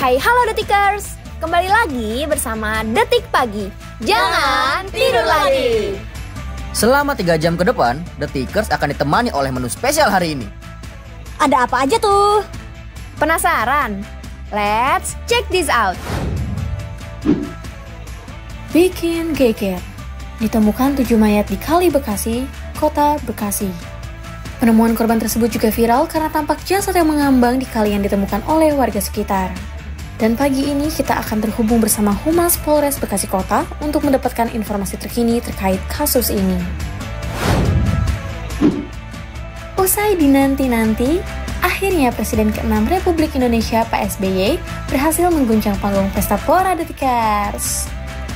hai halo Detikers Kembali lagi bersama Detik Pagi Jangan tidur lagi Selama 3 jam ke depan Detikers akan ditemani oleh menu spesial hari ini Ada apa aja tuh? Penasaran? Let's check this out Bikin geger Ditemukan tujuh mayat di Kali Bekasi, Kota Bekasi Penemuan korban tersebut juga viral karena tampak jasad yang mengambang di kali yang ditemukan oleh warga sekitar. Dan pagi ini kita akan terhubung bersama Humas Polres Bekasi Kota untuk mendapatkan informasi terkini terkait kasus ini. Usai dinanti-nanti, akhirnya Presiden ke-6 Republik Indonesia Pak SBY berhasil mengguncang panggung pesta Pora Detikers.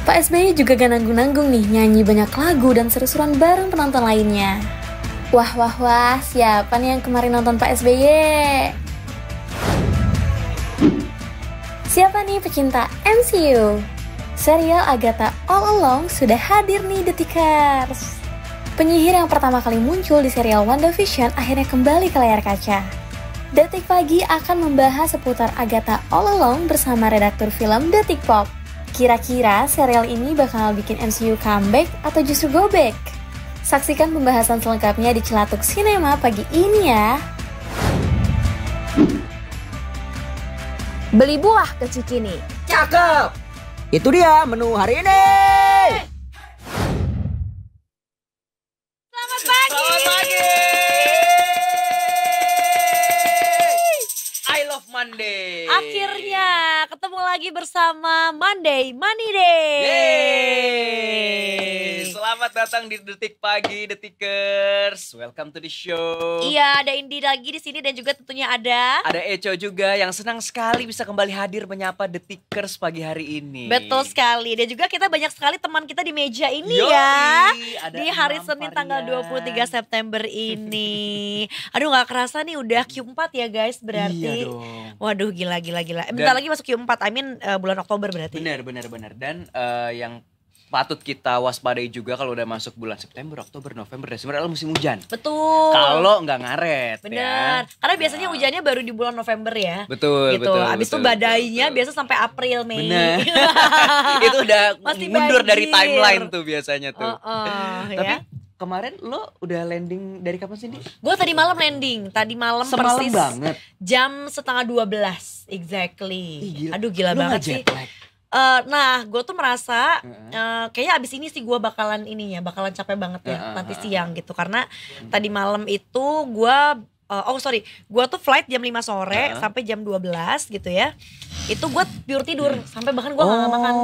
Pak SBY juga gak nanggung-nanggung nih nyanyi banyak lagu dan seru-seruan bareng penonton lainnya. Wah wah wah, siapa nih yang kemarin nonton Pak SBY? Siapa nih pecinta MCU? Serial Agatha All Along sudah hadir nih Detikers. Penyihir yang pertama kali muncul di serial WandaVision akhirnya kembali ke layar kaca. Detik Pagi akan membahas seputar Agatha All Along bersama redaktur film Detik Pop. Kira-kira serial ini bakal bikin MCU comeback atau justru go back? Saksikan pembahasan selengkapnya di Celatuk Cinema pagi ini ya. Beli buah ke Cikini. Cakep! Itu dia menu hari ini. Selamat pagi. Selamat pagi. I love Monday. Akhirnya ketemu lagi bersama Monday Money Day. Yeay. Selamat datang di Detik Pagi, Detikers. Welcome to the show. Iya, ada Indi lagi di sini dan juga tentunya ada ada Echo juga yang senang sekali bisa kembali hadir menyapa Detikers pagi hari ini. Betul sekali. Dan juga kita banyak sekali teman kita di meja ini Yoi, ya. Ada di hari Senin varian. tanggal 23 September ini. Aduh nggak kerasa nih udah Q4 ya guys berarti. Iya dong. Waduh gila gila gila. Bentar lagi masuk Q4. I mean uh, bulan Oktober berarti. Benar benar benar. Dan uh, yang patut kita waspadai juga kalau udah masuk bulan September, Oktober, November, Desember adalah musim hujan. Betul. Kalau nggak ngaret. Ya. Benar. Ya. Karena biasanya nah. hujannya baru di bulan November ya. Betul. Gitu. Betul. Abis itu badainya betul. biasa sampai April Mei. Benar. itu udah Masih mundur banjir. dari timeline tuh biasanya tuh. Uh -uh, Tapi ya? kemarin lo udah landing dari kapan sih, Gue tadi malam landing, tadi malam Semalam persis. banget. Jam setengah dua belas exactly. Ih, gila. Aduh gila lo banget sih. Like uh, nah gue tuh merasa uh, kayaknya abis ini sih gue bakalan ininya bakalan capek banget ya uh, nanti siang gitu karena uh, tadi malam itu gue uh, oh sorry gue tuh flight jam 5 sore uh. sampai jam 12 gitu ya itu gue pure tidur mm. sampai bahkan gue oh. gak makan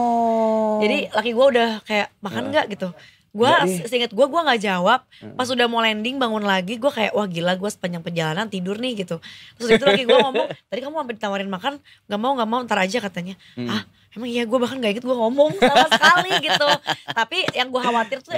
jadi laki gue udah kayak makan nggak gak gitu gue iya. seinget gue gue nggak jawab pas udah mau landing bangun lagi gue kayak wah gila gue sepanjang perjalanan tidur nih gitu terus itu lagi gue ngomong tadi kamu sampai ditawarin makan nggak mau nggak mau ntar aja katanya mm. ah emang iya gue bahkan gak ikut gue ngomong sama sekali gitu tapi yang gue khawatir tuh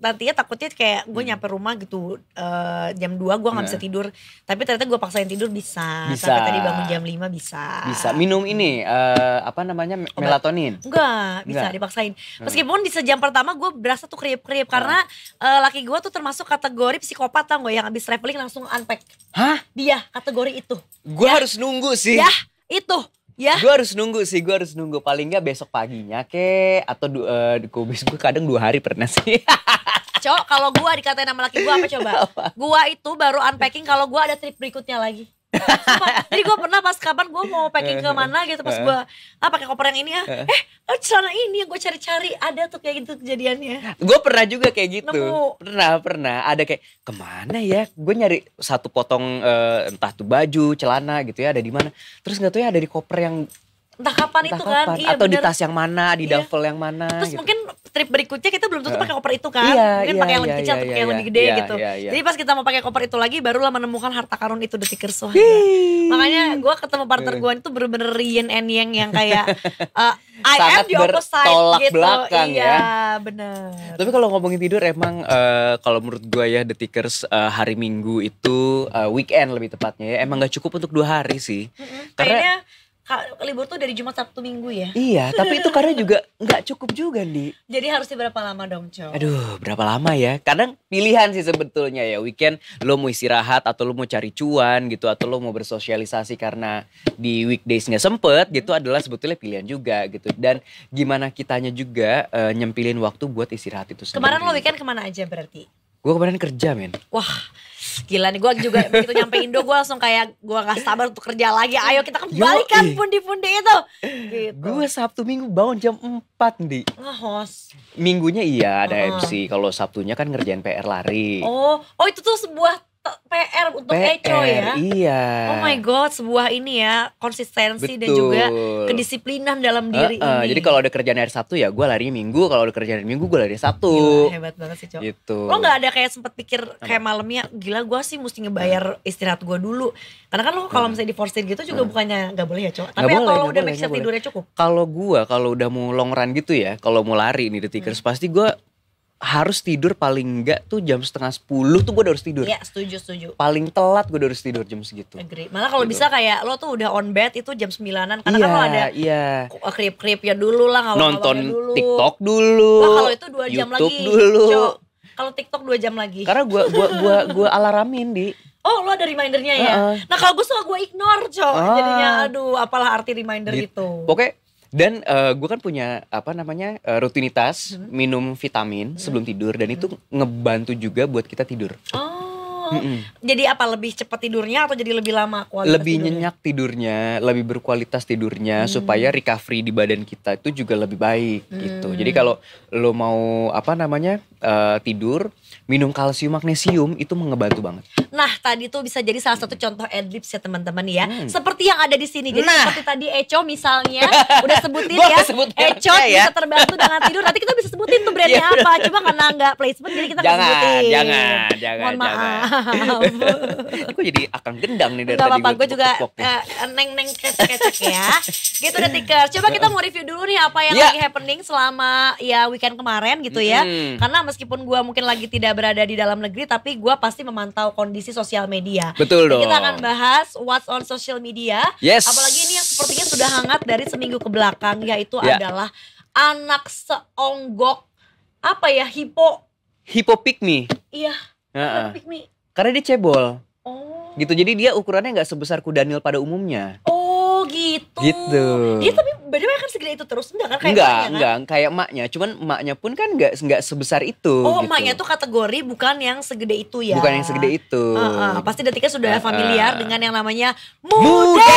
nantinya takutnya kayak gue hmm. nyampe rumah gitu uh, jam 2 gue gak bisa tidur tapi ternyata gue paksain tidur bisa, bisa. sampai tadi bangun jam 5 bisa bisa minum ini uh, apa namanya melatonin enggak bisa dipaksain meskipun di sejam pertama gue berasa tuh kriep kriep karena uh, laki gue tuh termasuk kategori psikopat tau gue yang abis traveling langsung unpack hah dia kategori itu gue ya. harus nunggu sih ya itu Ya. Gue harus nunggu sih, gue harus nunggu paling nggak besok paginya ke atau uh, kubis gue kadang dua hari pernah sih. Cok, kalau gue dikatain sama laki gue apa coba? Gue itu baru unpacking kalau gue ada trip berikutnya lagi. Jadi gue pernah pas kapan gue mau packing ke mana gitu pas eh, eh. gue ah pakai koper yang ini ya. Eh, eh. oh, celana ini yang gue cari-cari ada tuh kayak gitu kejadiannya. Gue pernah juga kayak gitu. Nemu. Pernah, pernah. Ada kayak kemana ya? Gue nyari satu potong uh, entah tuh baju, celana gitu ya ada di mana. Terus nggak tuh ya ada di koper yang entah kapan entah itu kapan. kan iya, atau bener. di tas yang mana di iya. duffel yang mana terus gitu. mungkin trip berikutnya kita belum tentu pakai koper itu kan iya, mungkin iya, pakai yang lebih iya, kecil iya, atau pakai yang lebih iya. gede iya, gitu iya, jadi pas kita mau pakai koper itu lagi barulah menemukan harta karun itu detikers wah makanya gue ketemu partner gue itu bener-bener yin and yang yang kayak uh, I Sangat am the opposite gitu belakang, iya ya. bener tapi kalau ngomongin tidur emang uh, kalau menurut gue ya detikers uh, hari minggu itu uh, weekend lebih tepatnya ya emang gak cukup untuk dua hari sih mm -hmm. karena Kayaknya, kak libur tuh dari Jumat Sabtu Minggu ya? Iya, tapi itu karena juga nggak cukup juga di. Jadi harusnya berapa lama dong, Cok? Aduh, berapa lama ya? Kadang pilihan sih sebetulnya ya. Weekend lo mau istirahat atau lo mau cari cuan gitu atau lo mau bersosialisasi karena di weekdays nggak sempet gitu adalah sebetulnya pilihan juga gitu. Dan gimana kitanya juga uh, nyempilin waktu buat istirahat itu sendiri. Kemarin lo weekend kemana aja berarti? Gue kemarin kerja men. Wah, Gila nih gue juga begitu nyampe Indo gue langsung kayak gue gak sabar untuk kerja lagi. Ayo kita kembalikan pundi-pundi itu. Gitu. Gue Sabtu Minggu bangun jam 4 di. Ngehos. Minggunya iya ada uh ah, -huh. Ah. MC. Kalau Sabtunya kan ngerjain PR lari. Oh, oh itu tuh sebuah PR untuk PR, Eco ya. Iya. Oh my god, sebuah ini ya konsistensi Betul. dan juga kedisiplinan dalam diri uh, uh, ini. Jadi kalau ada kerjaan hari Sabtu ya gue lari Minggu, kalau ada kerjaan hari Minggu gue lari Sabtu. Gila, hebat banget sih, Cok. Gitu. Lo nggak ada kayak sempat pikir kayak malamnya gila gue sih mesti ngebayar istirahat gue dulu. Karena kan lo kalau hmm. misalnya di diforcein gitu juga hmm. bukannya nggak boleh ya, cowok. Tapi ya kalau udah make sure tidurnya cukup. Kalau gue kalau udah mau long run gitu ya, kalau mau lari ini detikers hmm. pasti gue harus tidur paling enggak tuh jam setengah sepuluh tuh gue udah harus tidur. Iya setuju setuju. Paling telat gue udah harus tidur jam segitu. Agree. Malah kalau gitu. bisa kayak lo tuh udah on bed itu jam sembilanan karena yeah, kan iya, lo ada iya. Yeah. krip krip ya dulu lah kalau nonton dulu. TikTok dulu. Wah kalau itu dua jam YouTube lagi. dulu. Kalau TikTok dua jam lagi. Karena gue gua gua gua alaramin di. Oh lo ada remindernya ya. Uh Nah kalau gue suka gue ignore cok. Ah. Jadinya aduh apalah arti reminder gitu. itu. Okay. Dan uh, eh, gue kan punya apa namanya uh, rutinitas hmm. minum vitamin hmm. sebelum tidur dan hmm. itu ngebantu juga buat kita tidur. Oh. Mm -mm. Jadi apa lebih cepat tidurnya atau jadi lebih lama kualitas Lebih tidurnya? nyenyak tidurnya, lebih berkualitas tidurnya hmm. supaya recovery di badan kita itu juga lebih baik gitu. hmm. gitu. Jadi kalau lo mau apa namanya uh, tidur minum kalsium magnesium itu mengebantu banget. Nah tadi tuh bisa jadi salah satu contoh adlibs ya teman-teman ya. Hmm. Seperti yang ada di sini. Jadi nah. seperti tadi Echo misalnya udah sebutin ya. Sebut ya, Eco ya. bisa terbantu dengan tidur. Nanti kita bisa sebutin tuh brandnya iya. apa. Cuma karena nggak placement jadi kita jangan, sebutin. Jangan, jangan, Mohon maaf. gue jadi akan gendang nih dari Gak tadi. apa-apa, gue juga eh, neng-neng kecek-kecek ya. Gitu deh Tiker. Coba kita mau review dulu nih apa yang ya. lagi happening selama ya weekend kemarin gitu ya. Hmm. Karena meskipun gue mungkin lagi tidur tidak berada di dalam negeri tapi gue pasti memantau kondisi sosial media. Betul dong. Kita akan bahas what's on social media. Yes. Apalagi ini yang sepertinya sudah hangat dari seminggu ke belakang yaitu yeah. adalah anak seonggok apa ya hipo hipo pikmi. Iya. Uh-uh. pikmi. Karena dia cebol. Oh. Gitu. Jadi dia ukurannya nggak sebesar Daniel pada umumnya. Oh gitu. Gitu. Dia tapi badannya kan segede itu terus enggak kan kayak enggak, kan? enggak, kayak emaknya. Cuman emaknya pun kan enggak enggak sebesar itu Oh, gitu. emaknya tuh kategori bukan yang segede itu ya. Bukan yang segede itu. Uh, uh, pasti detiknya sudah uh, familiar dengan yang namanya muda.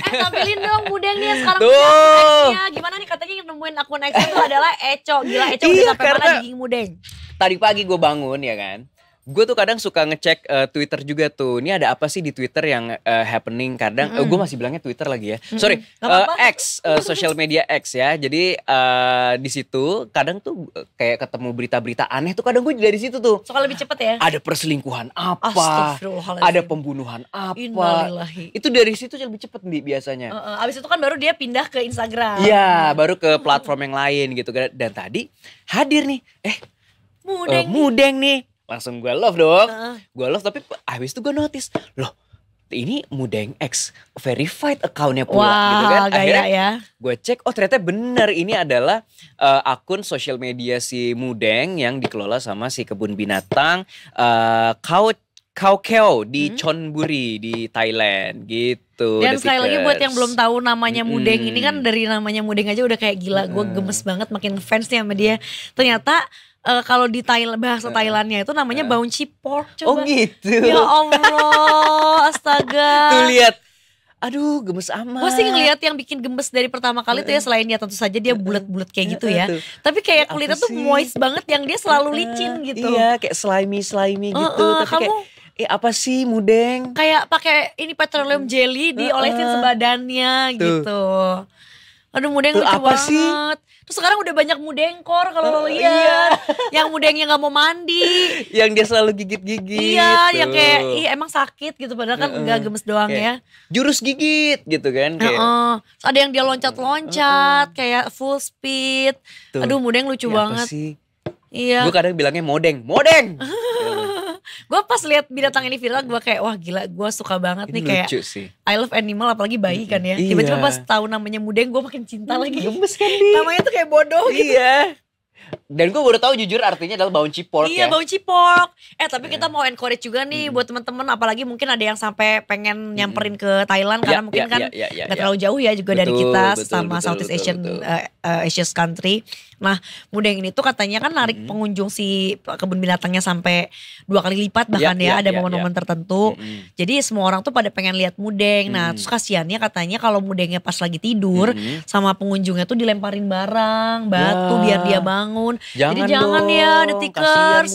Eh tampilin dong muda nih sekarang tuh. punya Gimana nih katanya yang nemuin akun X itu adalah Eco. Gila Eco iya, udah sampai karena... mana di Mudeng? Tadi pagi gue bangun ya kan gue tuh kadang suka ngecek uh, Twitter juga tuh. Ini ada apa sih di Twitter yang uh, happening? Kadang mm -hmm. uh, gue masih bilangnya Twitter lagi ya. Mm -hmm. Sorry, apa eh, X, uh, social media X ya. Jadi uh, di situ kadang tuh kayak ketemu berita-berita aneh tuh kadang gue dari situ tuh. Soalnya lebih cepet ya. Ada perselingkuhan apa? Ada pembunuhan apa? Itu dari situ lebih cepet nih biasanya. Uh, uh, abis itu kan baru dia pindah ke Instagram. Iya, baru ke platform yang lain gitu. Dan tadi hadir nih, eh mudeng, uh, mudeng nih langsung gue love dong uh. gue love tapi habis itu gue notice loh ini Mudeng X verified accountnya pula wow, gitu kan akhirnya ya. gue cek oh ternyata benar ini adalah uh, akun sosial media si Mudeng yang dikelola sama si kebun binatang uh, eh, Kau Kau Keo di hmm. Chonburi di Thailand gitu. Dan sekali lagi buat yang belum tahu namanya Mudeng hmm. ini kan dari namanya Mudeng aja udah kayak gila. Hmm. Gue gemes banget makin fans nih sama dia. Ternyata uh, kalau di Thailand bahasa Thailandnya itu namanya uh. bouncy pork coba. Oh gitu. Ya Allah, astaga. Tuh lihat. Aduh, gemes amat. Gue sih ngeliat yang bikin gemes dari pertama kali uh. tuh ya selain ya tentu saja dia bulat-bulat kayak gitu ya. Uh, Tapi kayak kulitnya tuh moist banget yang dia selalu licin gitu. Iya, kayak slimy-slimy gitu. Tapi kamu, kayak eh apa sih mudeng? Kayak pakai ini petroleum jelly diolesin uh, uh, sebadannya gitu. Aduh mudeng tuh, lucu apa banget. Sih? Terus sekarang udah banyak mudengkor kalau lo oh, Iya. yang mudengnya nggak mau mandi. yang dia selalu gigit-gigit. Iya, tuh. yang kayak ih emang sakit gitu padahal kan nggak uh -uh. gemes doang kayak, ya. Jurus gigit gitu kan kayak. Uh -uh. Terus ada yang dia loncat-loncat uh -uh. kayak full speed. Tuh. Aduh, mudeng lucu ya, banget. Iya. Gue kadang bilangnya modeng, modeng. gue pas lihat binatang ini viral gue kayak wah gila gue suka banget ini nih kayak sih. I love animal apalagi bayi kan ya. Tiba-tiba iya. pas tahu namanya mudeng gue makin cinta lagi. Gemes kan nih. Namanya tuh kayak bodoh gitu. Iya. Dan gue baru tahu jujur artinya adalah bau cipol. Iya ya. bau cipol. Eh tapi yeah. kita mau encourage juga nih hmm. buat temen-temen apalagi mungkin ada yang sampai pengen nyamperin hmm. ke Thailand ya, karena yeah, mungkin yeah, kan yeah, yeah, yeah, gak yeah. terlalu jauh ya juga betul, dari kita betul, sama betul, Southeast betul, Asian betul. Uh, eh, uh, eh, Asian country. Nah, muda ini tuh katanya kan narik hmm. pengunjung si kebun binatangnya sampai dua kali lipat ya, bahkan yeah, ya yeah, ada ya, ya. momen-momen yeah, tertentu. Hmm. Jadi semua orang tuh pada pengen lihat mudeng. Hmm. Nah, terus kasihannya katanya kalau mudengnya pas lagi tidur hmm. sama pengunjungnya tuh dilemparin barang, batu ya. biar dia bangun. Jangan Jadi jangan dong, ya detikers.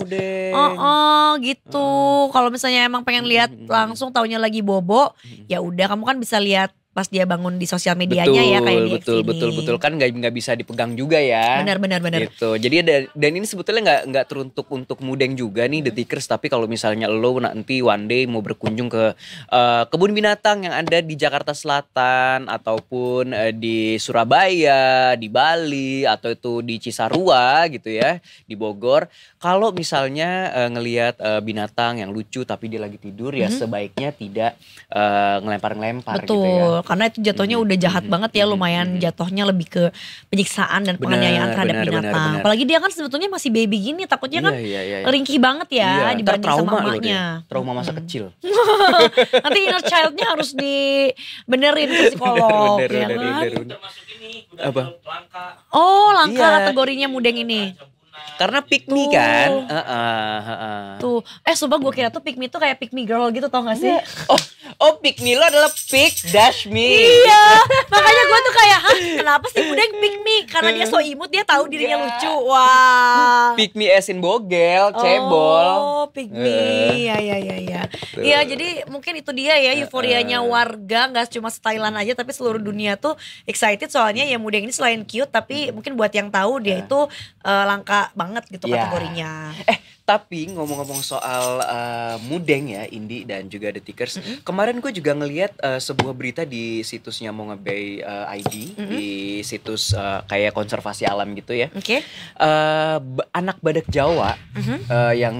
Oh, oh gitu. Hmm. Kalau misalnya emang pengen lihat langsung taunya lagi bobo, hmm. ya udah kamu kan bisa lihat pas dia bangun di sosial medianya betul, ya kayak di betul ini. betul betul kan nggak nggak bisa dipegang juga ya benar benar benar gitu jadi ada dan ini sebetulnya nggak nggak teruntuk untuk mudeng juga nih detikers hmm. tapi kalau misalnya lo nanti one day mau berkunjung ke uh, kebun binatang yang ada di Jakarta Selatan ataupun uh, di Surabaya di Bali atau itu di Cisarua gitu ya di Bogor kalau misalnya uh, ngelihat uh, binatang yang lucu tapi dia lagi tidur ya mm-hmm. sebaiknya tidak uh, eh, ngelempar-ngelempar Betul, gitu ya. karena itu jatuhnya mm-hmm. udah jahat mm-hmm. banget ya lumayan mm-hmm. jatuhnya lebih ke penyiksaan dan penganiayaan terhadap bener, binatang. Bener, bener. Apalagi dia kan sebetulnya masih baby gini takutnya yeah, kan yeah, yeah. Iya. ringkih banget ya yeah, dibanding trauma sama mamanya. Trauma masa hmm. kecil. Nanti inner childnya harus dibenerin ke psikolog bener, bener, ya bener, kan. Bener, bener. bener. apa? langka. Oh, langka yeah. kategorinya mudeng ini. Karena pikmi me kan. Uh, uh, uh, uh. Tuh. Eh sumpah gue kira tuh pikmi tuh kayak pikmi girl gitu tau gak sih? Iya. Oh, oh pikmi lo adalah pik dash me. iya. Makanya gue tuh kayak, Hah, kenapa sih udah pick me? Karena dia so imut, dia tahu dirinya iya. lucu. Wah. Pick me esin bogel, cebol. Oh, pikmi me. Uh. Iya, iya, iya. ya, jadi mungkin itu dia ya euforianya uh, warga. Gak cuma Thailand aja, tapi seluruh hmm. dunia tuh excited. Soalnya ya muda ini selain cute, tapi hmm. mungkin buat yang tahu dia eh. itu uh, langkah banget gitu yeah. kategorinya. Eh, tapi ngomong-ngomong soal uh, mudeng ya Indi dan juga The Tickers. Mm -hmm. Kemarin gue juga ngeliat uh, sebuah berita di situsnya mau Bay uh, eh, ID mm -hmm. di situs uh, kayak konservasi alam gitu ya. Oke. Okay. Uh, anak badak Jawa mm -hmm. uh, yang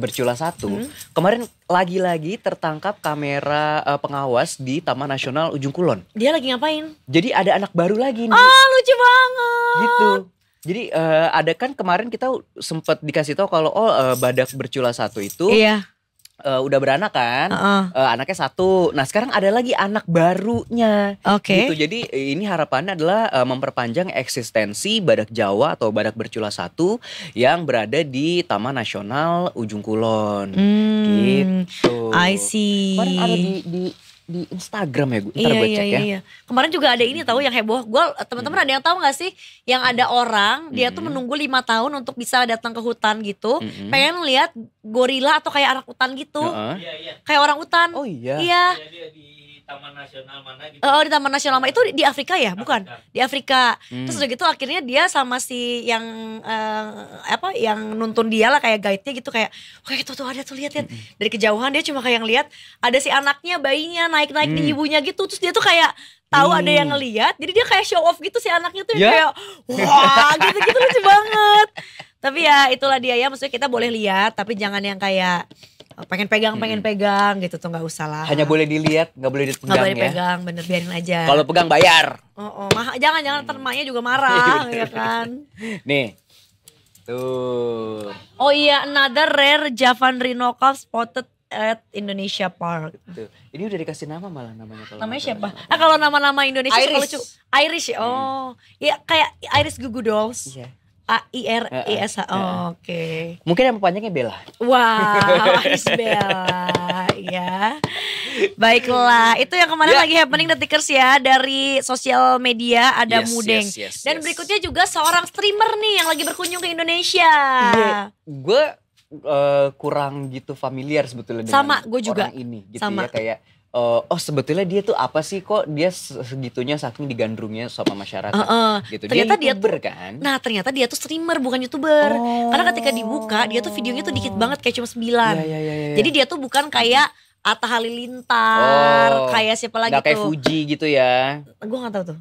bercula satu mm -hmm. kemarin lagi-lagi tertangkap kamera uh, pengawas di Taman Nasional Ujung Kulon. Dia lagi ngapain? Jadi ada anak baru lagi nih. Ah, lucu banget. Gitu. Jadi uh, ada kan kemarin kita sempat dikasih tahu kalau oh uh, badak bercula satu itu iya. uh, udah beranak kan, uh -uh. Uh, anaknya satu. Nah sekarang ada lagi anak barunya. Oke. Okay. Gitu. Jadi ini harapannya adalah uh, memperpanjang eksistensi badak Jawa atau badak bercula satu yang berada di Taman Nasional Ujung Kulon. Hmm, gitu. I see. Kemarin ada di, di di Instagram ya gue. iya, iya, ya. iya, Iya. Kemarin juga ada ini tahu yang heboh. Gue teman-teman hmm. ada yang tahu gak sih? Yang ada orang hmm. dia tuh menunggu lima tahun untuk bisa datang ke hutan gitu. Hmm. Pengen lihat gorila atau kayak anak hutan gitu. Uh iya. Kayak orang hutan. Oh iya. Iya. iya dia, dia, dia Taman Nasional mana gitu. Oh, oh, di Taman Nasional mana itu di Afrika ya? Afrika. Bukan. Di Afrika. Hmm. Terus udah gitu akhirnya dia sama si yang eh, apa yang nuntun dia lah kayak guide-nya gitu kayak oke itu tuh ada tuh lihat lihat. Hmm. Dari kejauhan dia cuma kayak ngeliat ada si anaknya bayinya naik-naik hmm. di ibunya gitu. Terus dia tuh kayak tahu hmm. ada yang hmm. ngeliat jadi dia kayak show off gitu si anaknya tuh yeah. Ya. kayak wah gitu-gitu lucu banget. Tapi ya itulah dia ya maksudnya kita boleh lihat tapi jangan yang kayak pengen pegang hmm. pengen pegang gitu tuh nggak usah lah hanya boleh dilihat nggak boleh dipegang gak boleh ya. pegang bener biarin aja kalau pegang bayar oh, oh. Mah jangan jangan termanya juga marah ya kan nih tuh oh iya another rare Javan Rinokov spotted at Indonesia Park. Tuh. Ini udah dikasih nama malah namanya kalau Namanya siapa? Ah kalau nama-nama Indonesia Iris. lucu. Iris Oh. Hmm. Ya kayak Iris Gugu Dolls. Iya. A I R E S H. Oh, Oke. Okay. Mungkin yang panjangnya Bella. Wow, Bella. ya. Baiklah, itu yang kemarin ya. lagi happening detikers ya dari sosial media ada yes, Mudeng. Yes, yes, Dan berikutnya juga seorang streamer nih yang lagi berkunjung ke Indonesia. Iya, gue uh, kurang gitu familiar sebetulnya dengan Sama, gue juga. orang ini gitu ya, Sama. ya kayak uh, oh sebetulnya dia tuh apa sih kok dia segitunya saking digandrungnya sama masyarakat uh, uh. gitu. Ternyata dia youtuber dia kan. Nah, ternyata dia tuh streamer bukan youtuber. Oh. Karena ketika dibuka dia tuh videonya tuh dikit banget kayak cuma sembilan. Yeah, yeah, yeah, yeah. Iya. Jadi dia tuh bukan kayak Atta Halilintar, oh, kayak siapa lagi gak kayak tuh. kayak Fuji gitu ya. Gue gak tahu tuh.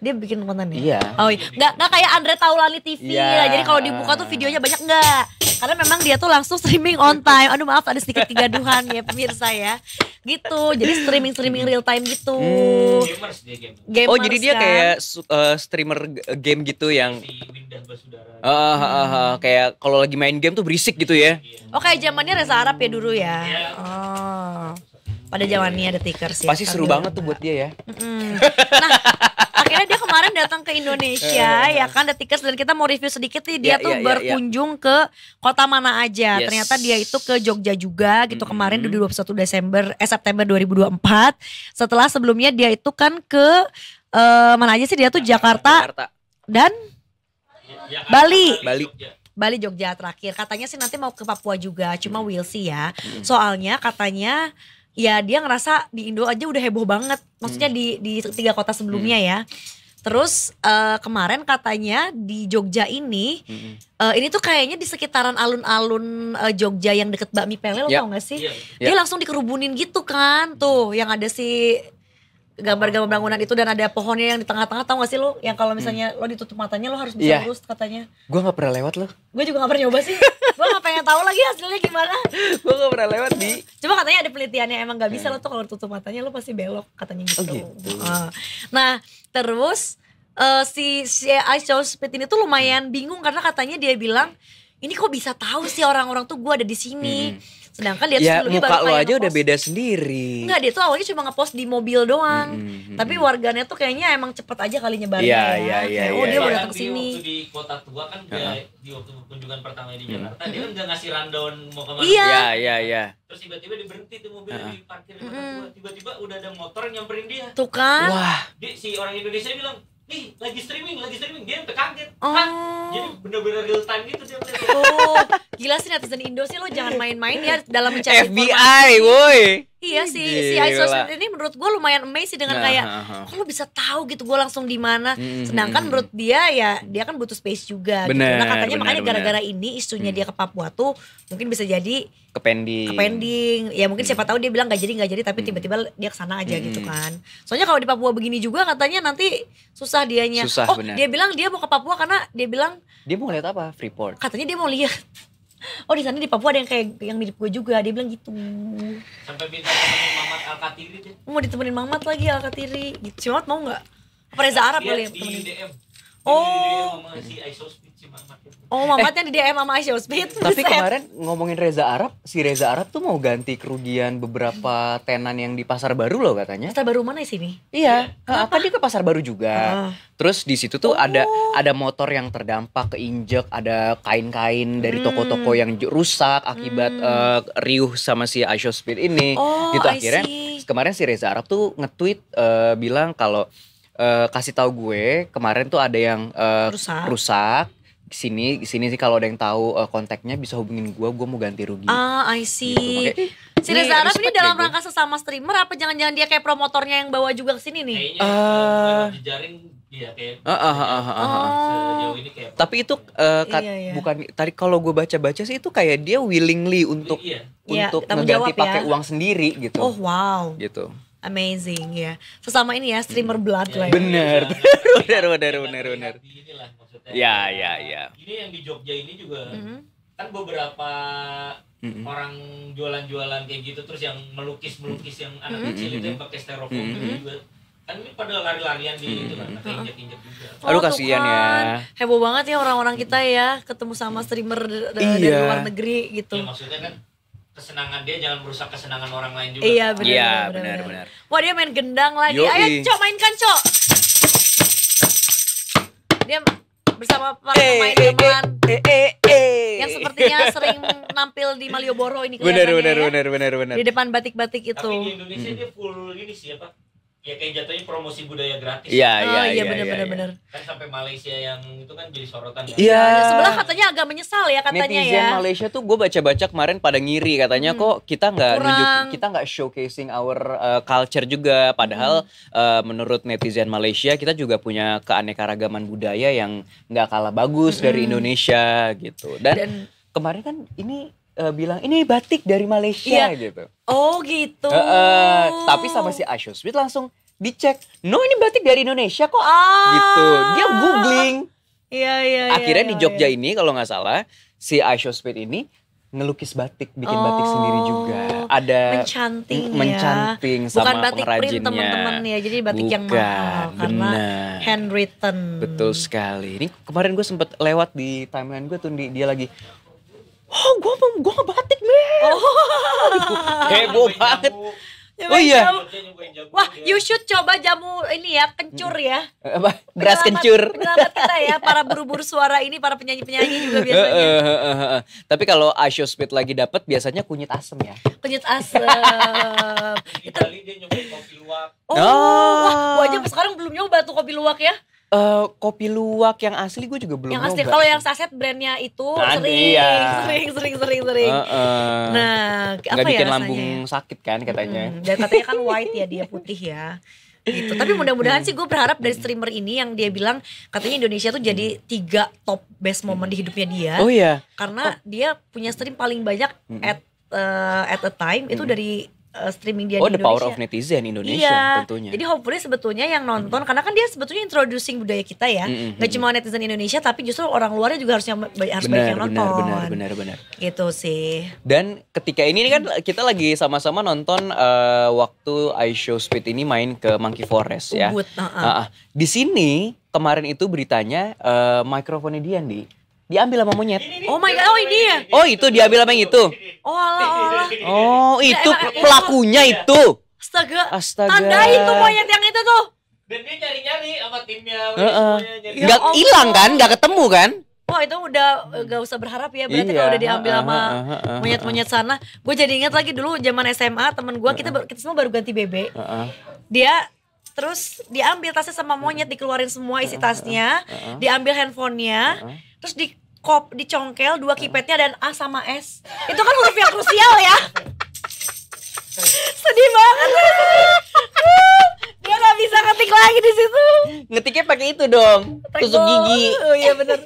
Dia bikin konten ya? Iya. Oh iya. Gak, gak kayak Andre Taulani TV iya. lah. Jadi kalau dibuka tuh videonya banyak gak karena memang dia tuh langsung streaming on time. Aduh maaf ada sedikit kegaduhan ya pemirsa ya. Gitu. Jadi streaming streaming real time gitu. Hmm. Gamers oh jadi dia kan. kayak uh, streamer game gitu yang Ah Uh, uh, uh, uh, kayak kalau lagi main game tuh berisik gitu ya. Oh kayak zamannya Reza Arab ya dulu ya. Iya. Oh. Pada zamannya ada tikers. sih. Ya, Pasti seru banget tuh buat dia ya. Mm -hmm. Nah, akhirnya dia kemarin datang ke Indonesia eh. ya kan ada tiket dan kita mau review sedikit nih dia yeah, tuh yeah, ya, ya. berkunjung yeah. ke kota mana aja. Yes. Ternyata dia itu ke Jogja juga gitu mm -hmm. kemarin di 21 Desember eh September 2024. Setelah sebelumnya dia itu kan ke uh, mana aja sih dia tuh Jakarta, Jakarta. dan Bali. Bali. Bali Jogja terakhir. Katanya sih nanti mau ke Papua juga, cuma mm. we'll see ya. mm. Soalnya katanya ya dia ngerasa di Indo aja udah heboh banget. Maksudnya hmm. di di tiga kota sebelumnya hmm. ya Terus uh, kemarin katanya di Jogja ini, mm -hmm. uh, ini tuh kayaknya di sekitaran alun-alun uh, Jogja yang deket Bakmi Pele, lo yep. Ya. tau gak sih? Yep. Ya. Dia yep. Ya. langsung dikerubunin gitu kan, tuh yang ada si gambar-gambar bangunan itu dan ada pohonnya yang di tengah-tengah tau gak sih lo yang kalau misalnya hmm. lo ditutup matanya lo harus bisa yeah. lurus katanya gue nggak pernah lewat lo gue juga gak pernah nyoba sih gue gak pengen tahu lagi hasilnya gimana gue gak pernah lewat di cuma katanya ada penelitiannya emang gak bisa hmm. lo tuh kalau tutup matanya lo pasti belok katanya gitu, oh, gitu. Ah. nah terus uh, si si I Show Speed ini tuh lumayan hmm. bingung karena katanya dia bilang ini kok bisa tahu sih orang-orang tuh gue ada di sini hmm Sedangkan dia ya, sebelumnya muka baru lo aja udah beda sendiri. Enggak, dia tuh awalnya cuma ngepost di mobil doang. Mm -hmm. Tapi warganet tuh kayaknya emang cepet aja kali nyebarnya. Iya, ya. iya, iya. Oh, iya, dia iya. udah datang sini. di kota tua kan uh di waktu kunjungan pertama di mm-hmm. Jakarta, dia kan gak ngasih rundown mau ke mana. Iya. iya, iya, iya. Terus tiba-tiba diberhenti tuh mobil uh di parkir kota tua. Tiba-tiba udah ada motor nyamperin dia. Tuh kan? Wah. Dia, si orang Indonesia bilang, ih lagi streaming lagi streaming dia sampai kaget oh. Hah? jadi bener-bener real time gitu dia oh, gila sih netizen Indo sih lo jangan main-main ya dalam mencari FBI woi Iya sih, si iSocial ini menurut gue lumayan amazing dengan nah, kayak kok lo bisa tahu gitu gue langsung di mana. Sedangkan menurut dia ya dia kan butuh space juga. Gitu. Bener, gitu. Nah katanya bener, makanya gara-gara ini isunya hmm. dia ke Papua tuh mungkin bisa jadi ke pending. ke pending. Ya mungkin siapa mm. tahu dia bilang nggak jadi nggak jadi tapi mm. tiba-tiba hmm. dia kesana aja hmm. gitu mm. kan. Soalnya kalau di Papua begini juga katanya nanti susah dianya. Susah, oh bener. dia bilang dia mau ke Papua karena dia bilang dia mau lihat apa Freeport. Katanya dia mau lihat oh di sana di Papua ada yang kayak yang mirip gue juga dia bilang gitu sampai minta temenin Mamat Alkatiri deh mau ditemenin Mamat lagi Alkatiri gitu si Mamat mau nggak apa Reza Arab iya, kali ya temenin DM. oh di DM sama si Aisospi Oh Mamatnya eh, di DM sama Show Speed. Tapi kemarin ngomongin Reza Arab, si Reza Arab tuh mau ganti kerugian beberapa tenan yang di pasar baru loh katanya. Pasar baru mana sini? Iya. Kenapa? Iya. Eh, apa dia ke pasar baru juga? Uh. Terus di situ tuh oh. ada ada motor yang terdampak keinjek, ada kain-kain dari hmm. toko-toko yang rusak akibat hmm. uh, riuh sama si Aisyah Speed ini. Oh, gitu akhirnya kemarin si Reza Arab tuh nge-tweet uh, bilang kalau uh, kasih tahu gue kemarin tuh ada yang uh, rusak. rusak sini sini sih kalau ada yang tahu uh, kontaknya bisa hubungin gue gue mau ganti rugi ah I see gitu. si Reza Arab ini ya dalam rangka sesama streamer apa jangan-jangan dia kayak promotornya yang bawa juga ke sini nih eh uh, tapi itu uh, iya, iya. bukan tadi kalau gue baca-baca sih itu kayak dia willingly untuk iya. iya untuk ya, mengganti pakai ya. uang sendiri gitu oh wow gitu Amazing ya. Sesama ini ya streamer iya. blood lah. Ya. bener, iya. bener, iya. bener, bener, bener. Ya, ya, ya. Ini yang di Jogja ini juga mm -hmm. kan beberapa mm -hmm. orang jualan-jualan kayak gitu terus yang melukis-melukis yang anak mm -hmm. kecil itu yang pakai styrofoam mm -hmm. juga kan ini pada lari-larian di hmm. itu kan injek-injek juga. Oh, Aduh kasihan ya. Kan. Heboh banget ya orang-orang kita ya ketemu sama streamer eh, dari luar negeri gitu. Ya, maksudnya kan kesenangan dia jangan merusak kesenangan orang lain juga. Iya benar. Iya benar benar. Wah dia main gendang lagi. Yoi. Ayo cok mainkan cok. Dia bersama para pemain eh, teman eh eh, eh, eh, yang sepertinya sering nampil di Malioboro ini benar benar ya. benar benar benar di depan batik-batik itu tapi di Indonesia hmm. dia full ini siapa? ya kayak jatuhnya promosi budaya gratis. Iya, iya, oh, iya, benar benar benar. Kan sampai Malaysia yang itu kan jadi sorotan. Kan. Iya. Kan? Ya, sebelah katanya agak menyesal ya katanya Netizen ya. Malaysia tuh gue baca-baca kemarin pada ngiri katanya hmm. kok kita nggak kita nggak showcasing our uh, culture juga padahal hmm. uh, menurut netizen Malaysia kita juga punya keanekaragaman budaya yang nggak kalah bagus hmm. dari Indonesia gitu. Dan, Dan kemarin kan ini uh, bilang ini batik dari Malaysia iya. gitu. Oh gitu. Uh, uh, tapi sama si Asho Sweet langsung dicek, no ini batik dari Indonesia kok. Ah. Gitu. Dia googling. Iya iya. iya Akhirnya iya, di Jogja iya. ini kalau nggak salah si Asho Sweet ini ngelukis batik, bikin oh, batik sendiri juga. Ada mencanting mm, ya. Mencanting sama Bukan batik print teman-teman ya. Jadi batik Bukan, yang mahal karena handwritten. Betul sekali. Ini kemarin gue sempet lewat di timeline gue tuh dia lagi oh gue mau gue ngebatik nih oh. heboh banget Oh iya. Wah, you should coba jamu ini ya, kencur ya. Eh, Beras kencur. selamat kita ya, para buru-buru suara ini, para penyanyi-penyanyi juga eh, eh, biasanya. Tapi kalau Asho Speed lagi dapat, biasanya kunyit asem ya. Kunyit asem. Itu. dia nyobain kopi luwak. Oh, wah, ah. gua aja sekarang belum nyoba tuh kopi luwak ya. Uh, kopi luwak yang asli gue juga belum. Yang asli kalau yang saset brandnya itu nah, sering, iya. sering, sering, sering, sering. Uh, uh, nah, Nggak apa ya bikin ya lambung sakit kan katanya. Hmm, dan katanya kan white ya dia putih ya. Gitu. Tapi mudah-mudahan sih gue berharap dari streamer ini yang dia bilang katanya Indonesia tuh jadi tiga top best moment di hidupnya dia. Oh iya. Karena oh. dia punya stream paling banyak hmm. at uh, at a time itu hmm. dari uh, streaming dia oh, di Indonesia. Oh, the power of netizen Indonesia iya. tentunya. Jadi hopefully sebetulnya yang nonton mm. karena kan dia sebetulnya introducing budaya kita ya. Mm -hmm. Gak cuma netizen Indonesia tapi justru orang luarnya juga harusnya harus banyak yang nonton. Benar, benar, benar, benar. Gitu sih. Dan ketika ini kan kita lagi sama-sama nonton uh, waktu I Show Speed ini main ke Monkey Forest ya. uh -uh. Uh -uh. Di sini kemarin itu beritanya uh, mikrofonnya dia di diambil sama monyet. Oh my god, oh ini ya? Oh itu diambil sama yang itu. Oh ala ala. Oh itu pelakunya iya. itu. Astaga. Astaga. Tanda itu monyet yang itu tuh. Dan dia nyari-nyari sama timnya. Uh -uh. Gak hilang kan? Gak ketemu kan? oh itu udah eh, gak usah berharap ya berarti iya, kalau udah diambil sama monyet-monyet sana. Gue jadi ingat lagi dulu zaman SMA temen gue kita kita semua baru ganti BB. Dia terus diambil tasnya sama monyet dikeluarin semua isi tasnya, diambil handphonenya terus di kop dicongkel dua kipetnya dan A sama S itu kan huruf yang krusial ya sedih banget dia nggak bisa ngetik lagi di situ ngetiknya pakai itu dong tusuk gigi oh iya benar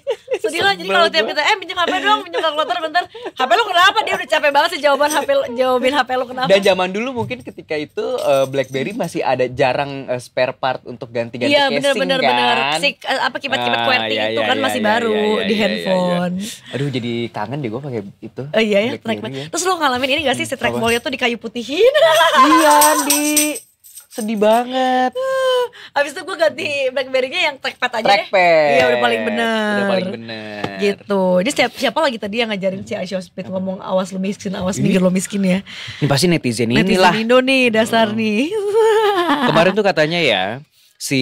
sedih lah jadi kalau tiap kita eh pinjam hp dong pinjam kalkulator bentar hp lu kenapa dia udah capek banget sih jawaban hp jawabin hp lu kenapa dan zaman dulu mungkin ketika itu uh, blackberry masih ada jarang uh, spare part untuk ganti-ganti iya, casing bener, bener, kan bener. Si, uh, eh, apa kibat-kibat ah, QWERTY iya, itu iya, kan iya, masih iya, baru iya, iya, di handphone iya, iya. iya. aduh jadi kangen deh gue pakai itu oh, iya ya ya. terus lo ngalamin ini gak sih si trackballnya tuh di kayu putihin iya di sedih banget Habis itu gue ganti Blackberry-nya yang trackpad aja trackpad. Iya udah paling bener. Udah paling bener. Gitu. Jadi siapa, siapa lagi tadi yang ngajarin si Aisyah Speed ngomong awas lu miskin, awas mikir lu miskin ya. Ini pasti netizen, netizen inilah. Netizen Indo nih dasar hmm. nih. Kemarin tuh katanya ya, si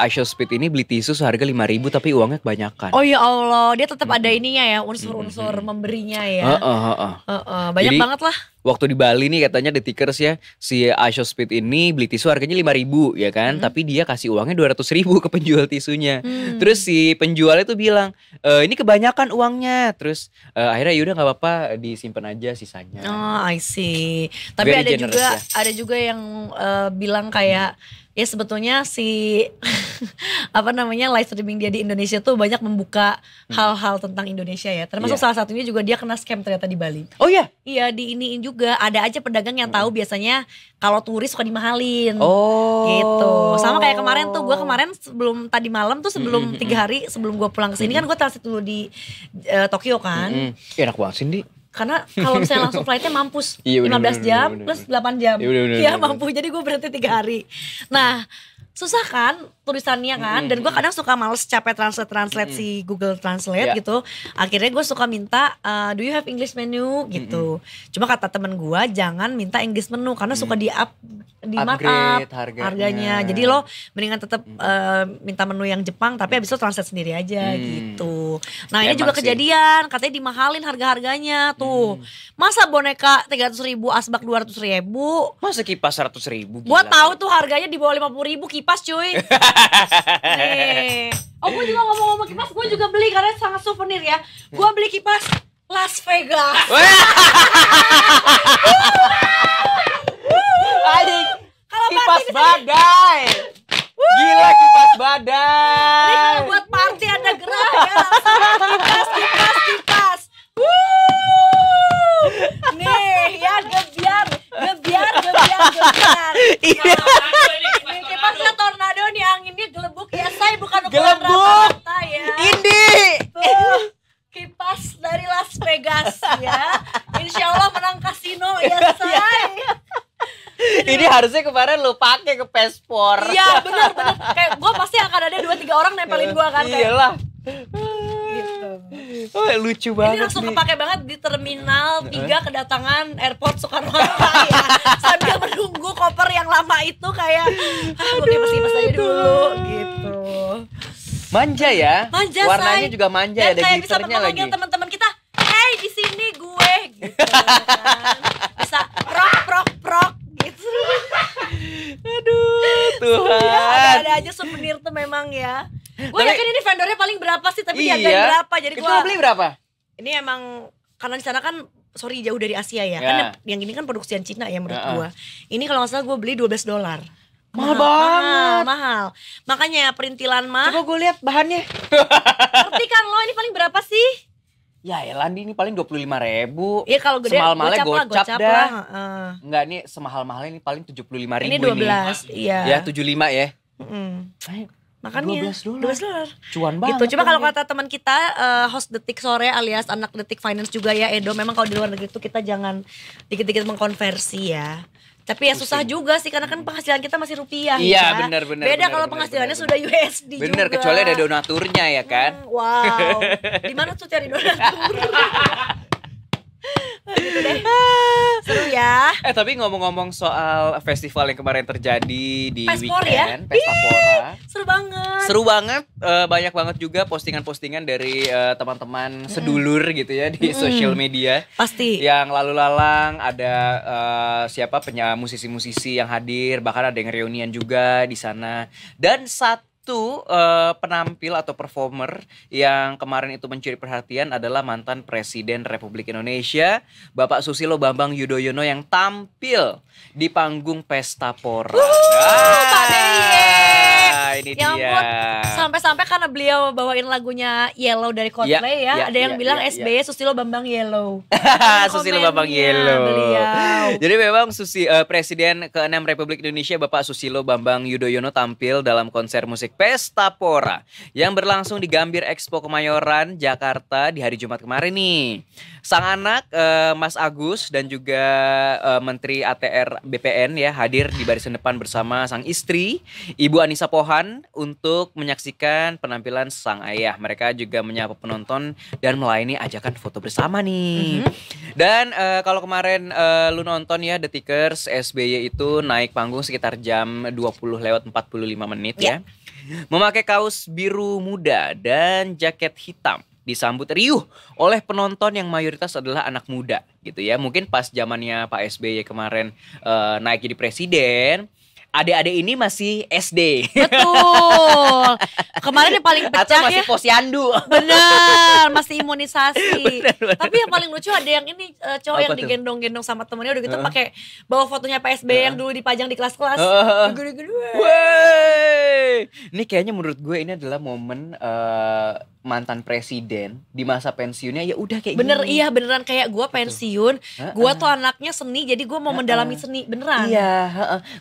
Aisha Speed ini beli tisu seharga lima ribu tapi uangnya kebanyakan. Oh ya Allah, dia tetap ada ininya ya unsur-unsur hmm. memberinya ya. Uh, uh, uh, uh. Uh, uh. Banyak Jadi, banget lah. Waktu di Bali nih katanya The Tickers ya si Aisha Speed ini beli tisu harganya lima ribu ya kan, hmm. tapi dia kasih uangnya dua ratus ribu ke penjual tisunya. Hmm. Terus si penjualnya tuh bilang e, ini kebanyakan uangnya. Terus uh, akhirnya yaudah nggak apa-apa disimpan aja sisanya. Oh I see. Tapi Very ada juga ya. ada juga yang uh, bilang kayak hmm ya sebetulnya si apa namanya live streaming dia di Indonesia tuh banyak membuka hmm. hal-hal hmm. tentang Indonesia ya. Termasuk yeah. salah satunya juga dia kena scam ternyata di Bali. Oh iya. Yeah. Iya, di iniin juga. Ada aja pedagang yang tahu hmm. biasanya kalau turis suka dimahalin. Oh. Gitu. Sama kayak kemarin tuh gue kemarin sebelum tadi malam tuh sebelum hmm, tiga hari sebelum gue pulang ke sini kan gue transit dulu di uh, Tokyo kan. -hmm. Enak banget sih, karena kalau misalnya langsung flightnya mampus iya, bener, 15 jam bener, bener, plus 8 jam iya bener, iya, bener, ya, bener, mampu jadi gue berhenti tiga hari nah susah kan tulisannya kan -hmm. dan gue kadang suka males capek translate translate -hmm. si Google Translate yeah. gitu akhirnya gue suka minta uh, do you have English menu gitu -hmm. cuma kata temen gue jangan minta English menu karena suka mm. di up di Upgrade markup harganya. harganya jadi lo mendingan tetap mm -hmm. uh, minta menu yang Jepang tapi abis itu translate sendiri aja -hmm. gitu nah ya, ini juga sih. kejadian katanya dimahalin harga harganya tuh -hmm. masa boneka tiga ratus ribu asbak dua ratus ribu masa kipas seratus ribu gue tahu tuh harganya di bawah lima puluh ribu kipas cuy. Nih. Oh gue juga ngomong-ngomong kipas, gue juga beli karena sangat souvenir ya. Gue beli kipas Las Vegas. Adik, kipas badai. Gila kipas badai. Ini buat party ada gerah ya. Kipas, kipas, kipas. Woo. Iya. Kipasnya tornado nih anginnya gelembung ya saya bukan ukuran rata-rata ya. Indi. kipas dari Las Vegas ya. Insya Allah menang kasino ya iya, iya. say. Ini harusnya kemarin lu pakai ke paspor. Iya benar benar. Kayak gue pasti akan ada dua tiga orang nempelin gue kan. Kayak. Iyalah. Gitu. Oh, lucu banget. Ini langsung kepake banget di terminal tiga kedatangan airport Soekarno Hatta ya. Sambil menunggu koper yang lama itu kayak ah, gue kipas aja dulu gitu. Manja ya. Manja Warnanya say. juga manja Dan ya dari kayak bisa memanggil teman-teman kita, "Hey, di sini gue." gitu. Kan. Bisa prok prok prok gitu. Aduh, Tuhan. Ada-ada aja souvenir tuh memang ya. Gue yakin ini vendornya paling berapa sih, tapi iya, dia berapa. Jadi gua beli berapa? Ini emang karena di sana kan sorry jauh dari Asia ya. Yeah. Kan ya. yang ini kan produksian Cina ya menurut yeah. gua. Ini kalau nggak salah gua beli 12 dolar. Mahal, mahal banget. Mahal, mahal. Makanya perintilan mah. Coba gue lihat bahannya. Ngerti kan lo ini paling berapa sih? Ya Elandi ini paling dua puluh lima ribu. Iya kalau gede Semahal mahalnya gue cap dah. Enggak nih semahal mahalnya ini paling tujuh puluh lima ribu ini. dua belas. iya. Ya tujuh lima ya. Mm. Makanya 12 dolar. 12 dolar. Cuan gitu. banget. Gitu. Cuma kalau kata teman kita uh, host Detik Sore alias anak Detik Finance juga ya Edo, memang kalau di luar negeri itu kita jangan dikit-dikit mengkonversi ya. Tapi ya susah juga sih karena kan penghasilan kita masih rupiah iya, ya. benar benar. Beda kalau penghasilannya bener, sudah USD bener, juga. Benar kecuali ada donaturnya ya kan. Hmm, wow. Di mana tuh cari donatur? Gitu ah. Seru ya. Eh tapi ngomong-ngomong soal festival yang kemarin terjadi di Pespor, ya? weekend, ya? Pestapora. Seru banget. Seru banget. Uh, banyak banget juga postingan-postingan dari uh, teman-teman sedulur gitu ya di mm. sosial media. Pasti. Yang lalu-lalang ada uh, siapa penyanyi musisi-musisi yang hadir, bahkan ada yang reunian juga di sana. Dan satu satu uh, eh, penampil atau performer yang kemarin itu mencuri perhatian adalah mantan Presiden Republik Indonesia Bapak Susilo Bambang Yudhoyono yang tampil di panggung Pesta Pora. Uhuh, ah. Pak ini ya dia. Sampai-sampai karena beliau bawain lagunya Yellow dari ya, Coldplay ya, ya, ya ada yang ya, bilang ya, SBY ya. Susilo Bambang Yellow. Susilo Bambang Yellow. Jadi memang Susi uh, Presiden ke-6 Republik Indonesia Bapak Susilo Bambang Yudhoyono tampil dalam konser musik Pesta Pora yang berlangsung di Gambir Expo Kemayoran, Jakarta di hari Jumat kemarin nih. Sang anak uh, Mas Agus dan juga uh, Menteri ATR BPN ya hadir di barisan depan bersama sang istri, Ibu Anissa Pohan depan untuk menyaksikan penampilan sang ayah. Mereka juga menyapa penonton dan melayani ajakan foto bersama nih. Mm -hmm. Dan uh, kalau kemarin uh, lu nonton ya The Tickers SBY itu naik panggung sekitar jam 20 lewat 45 menit yeah. ya. Memakai kaos biru muda dan jaket hitam disambut riuh oleh penonton yang mayoritas adalah anak muda gitu ya. Mungkin pas zamannya Pak SBY kemarin uh, naik jadi presiden, adik-adik ini masih SD. Betul. Kemarin yang paling pecah Atau masih ya. posyandu. Benar, masih imunisasi. Bener, bener, Tapi yang paling lucu ada yang ini uh, cowok Apa yang digendong-gendong sama temennya udah gitu uh. pakai bawa fotonya PSB uh. yang dulu dipajang di kelas-kelas. Uh. Gede -gede. Ini kayaknya menurut gue ini adalah momen uh, mantan presiden di masa pensiunnya ya udah kayak bener gini. iya beneran kayak gue gitu. pensiun gue tuh anaknya seni jadi gue mau mendalami seni beneran iya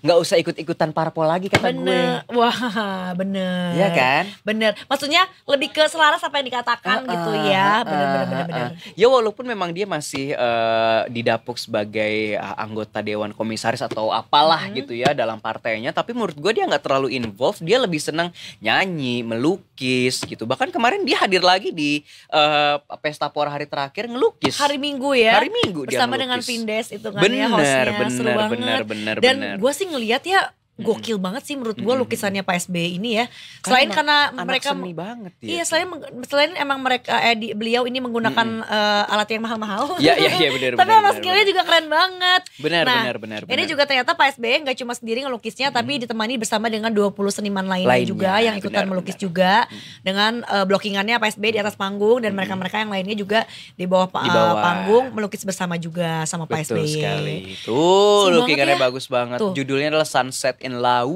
nggak usah ikut ikutan parpol lagi kata bener. gue wah bener Iya kan bener maksudnya lebih ke selaras apa yang dikatakan Ha-ha. gitu ya bener bener bener, ya walaupun memang dia masih uh, didapuk sebagai eh, anggota dewan komisaris atau apalah hmm. gitu ya dalam partainya tapi menurut gue dia nggak terlalu involved dia lebih senang nyanyi melukis gitu bahkan kemarin dia dia hadir lagi di uh, pesta por hari terakhir ngelukis. Hari Minggu ya. Hari Minggu Bersama dia dengan Pindes itu kan ya, bener, ya hostnya. Bener, seru bener, banget. bener, bener, Dan gue sih ngeliat ya gokil banget sih menurut gue lukisannya Pak SBY ini ya. Selain karena, karena mereka seni banget ya. Iya, selain selain emang mereka eh, di, beliau ini menggunakan uh, alat yang mahal-mahal. Iya, iya, iya benar Tapi bener, skillnya juga keren banget. Benar, nah, benar, benar. Ini juga ternyata Pak SBY nggak cuma sendiri ngelukisnya -hmm. tapi ditemani bersama dengan 20 seniman lain lainnya, juga yang ikutan benar, melukis benar. juga -hmm. dengan uh, eh, blockingannya Pak SBY di atas panggung dan mereka-mereka -hmm. yang lainnya juga di bawah, eh, di bawah. panggung melukis bersama juga sama Pak SBY. Betul sekali. Tuh, lukisannya ya. bagus banget. Judulnya adalah Sunset and Lau.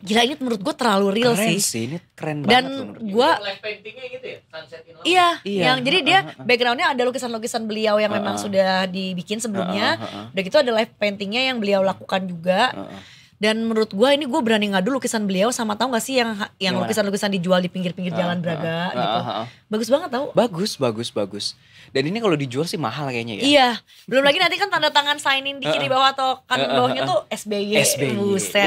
Gila ini menurut gue terlalu real keren sih. sih. Ini keren banget. Dan gue. paintingnya gitu ya, sunset in Lau. Iya, iya. yang jadi dia uh, uh, uh. backgroundnya ada lukisan-lukisan beliau yang memang sudah dibikin sebelumnya. Udah gitu ada live paintingnya yang beliau lakukan juga. Uh, uh dan menurut gue ini gue berani ngadu lukisan beliau sama tau gak sih yang yang lukisan-lukisan dijual di pinggir-pinggir uh, jalan ah, Braga uh, uh, gitu. Uh, uh, uh. Bagus banget tau. Bagus, bagus, bagus. Dan ini kalau dijual sih mahal kayaknya ya. Iya. Belum lagi nanti kan tanda tangan signing di kiri bawah atau kanan bawahnya tuh SBY. SBY. Buset.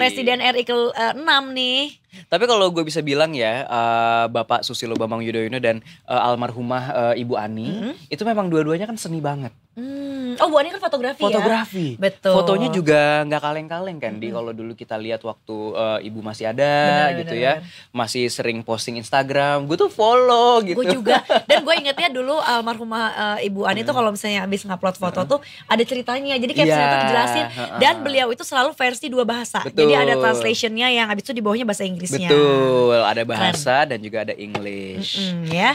Presiden RI ke-6 eh, nih. Tapi kalau gue bisa bilang ya, uh, Bapak Susilo Bambang Yudhoyono dan uh, almarhumah uh, Ibu Ani, mm -hmm. itu memang dua-duanya kan seni banget. Hmm. Oh, Bu Ani kan fotografi, fotografi. ya? Fotografi. Betul. Fotonya juga nggak kaleng-kaleng kan, mm -hmm. di kalau dulu kita lihat waktu uh, Ibu masih ada benar, gitu ya, masih sering posting Instagram, gue tuh follow gitu. Gue juga. Dan gue ingetnya dulu almarhumah uh, Ibu Ani mm tuh hmm. kalau misalnya habis ngupload foto mm -hmm. tuh ada ceritanya, jadi kayak yeah. tuh dijelasin. Dan beliau itu selalu versi dua bahasa. Betul. Jadi ada translationnya yang habis itu di bawahnya bahasa Inggris Inggrisnya. Betul, ada bahasa Keren. dan juga ada English. Mm -mm, ya.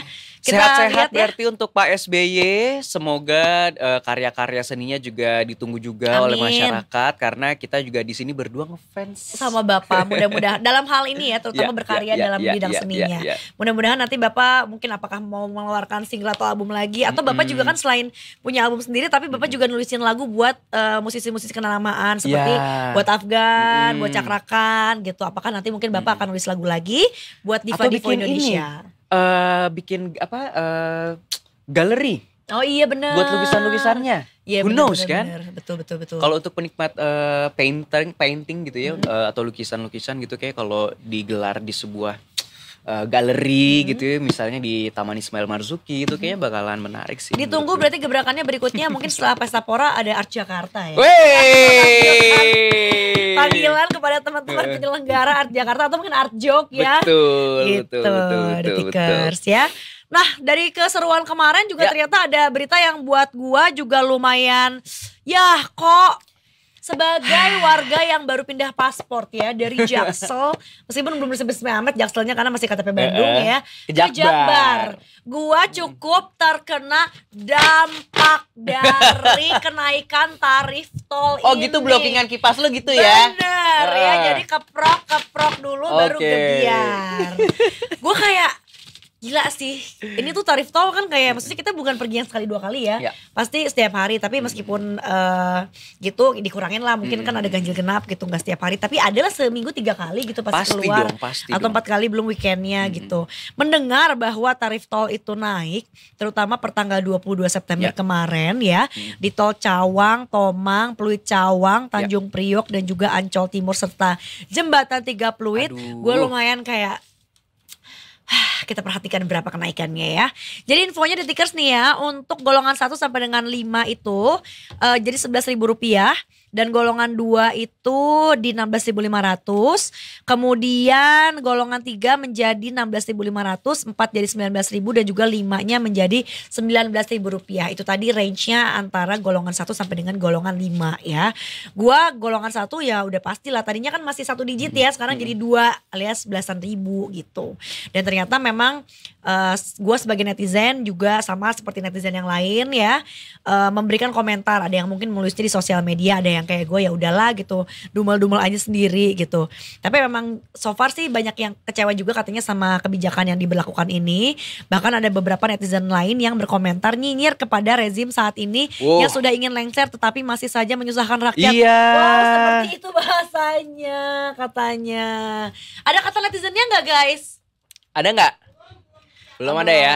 Sehat-sehat ya. berarti untuk Pak SBY. Semoga uh, karya-karya seninya juga ditunggu juga Amin. oleh masyarakat karena kita juga di sini berdua ngefans sama Bapak. Mudah-mudahan dalam hal ini ya, terutama ya, ya, berkarya ya, dalam ya, bidang ya, seninya. Ya, ya. Mudah-mudahan nanti Bapak mungkin apakah mau mengeluarkan single atau album lagi atau Bapak -hmm. juga kan selain punya album sendiri tapi Bapak -hmm. juga nulisin lagu buat uh, musisi-musisi kenamaan seperti yeah. buat Afgan, mm -hmm. buat Cakrakan gitu. Apakah nanti mungkin Bapak -hmm. akan nulis lagu lagi buat Diva Diva Indonesia? Ini uh, bikin apa uh, galeri. Oh iya benar. Buat lukisan-lukisannya. Iya, Who bener, knows bener, kan? Bener. Betul betul betul. Kalau untuk penikmat uh, painting painting gitu ya hmm. uh, atau lukisan-lukisan gitu kayak kalau digelar di sebuah uh, galeri hmm. gitu ya, misalnya di Taman Ismail Marzuki itu hmm. kayaknya bakalan menarik sih. Ditunggu berarti gebrakannya berikutnya mungkin setelah Pesta Pora ada Art Jakarta ya. Panggilan kepada teman-teman eh. penyelenggara Art Jakarta atau mungkin Art Jok ya. Betul, gitu. betul, betul, betul, Tickers betul. ya. Nah dari keseruan kemarin juga ya. ternyata ada berita yang buat gua juga lumayan ya kok sebagai warga yang baru pindah paspor ya dari Jaksel, meskipun belum resmi amat Jakselnya karena masih KTP Bandung eh, eh. ya, ke Jakbar. Jakbar. Gua cukup terkena dampak dari kenaikan tarif tol oh, gitu ini. gitu blockingan kipas lo gitu ya. Bener uh. ya, ah. jadi keprok keprok dulu okay. baru gebiar. Gue kayak gila sih. Ini tuh tarif tol kan kayak maksudnya kita bukan pergi yang sekali dua kali ya. ya. Pasti setiap hari tapi meskipun uh, gitu dikurangin lah mungkin hmm. kan ada ganjil genap gitu nggak setiap hari tapi adalah seminggu tiga kali gitu pasti, pasti keluar dong, pasti atau empat kali belum weekendnya hmm. gitu. Mendengar bahwa tarif tol itu naik terutama pertanggal 22 September ya. kemarin ya hmm. di tol Cawang, Tomang, Pluit Cawang, iya. Tanjung ya. Priok dan juga Ancol Timur serta jembatan Tiga Pluit. Gue lumayan kayak kita perhatikan berapa kenaikannya ya. Jadi infonya di tickers nih ya untuk golongan 1 sampai dengan 5 itu uh, jadi 11.000 rupiah. Dan golongan 2 itu di 16.500. Kemudian golongan 3 menjadi 16.500, 4 jadi 19.000 dan juga 5-nya menjadi 19.000 rupiah. Itu tadi range-nya antara golongan 1 sampai dengan golongan 5 ya. Gua golongan 1 ya udah pasti lah tadinya kan masih satu digit ya, sekarang jadi dua alias belasan ribu gitu. Dan ternyata memang uh, gua sebagai netizen juga sama seperti netizen yang lain ya uh, memberikan komentar ada yang mungkin menulisnya di sosial media ada yang yang kayak gue ya udahlah gitu dumel-dumel aja sendiri gitu tapi memang so far sih banyak yang kecewa juga katanya sama kebijakan yang diberlakukan ini bahkan ada beberapa netizen lain yang berkomentar nyinyir kepada rezim saat ini wow. yang sudah ingin lengser tetapi masih saja menyusahkan rakyat iya. wow seperti itu bahasanya katanya ada kata netizennya nggak guys ada nggak belum, belum ada ya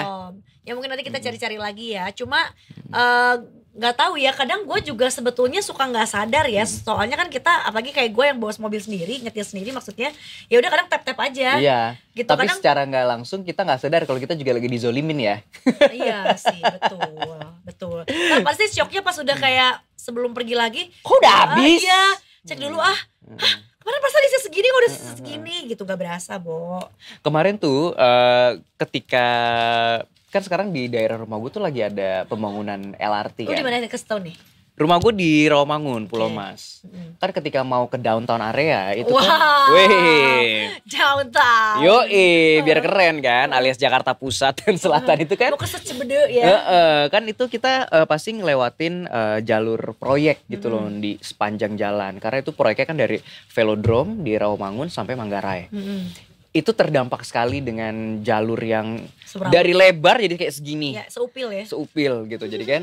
ya mungkin nanti kita cari-cari lagi ya cuma uh, nggak tahu ya kadang gue juga sebetulnya suka nggak sadar ya hmm. soalnya kan kita apalagi kayak gue yang bawa mobil sendiri nyetir sendiri maksudnya ya udah kadang tap tap aja iya gitu tapi kadang, secara nggak langsung kita nggak sadar kalau kita juga lagi dizolimin ya iya sih betul betul nah, pasti shocknya pas udah kayak sebelum pergi lagi kok udah ah, habis iya cek dulu ah hmm. Hah, kemarin perasaan isi segini kok udah hmm, hmm, segini gitu gak berasa Bo kemarin tuh uh, ketika kan sekarang di daerah rumah gue tuh lagi ada pembangunan LRT kan. Lu di kan. mana kasih tau nih? Rumah gue di Rawamangun, Pulau okay. Mas. Mm. Kan ketika mau ke downtown area itu kan wow. kan, weh. Downtown. Yo, eh, biar oh. keren kan, alias Jakarta Pusat dan Selatan itu kan. Mau ke Secebede ya. E -e, kan itu kita e, pasti ngelewatin e, jalur proyek gitu mm. loh di sepanjang jalan. Karena itu proyeknya kan dari Velodrome di Rawamangun sampai Manggarai. Mm itu terdampak sekali dengan jalur yang Seberang. dari lebar jadi kayak segini. Ya, seupil ya. Seupil gitu. Jadi kan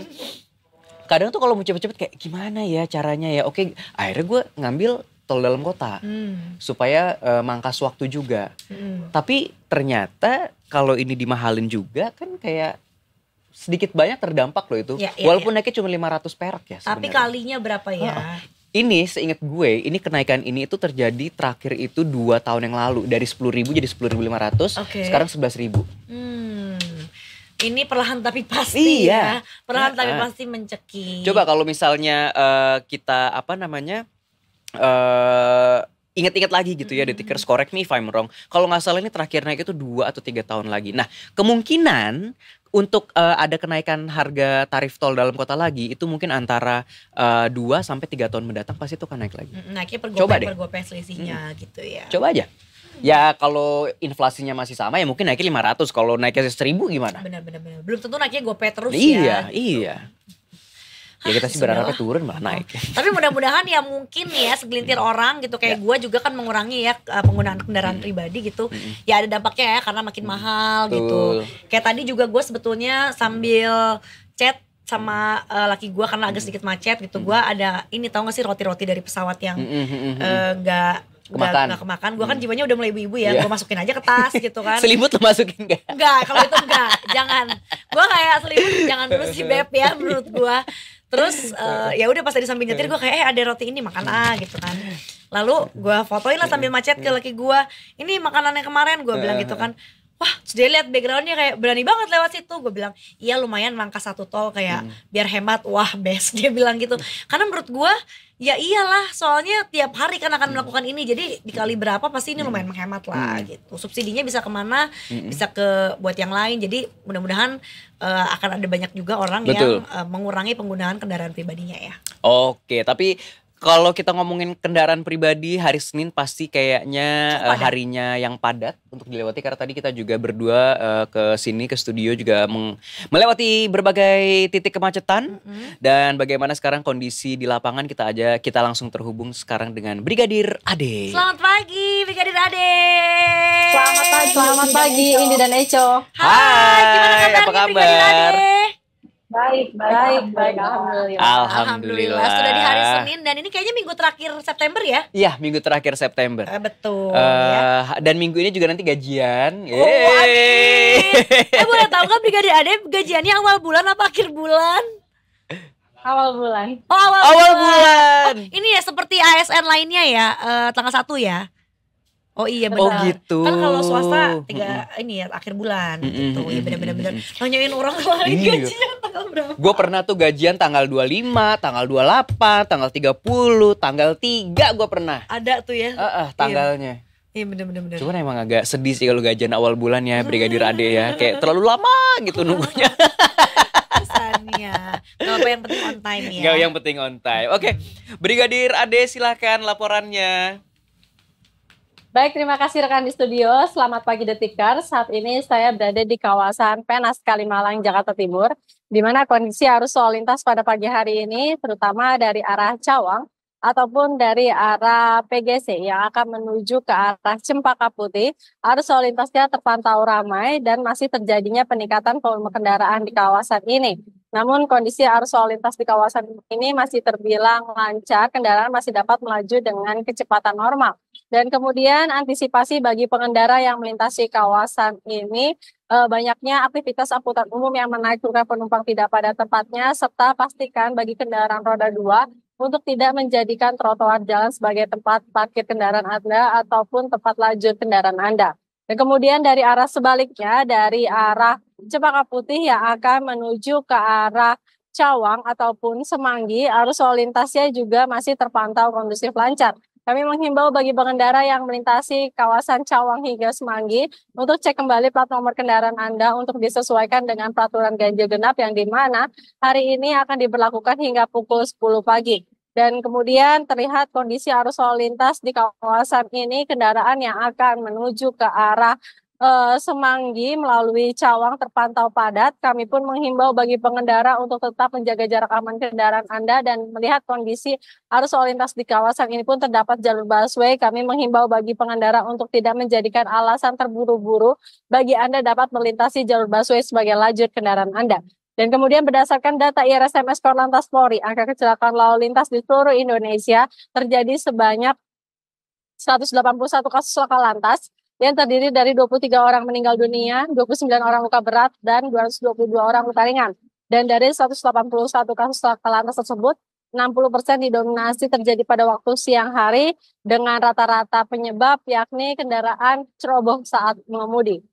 kadang tuh kalau mau cepet-cepet kayak gimana ya caranya ya. Oke, akhirnya gue ngambil tol dalam kota hmm. supaya uh, mangkas waktu juga. Hmm. Tapi ternyata kalau ini dimahalin juga kan kayak sedikit banyak terdampak loh itu. Ya, ya, Walaupun ya. naiknya cuma 500 perak ya sebenernya. Tapi kalinya berapa ya? Uh -uh ini seingat gue ini kenaikan ini itu terjadi terakhir itu dua tahun yang lalu dari sepuluh ribu jadi sepuluh ribu lima ratus sekarang sebelas ribu hmm. ini perlahan tapi pasti iya. ya perlahan nah, tapi uh. pasti mencekik coba kalau misalnya uh, kita apa namanya uh, ingat-ingat lagi gitu ya mm -hmm. the correct me if I'm wrong kalau nggak salah ini terakhir naik itu dua atau tiga tahun lagi nah kemungkinan untuk uh, ada kenaikan harga tarif tol dalam kota lagi itu mungkin antara uh, eh, 2 sampai 3 tahun mendatang pasti itu akan naik lagi. Naiknya per Coba deh. per selisihnya hmm. gitu ya. Coba aja. Ya kalau inflasinya masih sama ya mungkin naiknya 500, kalau naiknya 1000 gimana? Benar benar benar. Belum tentu naiknya gopay terus iya, ya. Gitu. Iya, iya. Gitu ya kita sih berharapnya turun malah naik. Oh. Tapi mudah-mudahan ya mungkin ya segelintir hmm. orang gitu kayak ya. gue juga kan mengurangi ya eh, penggunaan kendaraan hmm. pribadi gitu. Hmm. Ya ada dampaknya ya karena makin hmm. mahal gitu. Betul. gitu. Kayak tadi juga gue sebetulnya sambil chat sama uh, laki gue karena agak hmm. sedikit macet gitu. Gue ada ini tau gak sih roti-roti dari pesawat yang enggak eh, uh, kemakan. Gak, kemakan. Gue kan jiwanya udah mulai ibu-ibu ya. Yeah. Gue masukin aja ke tas gitu kan. selimut lo masukin gak? Enggak, kalau itu enggak. jangan. Gue kayak selimut jangan dulu si Beb ya menurut gue terus uh, ya udah pas tadi sambil nyetir hmm. gue kayak eh ada roti ini makan ah gitu kan hmm. lalu gue fotoin lah sambil hmm. macet ke laki gue ini makanannya kemarin gue bilang gitu kan wah dia lihat backgroundnya kayak berani banget lewat situ gue bilang iya lumayan langkah satu tol kayak hmm. biar hemat wah best dia bilang gitu karena menurut gue Ya iyalah, soalnya tiap hari kan akan hmm. melakukan ini, jadi dikali berapa pasti ini hmm. lumayan menghemat lah hmm. gitu. Subsidinya bisa kemana, hmm. bisa ke buat yang lain. Jadi mudah-mudahan uh, akan ada banyak juga orang Betul. yang uh, mengurangi penggunaan kendaraan pribadinya ya. Oke, tapi kalau kita ngomongin kendaraan pribadi, hari Senin pasti kayaknya uh, harinya yang padat untuk dilewati karena tadi kita juga berdua uh, ke sini ke studio juga melewati berbagai titik kemacetan mm -hmm. dan bagaimana sekarang kondisi di lapangan kita aja kita langsung terhubung sekarang dengan Brigadir Ade. Selamat pagi Brigadir Ade. Selamat pagi, selamat pagi Indi dan Eco. Hai, Hai gimana kabar, apa kabar? Brigadir Ade? Baik, baik, baik, alhamdulillah. Alhamdulillah. Sudah di hari Senin dan ini kayaknya minggu terakhir September ya? Iya, minggu terakhir September. Eh, betul. Uh, ya. Dan minggu ini juga nanti gajian. Oh, eh boleh tahu nggak Brigadir Ade gajiannya awal bulan apa akhir bulan? Awal bulan. Oh, awal, awal bulan. bulan. Oh, ini ya seperti ASN lainnya ya, uh, tanggal satu ya. Oh iya oh, benar. Oh gitu. Kan kalau swasta tiga mm-hmm. ini ya akhir bulan mm-hmm. gitu. Iya benar-benar benar. Nanyain orang lain iya. gajian. tanggal berapa? Gue pernah tuh gajian tanggal 25, tanggal 28, tanggal 30, tanggal 3 gue pernah. Ada tuh ya. Heeh, uh tanggalnya. Iya. Iya bener-bener Cuman emang agak sedih sih kalau gajian awal bulan ya Brigadir Ade ya Kayak terlalu lama gitu nunggunya Kesannya Gak apa yang penting on time ya Gak yang penting on time Oke okay. Brigadir Ade silahkan laporannya Baik, terima kasih rekan di studio. Selamat pagi Detikers. Saat ini saya berada di kawasan Penas Kalimalang, Jakarta Timur, di mana kondisi arus lalu lintas pada pagi hari ini, terutama dari arah Cawang ataupun dari arah PGC yang akan menuju ke arah Cempaka Putih, arus lalu lintasnya terpantau ramai dan masih terjadinya peningkatan volume kendaraan di kawasan ini. Namun kondisi arus lalu lintas di kawasan ini masih terbilang lancar, kendaraan masih dapat melaju dengan kecepatan normal. Dan kemudian antisipasi bagi pengendara yang melintasi kawasan ini eh, banyaknya aktivitas angkutan umum yang menaik turun penumpang tidak pada tempatnya serta pastikan bagi kendaraan roda dua untuk tidak menjadikan trotoar jalan sebagai tempat parkir kendaraan Anda ataupun tempat lajur kendaraan Anda. Dan kemudian dari arah sebaliknya, dari arah Cempaka Putih yang akan menuju ke arah Cawang ataupun Semanggi, arus lalu lintasnya juga masih terpantau kondusif lancar. Kami menghimbau bagi pengendara yang melintasi kawasan Cawang hingga Semanggi untuk cek kembali plat nomor kendaraan Anda untuk disesuaikan dengan peraturan ganjil genap yang di mana hari ini akan diberlakukan hingga pukul 10 pagi. Dan kemudian terlihat kondisi arus lalu lintas di kawasan ini kendaraan yang akan menuju ke arah e, Semanggi melalui Cawang terpantau padat. Kami pun menghimbau bagi pengendara untuk tetap menjaga jarak aman kendaraan Anda dan melihat kondisi arus lalu lintas di kawasan ini pun terdapat jalur busway. Kami menghimbau bagi pengendara untuk tidak menjadikan alasan terburu-buru bagi Anda dapat melintasi jalur busway sebagai lajur kendaraan Anda. Dan kemudian berdasarkan data IRSMS Korlantas Polri, angka kecelakaan lalu lintas di seluruh Indonesia terjadi sebanyak 181 kasus laka lantas yang terdiri dari 23 orang meninggal dunia, 29 orang luka berat, dan 222 orang luka ringan. Dan dari 181 kasus laka lantas tersebut, 60% persen didominasi terjadi pada waktu siang hari dengan rata-rata penyebab yakni kendaraan ceroboh saat mengemudi.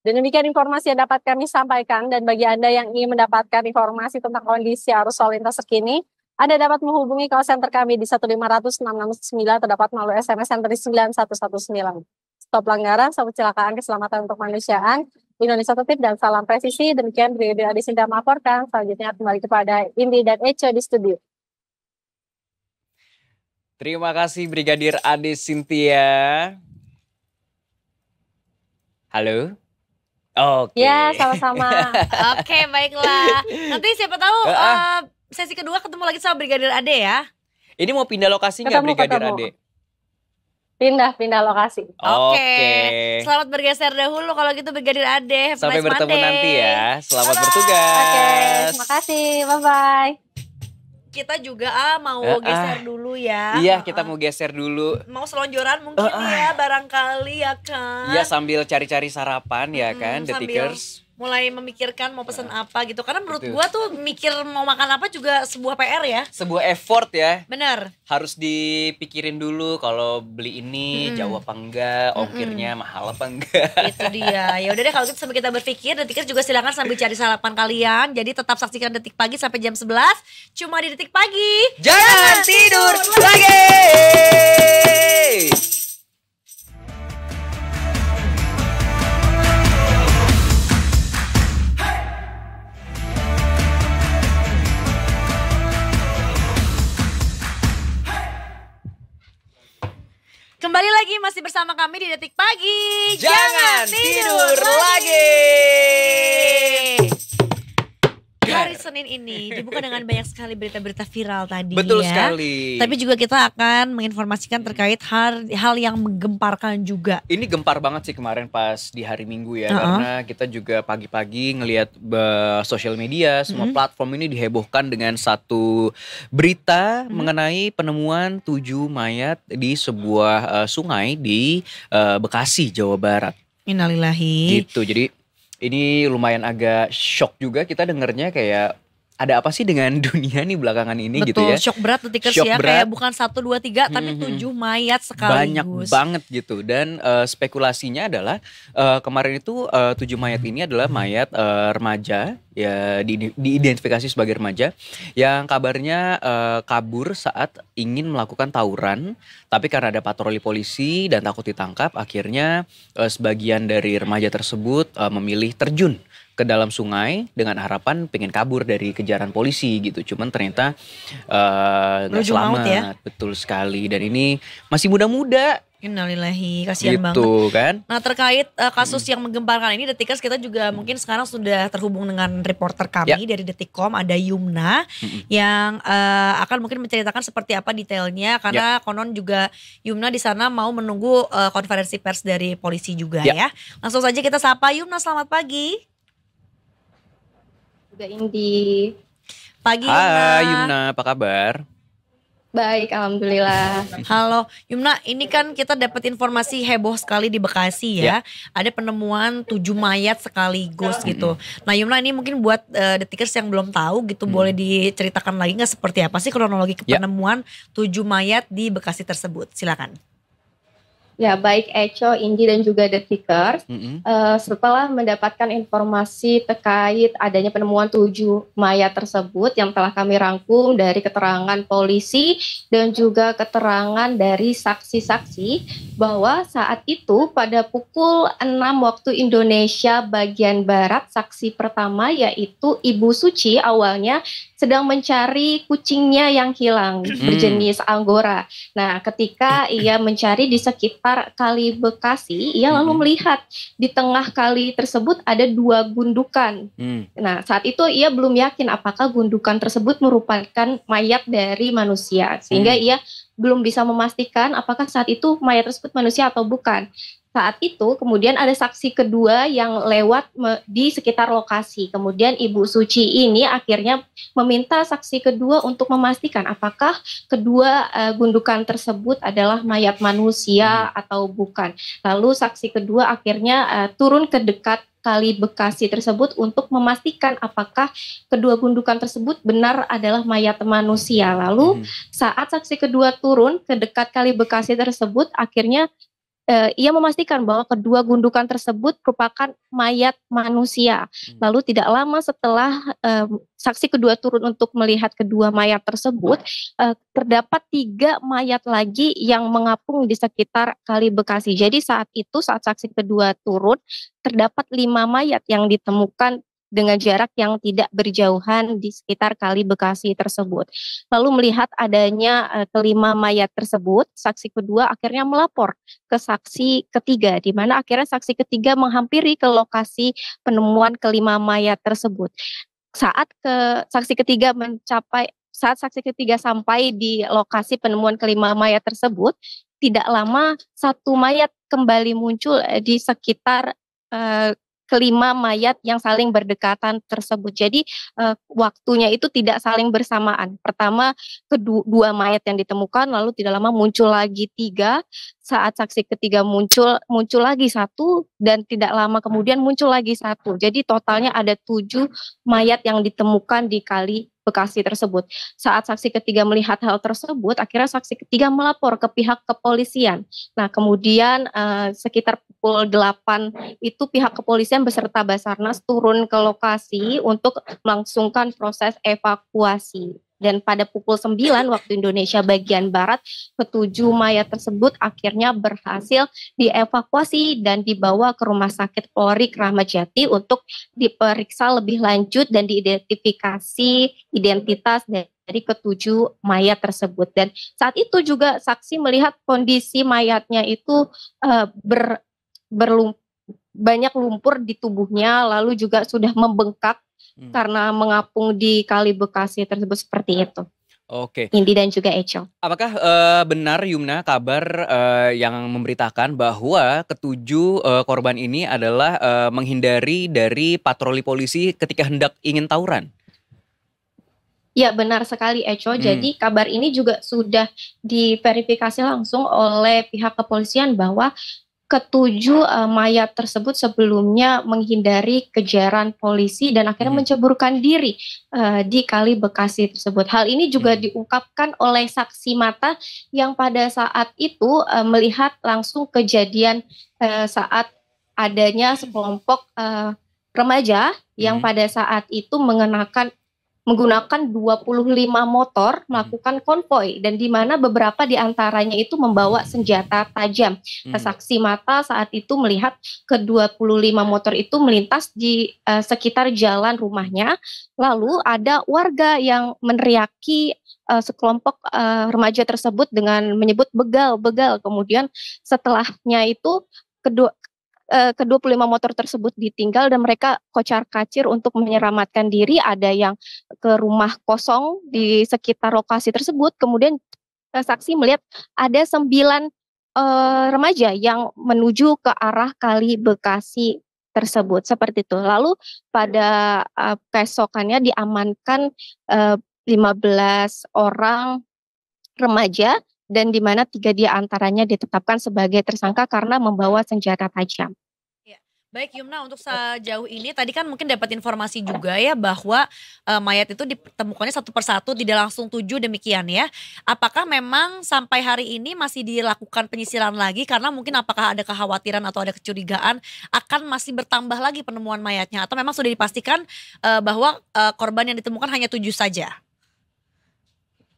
Dan demikian informasi yang dapat kami sampaikan dan bagi Anda yang ingin mendapatkan informasi tentang kondisi arus lalu lintas terkini, Anda dapat menghubungi call center kami di 1500669 atau dapat melalui SMS yang 9119. Stop pelanggaran, stop kecelakaan, keselamatan untuk kemanusiaan, Indonesia tetap. dan salam presisi. Demikian Brigadir Adi Sinta melaporkan. Selanjutnya kembali kepada Indi dan Echo di studio. Terima kasih Brigadir Ade Sintia. Halo. Oke. Okay. Ya, sama-sama. Oke, okay, baiklah. Nanti siapa tahu uh, sesi kedua ketemu lagi sama Brigadir Ade ya. Ini mau pindah lokasi nggak Brigadir ketemu. Ade? Pindah, pindah lokasi. Oke. Okay. okay. Selamat bergeser dahulu kalau gitu Brigadir Ade. Have Sampai nice bertemu Monday. nanti ya. Selamat Bye -bye. bertugas. Oke, okay, terima kasih. Bye-bye kita juga ah mau uh, geser uh, dulu ya. Iya, kita uh, mau geser dulu. Mau selonjoran mungkin uh, uh. ya eh. barangkali ya kan. Iya, sambil cari-cari sarapan ya hmm, kan, the Sambil mulai memikirkan mau pesan nah, apa gitu karena menurut gue gua tuh mikir mau makan apa juga sebuah PR ya sebuah effort ya benar harus dipikirin dulu kalau beli ini hmm. jauh apa enggak ongkirnya hmm. mahal apa enggak itu dia ya udah deh kalau gitu sambil kita berpikir detikers juga silakan sambil cari sarapan kalian jadi tetap saksikan detik pagi sampai jam 11 cuma di detik pagi jangan, jangan tidur, tidur lagi, lagi. Kembali lagi masih bersama kami di Detik Pagi. Jangan, Jangan tidur, tidur lagi. lagi hari Senin ini dibuka dengan banyak sekali berita-berita viral tadi Betul ya. sekali. Tapi juga kita akan menginformasikan terkait hal, hal yang menggemparkan juga. Ini gempar banget sih kemarin pas di hari Minggu ya uh -huh. karena kita juga pagi-pagi ngeliat sosial media semua uh mm-hmm. -huh. platform ini dihebohkan dengan satu berita uh mm-hmm. -huh. mengenai penemuan tujuh mayat di sebuah uh, sungai di uh, Bekasi, Jawa Barat. Innalillahi. Gitu. Jadi ini lumayan agak shock juga kita dengernya kayak ada apa sih dengan dunia nih belakangan ini gitu Betul, gitu ya. Betul, shock berat ketika shock ya berat. kayak bukan 1 2 3 tapi hmm, hmm, hmm. tujuh mayat sekaligus. Banyak banget gitu dan uh, spekulasinya adalah uh, kemarin itu uh, tujuh mayat ini adalah mayat uh, remaja ya di, diidentifikasi sebagai remaja yang kabarnya uh, kabur saat ingin melakukan tawuran tapi karena ada patroli polisi dan takut ditangkap akhirnya uh, sebagian dari remaja tersebut uh, memilih terjun ke dalam sungai dengan harapan pengen kabur dari kejaran polisi gitu. Cuman ternyata eh, nggak uh, gak ya? selamat, ya? betul sekali. Dan ini masih muda-muda. Innalillahi, kasihan gitu, banget. kan. Nah terkait uh, kasus hmm. yang menggemparkan ini Detikers kita juga hmm. mungkin sekarang sudah terhubung dengan reporter kami ya. dari Detikcom ada Yumna hmm. yang uh, akan mungkin menceritakan seperti apa detailnya karena ya. konon juga Yumna di sana mau menunggu uh, konferensi pers dari polisi juga ya. ya. Langsung saja kita sapa Yumna, selamat pagi juga Indi. Pagi Hai Yumna. apa kabar? Baik, alhamdulillah. Halo, Yumna, ini kan kita dapat informasi heboh sekali di Bekasi ya. Yeah. Ada penemuan tujuh mayat sekaligus gitu. Nah, Yumna ini mungkin buat uh, eh, detikers yang belum tahu gitu, hmm. boleh diceritakan lagi nggak seperti apa sih kronologi yeah. penemuan tujuh mayat di Bekasi tersebut? Silakan. Ya, baik Echo, Indi, dan juga The Tickers Mm -hmm. uh, setelah mendapatkan informasi terkait adanya penemuan tujuh mayat tersebut yang telah kami rangkum dari keterangan polisi dan juga keterangan dari saksi-saksi bahwa saat itu pada pukul 6 waktu Indonesia bagian Barat, saksi pertama yaitu Ibu Suci awalnya sedang mencari kucingnya yang hilang hmm. berjenis Anggora. Nah, ketika ia mencari di sekitar Kali Bekasi, ia lalu hmm. melihat di tengah kali tersebut ada dua gundukan. Hmm. Nah, saat itu ia belum yakin apakah gundukan tersebut merupakan mayat dari manusia, sehingga ia belum bisa memastikan apakah saat itu mayat tersebut manusia atau bukan. Saat itu kemudian ada saksi kedua yang lewat di sekitar lokasi. Kemudian Ibu Suci ini akhirnya meminta saksi kedua untuk memastikan apakah kedua uh, gundukan tersebut adalah mayat manusia hmm. atau bukan. Lalu saksi kedua akhirnya uh, turun ke dekat Kali Bekasi tersebut untuk memastikan apakah kedua gundukan tersebut benar adalah mayat manusia. Lalu hmm. saat saksi kedua turun ke dekat Kali Bekasi tersebut, akhirnya Eh, ia memastikan bahwa kedua gundukan tersebut merupakan mayat manusia. Hmm. Lalu tidak lama setelah um, saksi kedua turun untuk melihat kedua mayat tersebut, uh, terdapat tiga mayat lagi yang mengapung di sekitar Kali Bekasi. Jadi saat itu saat saksi kedua turun, terdapat lima mayat yang ditemukan dengan jarak yang tidak berjauhan di sekitar Kali Bekasi tersebut. Lalu melihat adanya eh, kelima mayat tersebut, saksi kedua akhirnya melapor ke saksi ketiga, di mana akhirnya saksi ketiga menghampiri ke lokasi penemuan kelima mayat tersebut. Saat ke saksi ketiga mencapai saat saksi ketiga sampai di lokasi penemuan kelima mayat tersebut, tidak lama satu mayat kembali muncul eh, di sekitar eh, kelima mayat yang saling berdekatan tersebut. Jadi uh, waktunya itu tidak saling bersamaan. Pertama kedua dua mayat yang ditemukan lalu tidak lama muncul lagi tiga. Saat saksi ketiga muncul muncul lagi satu dan tidak lama kemudian muncul lagi satu. Jadi totalnya ada tujuh mayat yang ditemukan di kali Bekasi tersebut. Saat saksi ketiga melihat hal tersebut, akhirnya saksi ketiga melapor ke pihak kepolisian. Nah, kemudian eh, sekitar pukul 8 itu pihak kepolisian beserta Basarnas turun ke lokasi untuk melangsungkan proses evakuasi dan pada pukul 9 waktu Indonesia bagian barat ketujuh mayat tersebut akhirnya berhasil dievakuasi dan dibawa ke rumah sakit Polri Kramat Jati untuk diperiksa lebih lanjut dan diidentifikasi identitas dari ketujuh mayat tersebut dan saat itu juga saksi melihat kondisi mayatnya itu uh, ber berlumpur banyak lumpur di tubuhnya lalu juga sudah membengkak hmm. karena mengapung di kali Bekasi tersebut seperti itu. Oke. Okay. Indi dan juga Echo. Apakah uh, benar Yumna kabar uh, yang memberitakan bahwa ketujuh uh, korban ini adalah uh, menghindari dari patroli polisi ketika hendak ingin tawuran? Ya benar sekali Echo. Hmm. Jadi kabar ini juga sudah diverifikasi langsung oleh pihak kepolisian bahwa ketujuh uh, mayat tersebut sebelumnya menghindari kejaran polisi dan akhirnya hmm. menceburkan diri uh, di Kali Bekasi tersebut. Hal ini juga hmm. diungkapkan oleh saksi mata yang pada saat itu uh, melihat langsung kejadian uh, saat adanya sekelompok uh, remaja yang hmm. pada saat itu mengenakan menggunakan 25 motor hmm. melakukan konvoy dan di mana beberapa di antaranya itu membawa senjata tajam. Hmm. Kesaksi mata saat itu melihat ke-25 motor itu melintas di uh, sekitar jalan rumahnya. Lalu ada warga yang meneriaki uh, sekelompok uh, remaja tersebut dengan menyebut begal, begal. Kemudian setelahnya itu kedua Eh, kedua ke-25 motor tersebut ditinggal dan mereka kocar-kacir untuk menyelamatkan diri. Ada yang ke rumah kosong di sekitar lokasi tersebut. Kemudian eh, saksi melihat ada sembilan uh, remaja yang menuju ke arah Kali Bekasi tersebut seperti itu. Lalu pada uh, keesokannya diamankan uh, 15 orang remaja dan di mana tiga di antaranya ditetapkan sebagai tersangka karena membawa senjata tajam. Iya. Baik Yumna untuk sejauh ini tadi kan mungkin dapat informasi juga ya bahwa e, mayat itu ditemukannya satu persatu tidak langsung tujuh demikian ya. Apakah memang sampai hari ini masih dilakukan penyisiran lagi karena mungkin apakah ada kekhawatiran atau ada kecurigaan akan masih bertambah lagi penemuan mayatnya atau memang sudah dipastikan e, bahwa e, korban yang ditemukan hanya tujuh saja?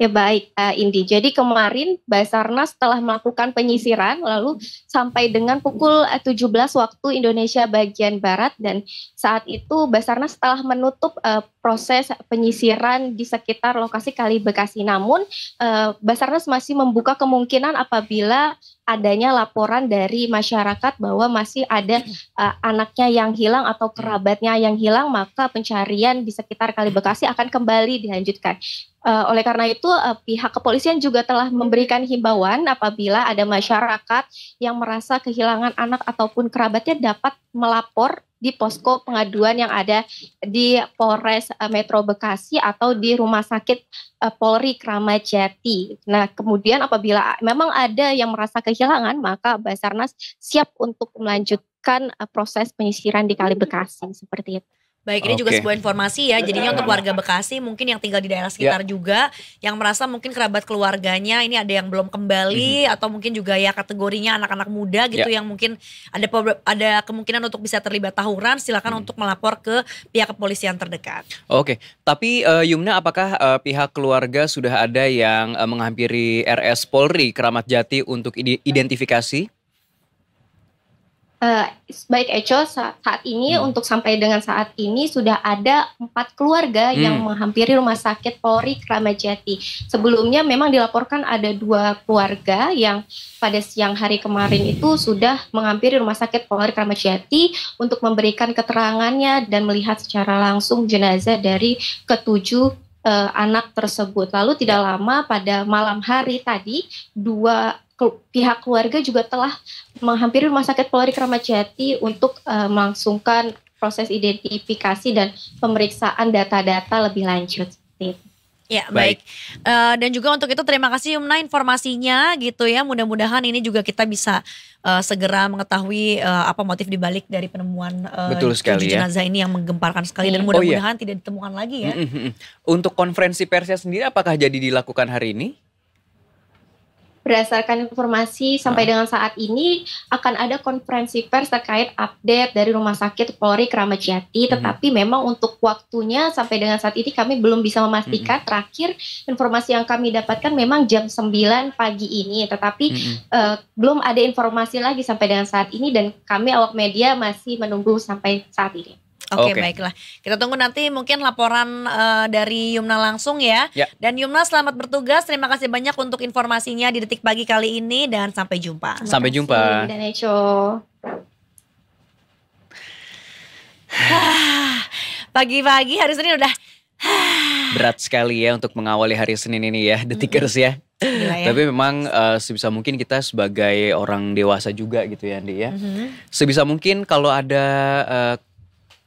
Ya baik, uh, Indi. Jadi kemarin Basarnas telah melakukan penyisiran lalu sampai dengan pukul 17 eh, waktu Indonesia bagian barat dan saat itu Basarnas telah menutup uh, proses penyisiran di sekitar lokasi Kali Bekasi. Namun eh, Basarnas masih membuka kemungkinan apabila adanya laporan dari masyarakat bahwa masih ada eh, anaknya yang hilang atau hmm. kerabatnya yang hilang, maka pencarian di sekitar Kali Bekasi akan kembali dilanjutkan. Uh, oleh karena itu, uh, pihak kepolisian juga telah memberikan himbauan apabila ada masyarakat yang merasa kehilangan anak ataupun kerabatnya dapat melapor di posko pengaduan yang ada di Polres eh, Metro Bekasi atau di Rumah Sakit eh, Polri Kramajati. Nah, kemudian apabila memang ada yang merasa kehilangan, maka Basarnas siap untuk melanjutkan eh, proses penyisiran di Kali Bekasi seperti itu. Baik, ini okay. juga sebuah informasi ya. Jadinya untuk warga Bekasi mungkin yang tinggal di daerah ya. sekitar yeah. juga yang merasa mungkin kerabat keluarganya ini ada yang belum kembali mm -hmm. atau mungkin juga ya kategorinya anak-anak muda gitu yeah. yang mungkin ada ada kemungkinan untuk bisa terlibat tawuran, silakan mm. untuk melapor ke pihak kepolisian terdekat. Oke. Okay. Tapi uh, Yumna apakah uh, pihak keluarga sudah ada yang uh, menghampiri RS Polri Keramat Jati untuk identifikasi? uh, baik Echo saat ini hmm. untuk sampai dengan saat ini sudah ada empat keluarga hmm. yang menghampiri rumah sakit Polri Jati. Sebelumnya memang dilaporkan ada dua keluarga yang pada siang hari kemarin itu sudah menghampiri rumah sakit Polri Jati untuk memberikan keterangannya dan melihat secara langsung jenazah dari ketujuh uh, anak tersebut. Lalu tidak ya. lama pada malam hari tadi dua pihak keluarga juga telah menghampiri Rumah Sakit Polri Kramat Jati untuk uh, melangsungkan proses identifikasi dan pemeriksaan data-data lebih lanjut. Ya baik. baik. Uh, dan juga untuk itu terima kasih Yumna informasinya gitu ya. Mudah-mudahan ini juga kita bisa uh, segera mengetahui uh, apa motif dibalik dari penemuan uh, Betul sekali ya. jenazah ini yang menggemparkan sekali dan mudah-mudahan iya. oh, iya. tidak ditemukan lagi ya. Untuk konferensi persnya sendiri apakah jadi dilakukan hari ini? berdasarkan informasi sampai ah. dengan saat ini akan ada konferensi pers terkait update dari Rumah Sakit Polri Keramat Jati, mhm. tetapi hmm. memang untuk waktunya sampai dengan saat ini kami belum bisa memastikan. Hmm. Terakhir informasi yang kami dapatkan memang jam 9 pagi ini, tetapi hmm. uh, belum ada informasi lagi sampai dengan saat ini dan kami awak media masih menunggu sampai saat ini. Oke, okay, okay. baiklah. Kita tunggu nanti mungkin laporan uh, dari Yumna langsung ya. Yeah. Dan Yumna selamat bertugas. Terima kasih banyak untuk informasinya di detik pagi kali ini dan sampai jumpa. Terima sampai kasih, jumpa. Dan Pagi-pagi hari Senin udah berat sekali ya untuk mengawali hari Senin ini ya, detikers ya. ya. Tapi memang uh, sebisa mungkin kita sebagai orang dewasa juga gitu ya Andi ya. Mm -hmm. Sebisa mungkin kalau ada uh,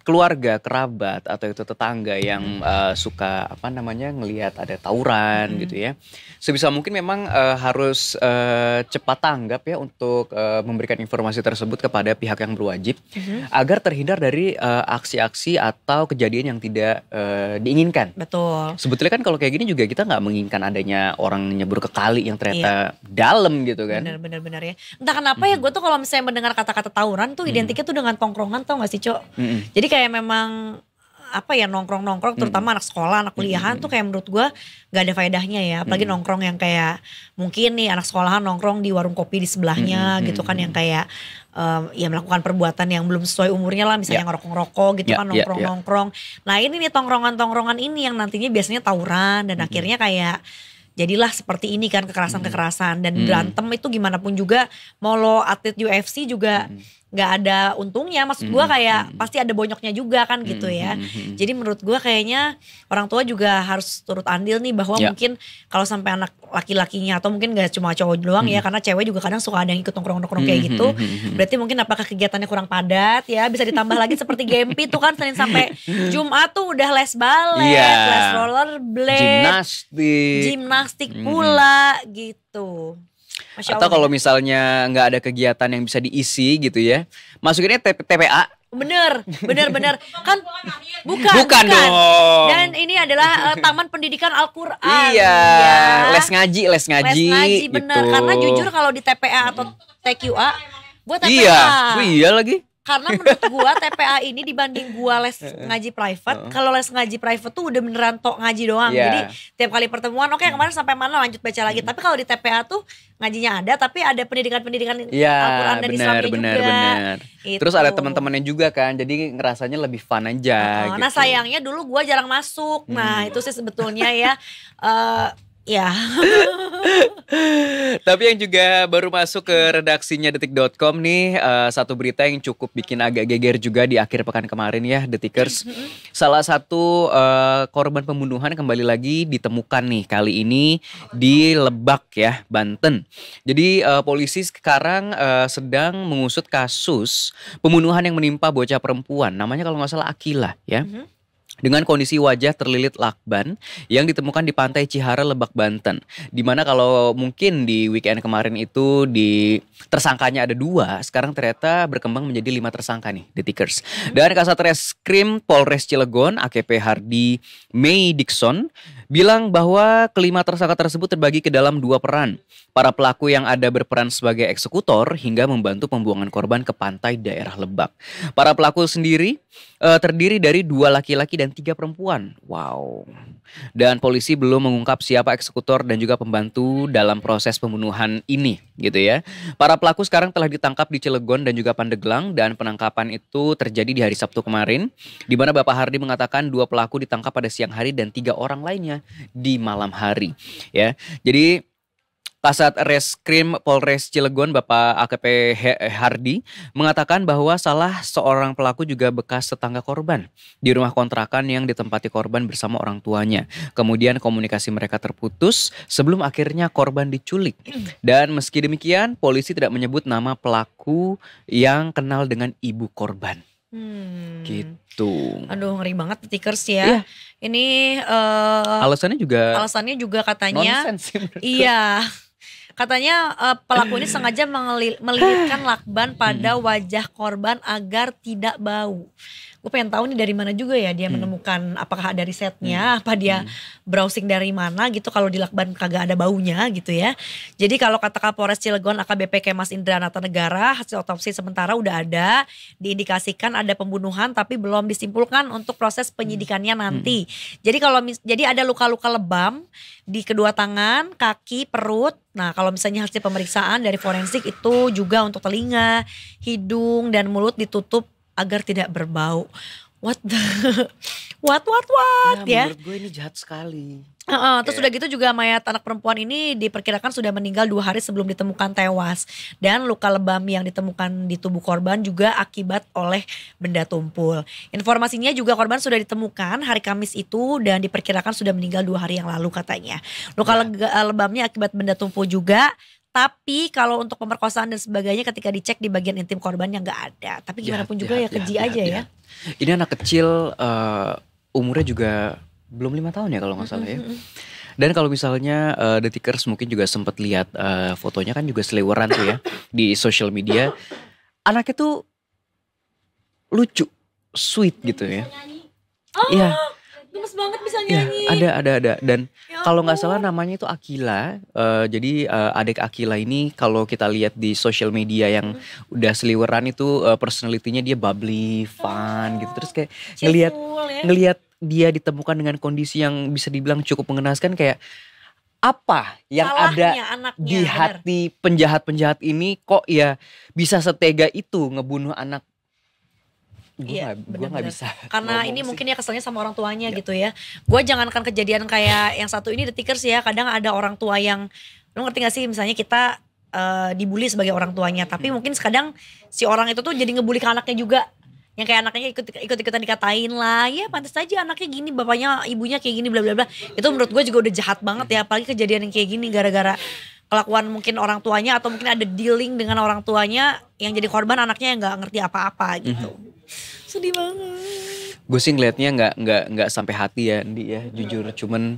keluarga, kerabat atau itu tetangga yang hmm. uh, suka apa namanya ngelihat ada tawuran hmm. gitu ya. Sebisa mungkin memang uh, harus uh, cepat tanggap ya untuk uh, memberikan informasi tersebut kepada pihak yang berwajib hmm. agar terhindar dari aksi-aksi uh, atau kejadian yang tidak uh, diinginkan. Betul. Sebetulnya kan kalau kayak gini juga kita nggak menginginkan adanya orang nyebur ke kali yang ternyata iya. dalam gitu kan. Benar-benar benar ya. Entah kenapa ya, hmm. ya gue tuh kalau misalnya mendengar kata-kata tawuran tuh hmm. identiknya tuh dengan tongkrongan tau gak sih, Cok? Hmm. Jadi kayak memang apa ya nongkrong-nongkrong terutama hmm. anak sekolah, anak kuliahan hmm. tuh kayak menurut gue nggak ada faedahnya ya. Apalagi hmm. nongkrong yang kayak mungkin nih anak sekolahan nongkrong di warung kopi di sebelahnya hmm. hmm gitu kan hmm, yang hmm. kayak um, ya melakukan perbuatan yang belum sesuai umurnya lah misalnya yeah. ngerokok-ngerokok gitu yeah, kan ya, nongkrong-nongkrong. Ya. Nah, ini nih tongkrongan-tongkrongan ini yang nantinya biasanya tawuran dan hmm. akhirnya kayak jadilah seperti ini kan kekerasan-kekerasan dan hmm. berantem itu gimana pun juga mau lo atlet UFC juga hmm nggak ada untungnya maksud gue hmm, kayak hmm. pasti ada bonyoknya juga kan hmm, gitu hmm, ya hmm. jadi menurut gue kayaknya orang tua juga harus turut andil nih bahwa yeah. mungkin kalau sampai anak laki-lakinya atau mungkin gak cuma cowok doang ya, hmm. ya karena cewek juga kadang suka ada yang ikut nongkrong-nongkrong kayak gitu berarti mungkin apakah kegiatannya kurang padat ya bisa ditambah lagi seperti GMP tuh kan senin sampai Jumat tuh udah les balet yeah. les roller blade gymnastik gimnastik pula gitu Masya Atau kalau misalnya nggak ada kegiatan yang bisa diisi gitu ya, masukinnya TPA Bener, bener, bener. Kan bukan, bukan, bukan. dong. Dan ini adalah uh, taman pendidikan Al-Qur'an. Iya, ya. les ngaji, les ngaji. Les ngaji bener gitu. karena jujur kalau di TPA atau TQA buat TPA. Iya, iya lagi karena menurut gua TPA ini dibanding gua les ngaji private, kalau les ngaji private tuh udah beneran tok ngaji doang. Yeah. Jadi tiap kali pertemuan oke okay, hmm. kemarin sampai mana lanjut baca lagi. hmm. Tapi kalau di TPA tuh ngajinya ada tapi ada pendidikan-pendidikan yeah, Al-Qur'an dan bener, Islamnya bener, juga. Bener. Itu. Terus ada teman-temannya juga kan. Jadi ngerasanya lebih fun aja uh, gitu. Nah, sayangnya dulu gua jarang masuk. Nah, hmm. Nah, itu sih sebetulnya ya uh, Ya. Tapi yang juga baru masuk ke redaksinya detik.com nih uh, satu berita yang cukup bikin agak geger juga di akhir pekan kemarin ya detikers. Mm-hmm. Salah satu uh, korban pembunuhan kembali lagi ditemukan nih kali ini di Lebak ya, Banten. Jadi uh, polisi sekarang uh, sedang mengusut kasus pembunuhan yang menimpa bocah perempuan namanya kalau nggak salah Akila ya. Mm -hmm dengan kondisi wajah terlilit lakban yang ditemukan di pantai Cihara Lebak Banten. Dimana kalau mungkin di weekend kemarin itu di tersangkanya ada dua, sekarang ternyata berkembang menjadi lima tersangka nih, The Tickers. Dan Kasat Reskrim Polres Cilegon, AKP Hardi May Dixon, bilang bahwa kelima tersangka tersebut terbagi ke dalam dua peran. Para pelaku yang ada berperan sebagai eksekutor hingga membantu pembuangan korban ke pantai daerah Lebak. Para pelaku sendiri e, terdiri dari dua laki-laki dan tiga perempuan. Wow. Dan polisi belum mengungkap siapa eksekutor dan juga pembantu dalam proses pembunuhan ini, gitu ya. Para pelaku sekarang telah ditangkap di Cilegon dan juga Pandeglang dan penangkapan itu terjadi di hari Sabtu kemarin, di mana Bapak Hardi mengatakan dua pelaku ditangkap pada siang hari dan tiga orang lainnya di malam hari. Ya. Jadi Kasat Reskrim Polres Cilegon Bapak AKP Hardi mengatakan bahwa salah seorang pelaku juga bekas tetangga korban di rumah kontrakan yang ditempati korban bersama orang tuanya. Kemudian komunikasi mereka terputus sebelum akhirnya korban diculik. Dan meski demikian polisi tidak menyebut nama pelaku yang kenal dengan ibu korban. Hmm. Gitu. Aduh ngeri banget stickers ya. Yeah. Ini uh, alasannya juga alasannya juga katanya Iya. Katanya uh, pelaku ini sengaja melilitkan lakban pada hmm. wajah korban agar tidak bau gue pengen tahu nih dari mana juga ya dia hmm. menemukan apakah ada risetnya hmm. apa dia hmm. browsing dari mana gitu kalau di Lakban kagak ada baunya gitu ya jadi kalau kata Kapolres Cilegon AKBP Kemas Indra Nata Negara hasil otopsi sementara udah ada diindikasikan ada pembunuhan tapi belum disimpulkan untuk proses hmm. penyidikannya hmm. nanti hmm. jadi kalau jadi ada luka-luka lebam di kedua tangan kaki perut Nah, kalau misalnya hasil pemeriksaan dari forensik itu juga untuk telinga, hidung, dan mulut ditutup agar tidak berbau. What the, what what what ya? ya. Menurut gue ini jahat sekali. Uh, uh, terus sudah ya. gitu juga mayat anak perempuan ini diperkirakan sudah meninggal dua hari sebelum ditemukan tewas dan luka lebam yang ditemukan di tubuh korban juga akibat oleh benda tumpul. Informasinya juga korban sudah ditemukan hari Kamis itu dan diperkirakan sudah meninggal dua hari yang lalu katanya. Luka yeah. Ya. Eh, lebamnya akibat benda tumpul juga tapi kalau untuk pemerkosaan dan sebagainya ketika dicek di bagian intim korban yang nggak ada. Tapi gimana iya, pun iya, juga ya iya, keji aja ya. Ini anak kecil uh, umurnya juga belum lima tahun ya kalau nggak salah ya. Dan kalau misalnya uh, eh, detikers mungkin juga sempat lihat uh, fotonya kan juga selewaran tuh ya di social media. Anaknya tuh lucu, sweet gitu ya. Oh, iya. Oh gemes banget bisa iya, nyanyi. Ya, ada ada ada dan ya kalau nggak salah namanya itu Akila. Uh, jadi uh, adik Akila ini kalau kita lihat di sosial media yang hmm. udah seliweran itu uh, eh, personalitinya dia bubbly, fun oh. gitu. Terus kayak ngelihat ya. ngelihat dia ditemukan dengan kondisi yang bisa dibilang cukup mengenaskan kayak apa yang Salahnya, ada anaknya, di hati penjahat-penjahat ini kok ya bisa setega itu ngebunuh anak gue iya, gak, gue gak bisa karena ini sih. mungkin ya keselnya sama orang tuanya yeah. gitu ya gue jangankan kejadian kayak yang satu ini detikers ya kadang ada orang tua yang lu ngerti gak sih misalnya kita uh, dibully sebagai orang tuanya tapi hmm. mungkin kadang si orang itu tuh jadi ngebully ke anaknya juga yang kayak anaknya ikut ikut ikutan dikatain lah ya pantas aja anaknya gini bapaknya ibunya kayak gini bla bla bla itu menurut gue juga udah jahat banget ya apalagi kejadian yang kayak gini gara-gara kelakuan mungkin orang tuanya atau mungkin ada dealing dengan orang tuanya yang jadi korban anaknya yang nggak ngerti apa-apa gitu. Mm -hmm. Sedih banget. Gue sih ngelihatnya nggak nggak nggak sampai hati ya, Andi ya, jujur. Cuman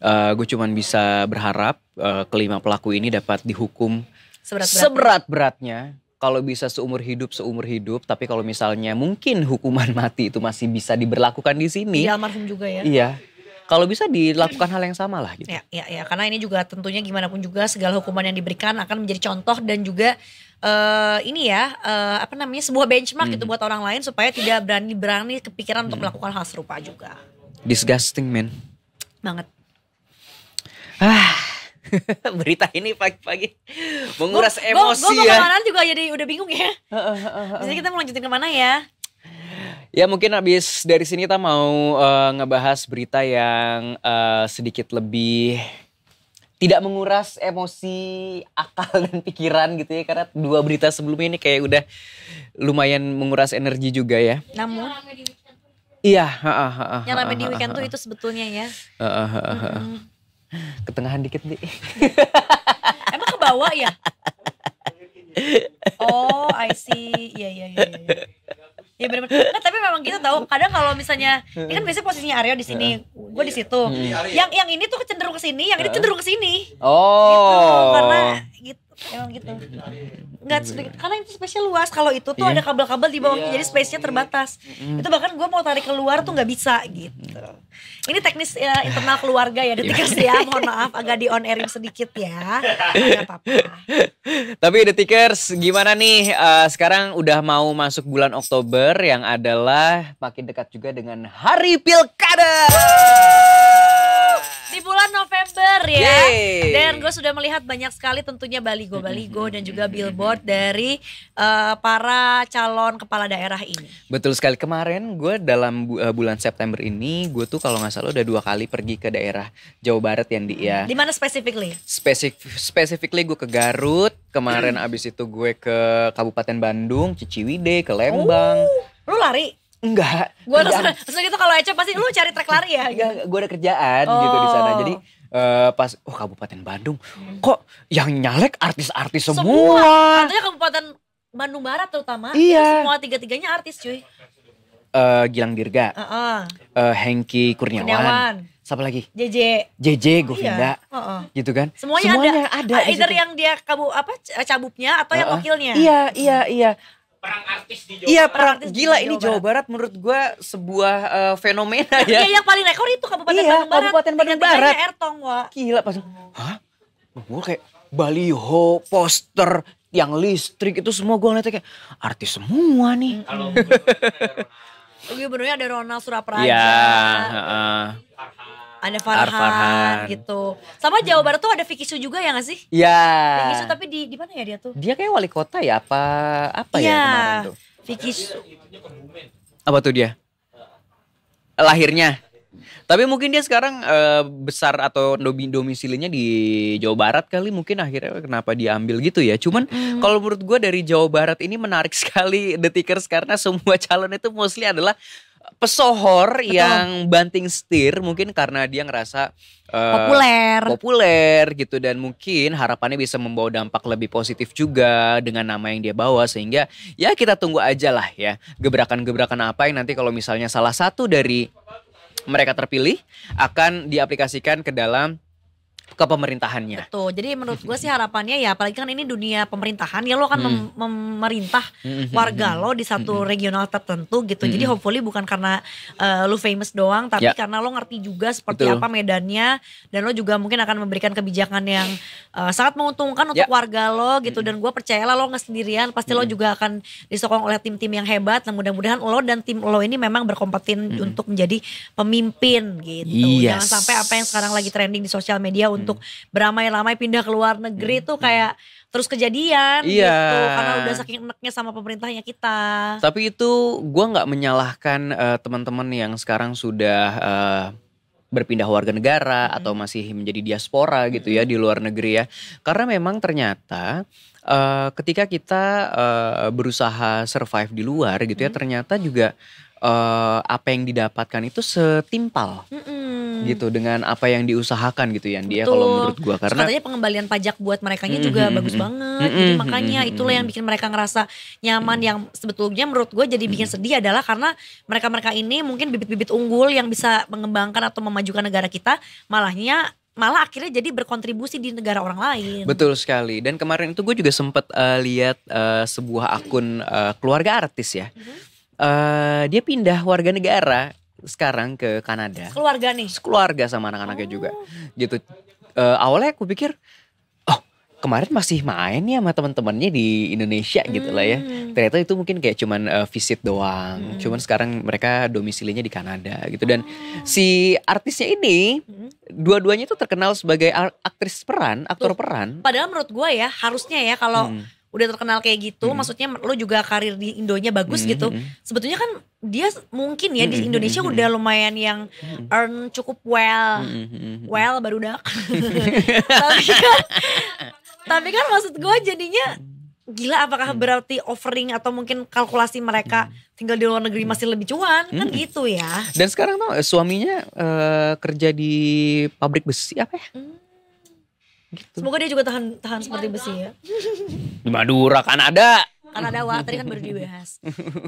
uh, eh, gue cuman bisa berharap uh, kelima pelaku ini dapat dihukum seberat-beratnya. Seberat -beratnya. Kalau bisa seumur hidup seumur hidup, tapi kalau misalnya mungkin hukuman mati itu masih bisa diberlakukan di sini. Di almarhum juga ya. Iya, kalau bisa dilakukan hal yang sama lah gitu. Ya, ya, ya. Karena ini juga tentunya gimana pun juga segala hukuman yang diberikan akan menjadi contoh dan juga uh, ini ya uh, apa namanya sebuah benchmark gitu hmm. gitu buat orang lain supaya tidak berani-berani kepikiran hmm. untuk melakukan hal serupa juga. Disgusting man. Banget. Ah. berita ini pagi-pagi menguras gua, emosi gua, gua ya. Gue kemana juga jadi udah bingung ya. Biasanya kita mau lanjutin kemana ya? Ya mungkin abis dari sini kita mau uh, ngebahas berita yang uh, sedikit lebih tidak menguras emosi, akal dan pikiran gitu ya karena dua berita sebelumnya ini kayak udah lumayan menguras energi juga ya. Namun Iya, heeh heeh. Yang rame di weekend tuh itu sebetulnya ya. Heeh heeh heeh. Ketengahan dikit nih. Emang ke bawah ya? Oh, I see. Iya, iya, iya. iya ya benar nah, tapi memang gitu tahu kadang kalau misalnya ini kan biasanya posisinya Aryo di sini iya. gue di situ hmm. yang yang ini tuh cenderung ke sini yang ini cenderung ke sini oh gitu, karena gitu emang gitu iya, iya, iya. nggak sedikit karena itu spesial luas kalau itu tuh yeah. ada kabel-kabel di bawahnya yeah. jadi space-nya terbatas mm. itu bahkan gue mau tarik keluar tuh nggak bisa gitu ini teknis ya, internal keluarga ya detikers ya mohon maaf agak di on airing sedikit ya apa-apa tapi detikers gimana nih uh, sekarang udah mau masuk bulan Oktober yang adalah makin dekat juga dengan hari pilkada di bulan November ya. Yeay. Dan gue sudah melihat banyak sekali tentunya baligo-baligo dan juga billboard dari uh, para calon kepala daerah ini. Betul sekali. Kemarin gue dalam bu eh, bulan September ini gue tuh kalau nggak salah udah dua kali pergi ke daerah Jawa Barat yang di ya. Di mana specifically? Spesifik specifically gue ke Garut, kemarin mm. abis itu gue ke Kabupaten Bandung, Ciciwide, ke Lembang. Uh, lu lari? Enggak. Gue langsung, langsung gitu kalau Ece pasti lu cari trek lari ya? Enggak, gitu. gue ada kerjaan oh. gitu di sana. Jadi uh, pas, oh Kabupaten Bandung, hmm. kok yang nyalek artis-artis semua. semua. Katanya Kabupaten Bandung Barat terutama, iya. semua tiga-tiganya artis cuy. Uh, Gilang Dirga, uh -uh. Uh, Hengki Kurniawan, Kurniawan, siapa lagi? JJ. JJ Govinda. Iya. Uh -uh. Gitu kan? Semuanya, Semuanya ada. ada. Either yang dia kabu apa cabupnya atau uh -uh. yang wakilnya. Iya, iya, iya perang artis di Jawa Iya, perang artis gila ini Jawa Barat, Barat menurut gue sebuah uh, fenomena iya, ya. Iya, yang paling rekor itu Kabupaten iya, Bandung Barat. Kabupaten Bandung Barat. Ertong, ya wah. Gila pas. Hah? Gue kayak baliho, poster, yang listrik itu semua gue ngeliatnya kayak artis semua nih. Kalau gue oh, benernya ada Ronald Surapraja. Iya, Uh, ada Farhan, Arfahan. gitu. Sama Jawa Barat tuh ada Vicky Su juga ya gak sih? Iya. Vicky Su tapi di di mana ya dia tuh? Dia kayak wali kota ya apa apa ya, ya kemarin tuh. Vicky Su. Apa tuh dia? Lahirnya. Tapi mungkin dia sekarang uh, besar atau domisilinya di Jawa Barat kali mungkin akhirnya kenapa diambil gitu ya. Cuman hmm. kalau menurut gue dari Jawa Barat ini menarik sekali The Tickers karena semua calon itu mostly adalah pesohor Betul. yang banting setir mungkin karena dia ngerasa uh, populer populer gitu dan mungkin harapannya bisa membawa dampak lebih positif juga dengan nama yang dia bawa sehingga ya kita tunggu aja lah ya gebrakan-gebrakan apa yang nanti kalau misalnya salah satu dari mereka terpilih akan diaplikasikan ke dalam pemerintahannya. Betul. Jadi menurut gue sih harapannya ya apalagi kan ini dunia pemerintahan ya lo kan hmm. mem memerintah hmm, hmm, hmm, warga lo di satu regional tertentu gitu. Hmm. Jadi hopefully bukan karena uh, eh, lo famous doang tapi ya. karena lo ngerti juga seperti Betul. apa medannya dan lo juga mungkin akan memberikan kebijakan yang uh, sangat menguntungkan untuk ya. warga lo gitu dan gue percayalah lo nggak sendirian pasti lo juga akan disokong oleh tim-tim yang hebat. Dan nah, mudah-mudahan lo dan tim lo ini memang berkompeten untuk menjadi pemimpin gitu. Yes. Jangan sampai apa yang sekarang lagi trending di sosial media untuk beramai-ramai pindah ke luar negeri hmm, tuh hmm. kayak terus kejadian iya. gitu karena udah saking enaknya sama pemerintahnya kita. Tapi itu gue nggak menyalahkan uh, teman-teman yang sekarang sudah uh, berpindah warga negara hmm. atau masih menjadi diaspora gitu ya hmm. di luar negeri ya. Karena memang ternyata uh, ketika kita uh, berusaha survive di luar gitu ya, ternyata juga uh, apa yang didapatkan itu setimpal. Hmm hmm. gitu dengan apa yang diusahakan gitu ya dia kalau menurut gua karena katanya pengembalian pajak buat mereka nya hmm, juga hmm, bagus hmm, hmm. banget hmm, jadi makanya hmm, itulah yang bikin mereka ngerasa nyaman hmm. yang sebetulnya menurut gua jadi bikin sedih adalah karena mereka-mereka ini mungkin bibit-bibit unggul yang bisa mengembangkan atau memajukan negara kita malahnya malah akhirnya jadi berkontribusi di negara orang lain. Betul sekali. Dan kemarin itu gue juga sempat uh, eh, lihat uh, sebuah akun uh, keluarga artis ya. Mm -hmm. uh, dia pindah warga negara sekarang ke Kanada. Keluarga nih. Keluarga sama anak-anaknya oh. juga. Gitu. Uh, awalnya aku pikir oh, kemarin masih main ya sama teman-temannya di Indonesia hmm. gitu lah ya. Hmm. Ternyata itu mungkin kayak cuman uh, visit doang. Hmm. Cuman sekarang mereka domisilinya di Kanada gitu dan oh. si artisnya ini hmm. dua-duanya itu terkenal sebagai aktris peran, aktor Tuh. peran. Padahal menurut gue ya harusnya ya kalau hmm udah terkenal kayak gitu, hmm. maksudnya lo juga karir di Indonya bagus hmm. gitu. Hmm, hmm. Sebetulnya kan dia mungkin ya hmm. di hmm, Indonesia hmm. udah lumayan yang earn cukup well. Hmm. Well baru dak. tapi kan tapi kan maksud gue jadinya gila apakah berarti offering atau mungkin kalkulasi mereka tinggal di luar negeri masih lebih cuan kan gitu ya. Dan sekarang tuh eh, suaminya uh, kerja di pabrik besi apa ya? Hmm Gitu. Semoga dia juga tahan tahan seperti besi ya. Di Madura kan ada. Kan ada wah tadi kan baru dibahas.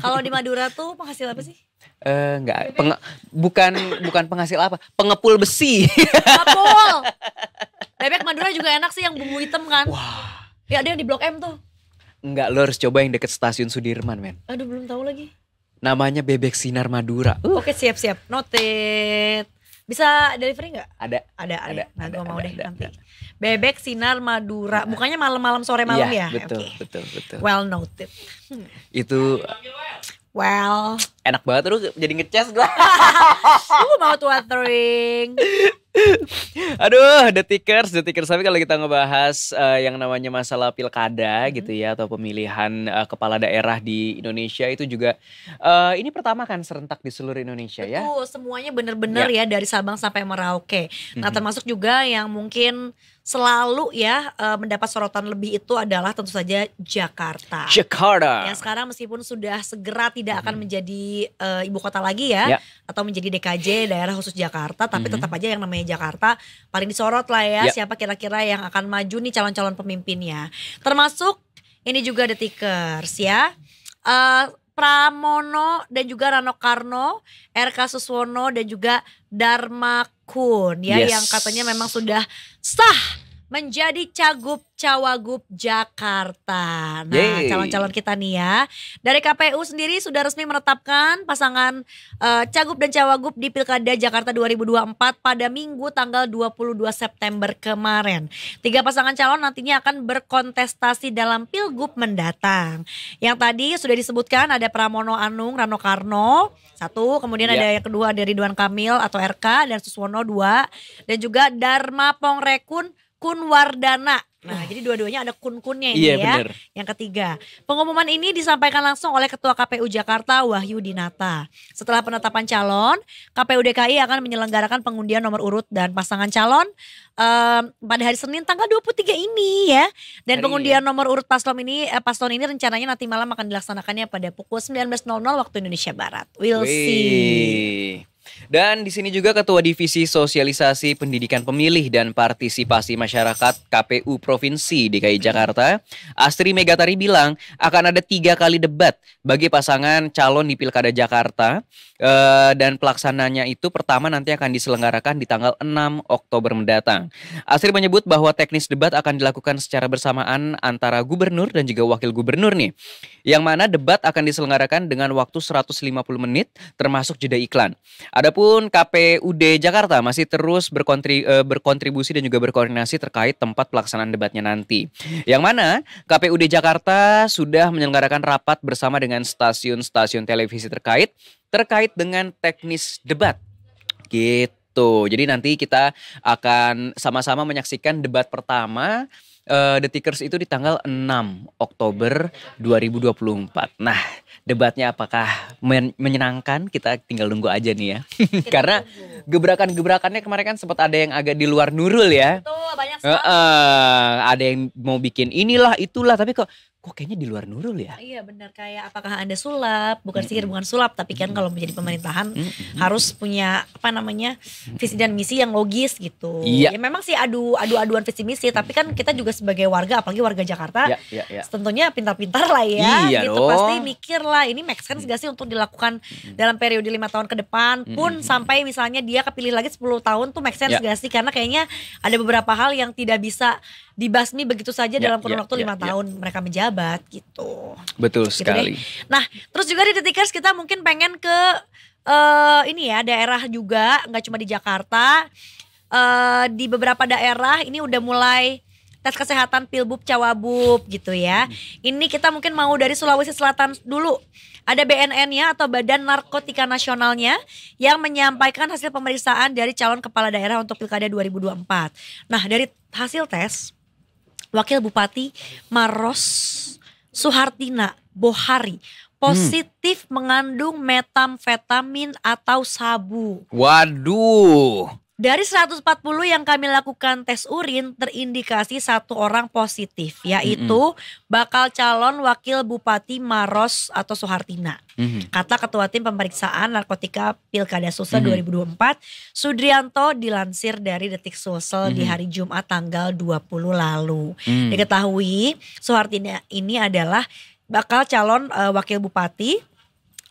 Kalau di Madura tuh penghasil apa sih? Eh uh, enggak, Peng, bukan bukan penghasil apa, pengepul besi. Pengepul. Bebek Madura juga enak sih yang bumbu hitam kan. Wah. Ya ada yang di Blok M tuh. Enggak, lo harus coba yang deket stasiun Sudirman, men. Aduh, belum tahu lagi. Namanya Bebek Sinar Madura. Uh. Oke, siap-siap. Noted. Bisa delivery enggak? Ada. Ada, ada. ada. Nanti ada, mau ada, deh ada, nanti. Ada. Bebek Sinar Madura. Iya. Bukannya malam-malam sore malam ya? ya? Betul, okay. betul, betul. Well noted. Hmm. Itu Well, enak banget terus jadi ngeces gue. Lu mau watering. Aduh, the tickers, the tickers. Tapi kalau kita ngebahas uh, yang namanya masalah pilkada hmm. gitu ya atau pemilihan uh, kepala daerah di Indonesia itu juga uh, ini pertama kan serentak di seluruh Indonesia ya? Betul, ya. semuanya bener-bener ya. ya dari Sabang sampai Merauke. Nah, hmm. termasuk juga yang mungkin selalu ya uh, mendapat sorotan lebih itu adalah tentu saja Jakarta. Jakarta. Yang sekarang meskipun sudah segera tidak akan mm -hmm. menjadi uh, ibu kota lagi ya, yeah. atau menjadi DKJ daerah khusus Jakarta, tapi mm -hmm. tetap aja yang namanya Jakarta paling disorot lah ya. Yeah. Siapa kira-kira yang akan maju nih calon-calon pemimpinnya? Termasuk ini juga ada Tickers ya. Uh, Pramono dan juga Rano Karno, RK Suswono dan juga Dharma Kun ya yes. yang katanya memang sudah sah menjadi cagup cawagup Jakarta. Nah, calon-calon kita nih ya. Dari KPU sendiri sudah resmi menetapkan pasangan uh, cagup dan cawagup di Pilkada Jakarta 2024 pada Minggu tanggal 22 September kemarin. Tiga pasangan calon nantinya akan berkontestasi dalam Pilgub mendatang. Yang tadi sudah disebutkan ada Pramono Anung, Rano Karno satu, kemudian ya. ada yang kedua dari Duan Kamil atau RK dan Suswono dua, dan juga Dharma Pongrekun Kun Wardana. Nah, jadi dua-duanya ada kun-kunnya ini iya, ya. Bener. Yang ketiga, pengumuman ini disampaikan langsung oleh Ketua KPU Jakarta Wahyu Dinata. Setelah penetapan calon, KPU DKI akan menyelenggarakan pengundian nomor urut dan pasangan calon um, pada hari Senin tanggal 23 ini ya. Dan hari pengundian ini. nomor urut paslon ini eh, paslon ini rencananya nanti malam akan dilaksanakannya pada pukul 19.00 waktu Indonesia Barat. We'll Wee. see. Dan di sini juga Ketua Divisi Sosialisasi Pendidikan Pemilih dan Partisipasi Masyarakat KPU Provinsi DKI Jakarta, Astri Megatari bilang akan ada tiga kali debat bagi pasangan calon di Pilkada Jakarta e, dan pelaksananya itu pertama nanti akan diselenggarakan di tanggal 6 Oktober mendatang. Asri menyebut bahwa teknis debat akan dilakukan secara bersamaan antara gubernur dan juga wakil gubernur nih. Yang mana debat akan diselenggarakan dengan waktu 150 menit termasuk jeda iklan. Adapun KPUD Jakarta masih terus berkontri, e, berkontribusi dan juga berkoordinasi terkait tempat pelaksanaan debatnya nanti. Yang mana KPUD Jakarta sudah menyelenggarakan rapat bersama dengan stasiun-stasiun televisi terkait terkait dengan teknis debat. Gitu. Jadi nanti kita akan sama-sama menyaksikan debat pertama uh, The Tickers itu di tanggal 6 Oktober 2024. Nah, debatnya apakah men menyenangkan? Kita tinggal nunggu aja nih ya. Karena gebrakan-gebrakannya kemarin kan sempat ada yang agak di luar Nurul ya. Betul, banyak Uh, uh, ada yang mau bikin inilah itulah tapi kok kok kayaknya di luar Nurul ya? Iya benar kayak apakah Anda sulap, bukan sihir mm -hmm. bukan sulap, tapi kan kalau menjadi pemerintahan mm -hmm. harus punya apa namanya? visi dan misi yang logis gitu. Iya. Ya memang sih adu adu aduan visi misi, tapi kan kita juga sebagai warga apalagi warga Jakarta yeah, yeah, yeah. tentunya pintar-pintar lah ya. Iya gitu dong. pasti mikir lah ini make sense iya. gak sih untuk dilakukan dalam periode lima tahun ke depan pun sampai misalnya dia kepilih lagi 10 tahun tuh make sense yeah. gak sih? Karena kayaknya ada beberapa hal yang tidak bisa dibasmi begitu saja ya, dalam kurun ya, waktu lima ya, ya. tahun ya. mereka menjabat gitu. Betul gitu sekali. Deh. Nah, terus juga di Detikers kita mungkin pengen ke uh, ini ya daerah juga, nggak cuma di Jakarta. Uh, di beberapa daerah ini udah mulai tes kesehatan pilbub cawabub gitu ya. Hmm. Ini kita mungkin mau dari Sulawesi Selatan dulu. Ada bnn ya atau Badan Narkotika Nasionalnya yang menyampaikan hasil pemeriksaan dari calon kepala daerah untuk Pilkada 2024. Nah, dari hasil tes Wakil Bupati Maros Suhartina Bohari positif hmm. mengandung metamfetamin atau sabu. Waduh. Dari 140 yang kami lakukan tes urin terindikasi satu orang positif yaitu mm -hmm. bakal calon wakil Bupati Maros atau Soehartina. Mm -hmm. Kata Ketua Tim Pemeriksaan Narkotika Pilkada Sulsel mm -hmm. 2024 Sudrianto dilansir dari Detik Sulsel mm -hmm. di mm-hmm. hari Jumat tanggal 20 lalu. Mm. -hmm. Diketahui Soehartina ini adalah bakal calon uh, wakil bupati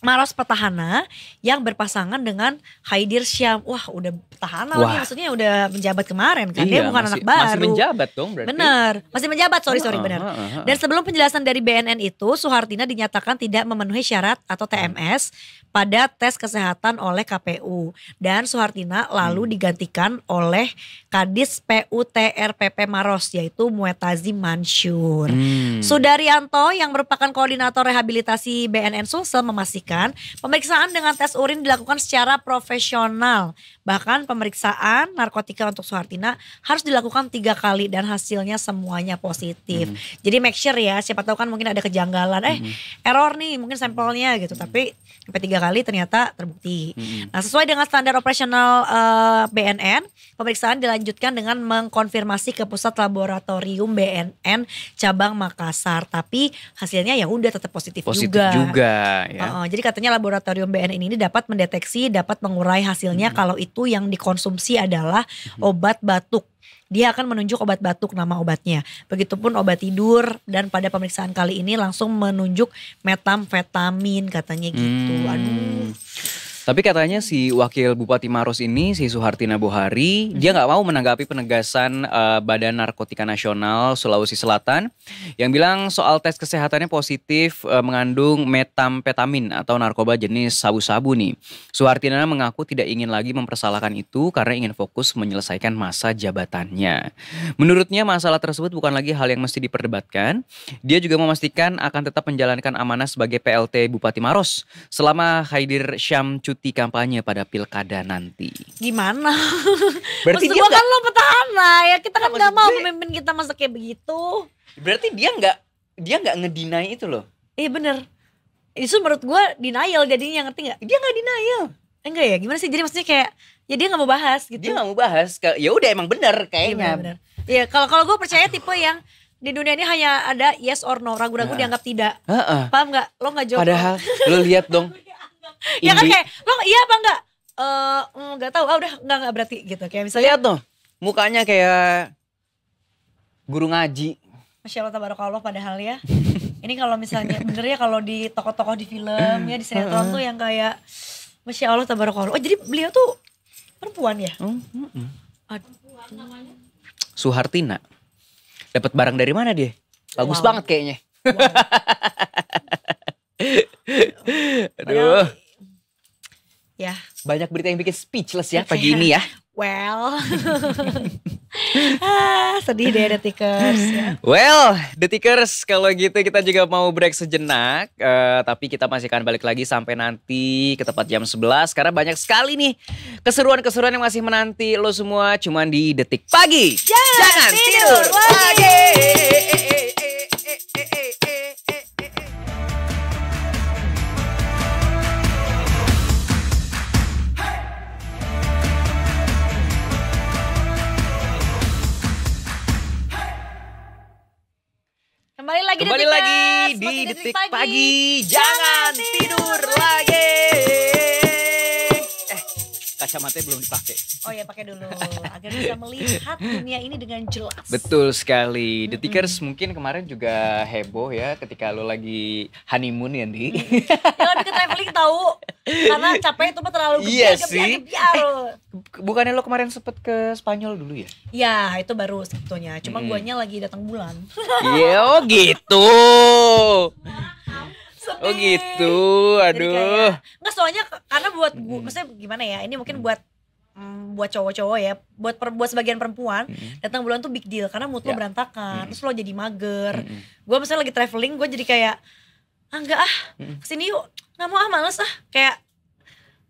Maros petahana yang berpasangan dengan Haidir Syam. Wah, udah petahana Wah. nih maksudnya udah menjabat kemarin kan. Iya, Dia bukan masih, anak baru. Masih menjabat dong berarti. Benar, masih menjabat. Sorry, sorry, benar. Dan sebelum penjelasan dari BNN itu, Suhartina dinyatakan tidak memenuhi syarat atau hmm. TMS pada tes kesehatan oleh KPU dan Suhartina lalu hmm. digantikan oleh Kadis PUTRPP Maros yaitu Muetazi Mansur. Hmm. Sudarianto yang merupakan koordinator rehabilitasi BNN Sulsel memastikan pemeriksaan dengan tes urin dilakukan secara profesional Bahkan pemeriksaan narkotika untuk Suhartina harus dilakukan tiga kali dan hasilnya semuanya positif. -hmm. Jadi make sure ya, siapa tahu kan mungkin ada kejanggalan, eh -hmm. error nih mungkin sampelnya gitu. -hmm. Tapi sampai tiga kali ternyata terbukti. -hmm. Nah sesuai dengan standar operasional uh, eh, BNN, pemeriksaan dilanjutkan dengan mengkonfirmasi ke pusat laboratorium BNN cabang Makassar. Tapi hasilnya ya udah tetap positif, positif juga. juga ya. uh -uh. Jadi katanya laboratorium BNN ini dapat mendeteksi, dapat mengurai hasilnya -hmm. kalau itu itu yang dikonsumsi adalah obat batuk dia akan menunjuk obat batuk nama obatnya. Begitupun obat tidur dan pada pemeriksaan kali ini langsung menunjuk metamfetamin katanya gitu. Hmm. Aduh. Tapi katanya si wakil Bupati Maros ini si Suhartina Bohari hmm. dia nggak mau menanggapi penegasan uh, Badan Narkotika Nasional Sulawesi Selatan yang bilang soal tes kesehatannya positif uh, mengandung metamfetamin atau narkoba jenis sabu-sabu nih. Suhartina mengaku tidak ingin lagi mempersalahkan itu karena ingin fokus menyelesaikan masa jabatannya. Menurutnya masalah tersebut bukan lagi hal yang mesti diperdebatkan. Dia juga memastikan akan tetap menjalankan amanah sebagai PLT Bupati Maros selama Haidir Syam cuti kampanye pada pilkada nanti. Gimana? Berarti Maksud dia gak... kan lo petahana ya kita kan iya, nggak mau pemimpin kita masa kayak begitu. Berarti dia nggak dia nggak ngedinai itu loh. Iya eh, bener. Itu menurut gue denial jadinya ngerti nggak? Dia nggak denial. Enggak ya gimana sih jadi maksudnya kayak ya dia nggak mau bahas gitu. Dia nggak mau bahas. Ya udah emang bener iya, kayaknya. Iya kalau kalau gue percaya tipe yang di dunia ini hanya ada yes or no ragu-ragu nah. dianggap tidak uh, uh. paham nggak lo nggak jawab padahal lo lihat dong ya kan kayak lo iya apa enggak eh uh, nggak tahu ah udah nggak enggak berarti gitu kayak misalnya lihat tuh mukanya kayak guru ngaji Masya Allah tabarakallah padahal ya ini kalau misalnya bener ya kalau di toko-toko di film ya di sinetron tuh yang kayak Masya Allah tabarakallah oh jadi beliau tuh perempuan ya hmm, hmm. Aduh. Suhartina dapat barang dari mana dia bagus wow. banget kayaknya wow. Aduh. Padahal, Ya. Banyak berita yang bikin speechless ya pagi ini ya. Well. ah, sedih deh Detikers. Ya. Well, Detikers kalau gitu kita juga mau break sejenak. Uh, tapi kita masih akan balik lagi sampai nanti ke tempat jam 11. Karena banyak sekali nih keseruan-keseruan yang masih menanti lo semua cuman di Detik Pagi. Jangan, Jangan tidur, tidur lagi. Kembali lagi Kembali detik lagi di detik, detik pagi. pagi. Jangan tidur lagi kacamata belum dipakai. Oh ya pakai dulu agar bisa melihat dunia ini dengan jelas. Betul sekali. The Tickers mungkin kemarin juga heboh ya ketika lo lagi honeymoon ya di. Mm -hmm. Ya, lebih ke traveling tahu karena capek itu mah terlalu iya gede. yeah, gebiar, sih. Eh, bukannya lo kemarin sempet ke Spanyol dulu ya? Ya itu baru sebetulnya. Cuma mm hmm. guanya lagi datang bulan. Iya oh gitu sepi. Oh gitu, aduh. Enggak soalnya karena buat gue, hmm. maksudnya gimana ya? Ini mungkin hmm. buat mm, buat cowok-cowok ya, buat per, buat sebagian perempuan hmm. datang bulan tuh big deal karena mood yeah. lo ya. berantakan, hmm. terus lo jadi mager. Hmm. Gue misalnya lagi traveling, gue jadi kayak ah enggak ah, hmm. kesini yuk, nggak mau ah males ah, kayak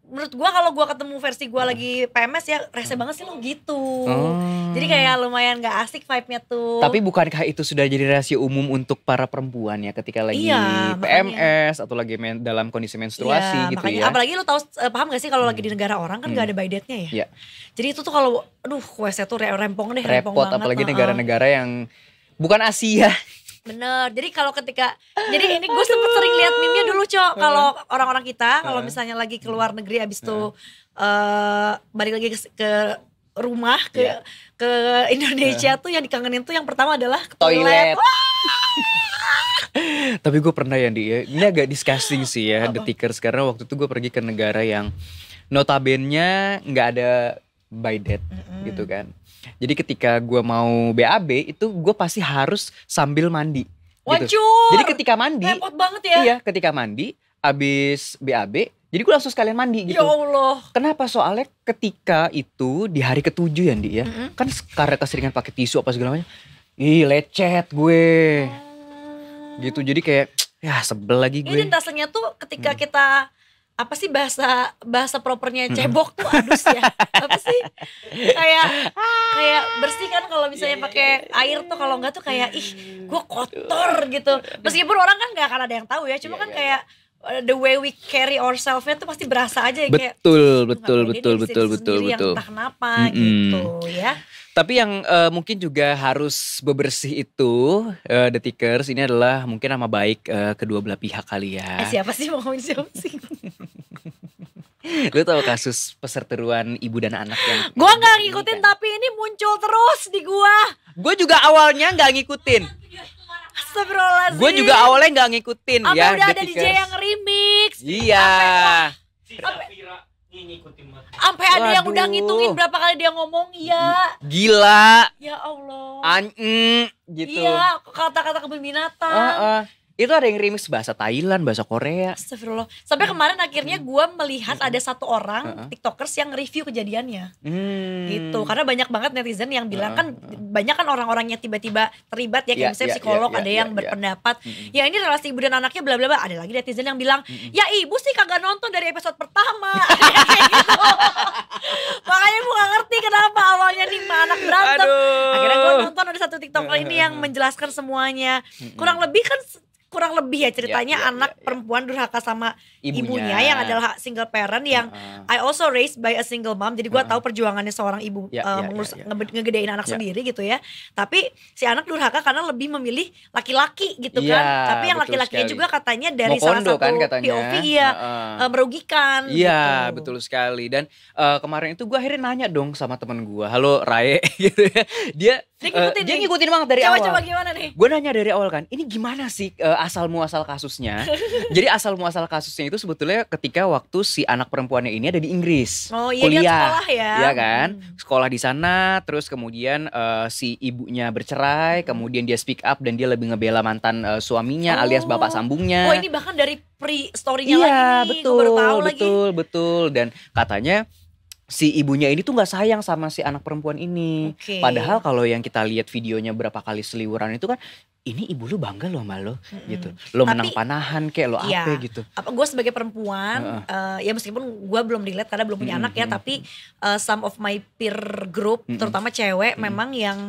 menurut gue kalau gue ketemu versi gue lagi PMS ya rese banget sih lo gitu hmm. jadi kayak lumayan gak asik vibe-nya tuh tapi bukankah itu sudah jadi rahasia umum untuk para perempuan ya ketika lagi iya, PMS makanya. atau lagi men dalam kondisi menstruasi iya, gitu makanya, ya apalagi lo tau eh, paham gak sih kalau hmm. lagi di hmm. negara orang kan hmm. gak ada by date-nya ya yeah. jadi itu tuh kalau aduh WC tuh rempong deh repot rempong banget. apalagi negara-negara yang bukan Asia Bener. Jadi kalau ketika jadi ini gue sempet sering liat mimnya dulu, Cok. Kalau orang-orang kita kalau misalnya lagi ke luar hmm. negeri abis itu uh, balik lagi ke, ke rumah ke yeah. ke Indonesia yeah. tuh yang dikangenin tuh yang pertama adalah ke toilet. toilet. Tapi gue pernah yang di ya. ini agak disgusting sih ya Apa? the tickers karena waktu itu gue pergi ke negara yang notabennya nggak ada by date mm -hmm. gitu kan jadi ketika gue mau BAB itu gue pasti harus sambil mandi. Wajur. Gitu. Jadi ketika mandi. Repot banget ya. Iya, ketika mandi abis BAB jadi gue langsung sekalian mandi gitu. Ya Allah. Kenapa? Soalnya ketika itu di hari ketujuh ya, Di ya. Mm-hmm. Kan karena keseringan pakai tisu apa segala macam. Ih, lecet gue. Hmm. Gitu. Jadi kayak ya sebel lagi gue. Ini dan rasanya tuh ketika hmm. kita apa sih bahasa bahasa propernya cebok tuh adus ya apa sih kayak kayak bersih kan kalau misalnya iya, iya, pakai iya, air tuh kalau enggak tuh kayak ih gue kotor gitu meskipun orang kan nggak akan ada yang tahu ya cuma kan kayak eh, the way we carry ourselves-nya tuh pasti berasa aja ya betul, kayak betul betul betul betul betul betul entah kenapa mm -hmm. gitu ya tapi yang uh, mungkin juga harus bebersih itu uh, The Tickers ini adalah mungkin nama baik uh, kedua belah pihak kali ya. Eh, siapa sih mau ngomongin siapa sih? Lu tau kasus peserteruan ibu dan anak yang Gua nggak ngikutin kan? tapi ini muncul terus di gua. Gue juga awalnya gak ngikutin. Astagfirullahaladzim. Gue juga awalnya gak ngikutin Apa ya. udah ada Tickers. DJ yang remix. Iya. Sampai, Ape, Sampai ada yang udah ngitungin berapa kali dia ngomong iya. Gila. Ya Allah. An mm, gitu. Iya, kata-kata kebinatang. Uh -uh. Itu ada yang remix bahasa Thailand, bahasa Korea. Astagfirullah. Sampai kemarin akhirnya gue melihat ada satu orang TikTokers yang review kejadiannya. Hmm. Gitu. Karena banyak banget netizen yang bilang kan banyak kan orang-orang yang tiba-tiba terlibat ya, ya kayak yeah, misalnya ya, psikolog, ya, ada yang berpendapat, ya ini relasi ibu dan anaknya bla bla bla. Ada lagi netizen yang bilang, "Ya ibu sih kagak nonton dari episode pertama." Gitu. Makanya gue gak ngerti kenapa awalnya nih anak berantem. Akhirnya gue nonton ada satu Tiktoker ini yang menjelaskan semuanya. Kurang lebih kan kurang lebih ya ceritanya yeah, yeah, anak yeah, iya. perempuan durhaka sama ibunya. ibunya yang adalah single parent yang uh. I also raised by a single mom jadi gua uh. tahu perjuangannya seorang ibu uh, mengurus ngegedein anak sendiri gitu ya tapi si anak durhaka karena lebih memilih laki-laki gitu kan tapi yang laki-lakinya juga katanya dari Mau salah kan satu kan, katanya. POV ya uh. Uh, eh, merugikan iya gitu. betul sekali dan uh, kemarin itu gua akhirnya nanya dong sama temen gua halo Rae gitu ya dia dia ngikutin, uh, dia ngikutin banget dari coba, awal. Coba gimana nih? Gue nanya dari awal kan, ini gimana sih uh, eh, asal muasal kasusnya? Jadi asal muasal kasusnya itu sebetulnya ketika waktu si anak perempuannya ini ada di Inggris. Oh iya kuliah, dia sekolah ya. Iya kan? Hmm. Sekolah di sana, terus kemudian uh, si ibunya bercerai, hmm. kemudian dia speak up dan dia lebih ngebela mantan uh, suaminya oh. alias bapak sambungnya. Oh ini bahkan dari pre story-nya iya, lagi. nih, betul, betul, lagi. betul, betul dan katanya si ibunya ini tuh nggak sayang sama si anak perempuan ini. Okay. Padahal kalau yang kita lihat videonya berapa kali seliwuran itu kan ini ibu lu bangga lo sama lo mm-hmm. gitu lo Tapi, panahan kayak lo iya, apa gitu apa gue sebagai perempuan uh-uh. uh, ya meskipun gue belum dilihat karena belum punya mm-hmm. anak ya tapi uh, some of my peer group mm-hmm. terutama cewek mm-hmm. memang yang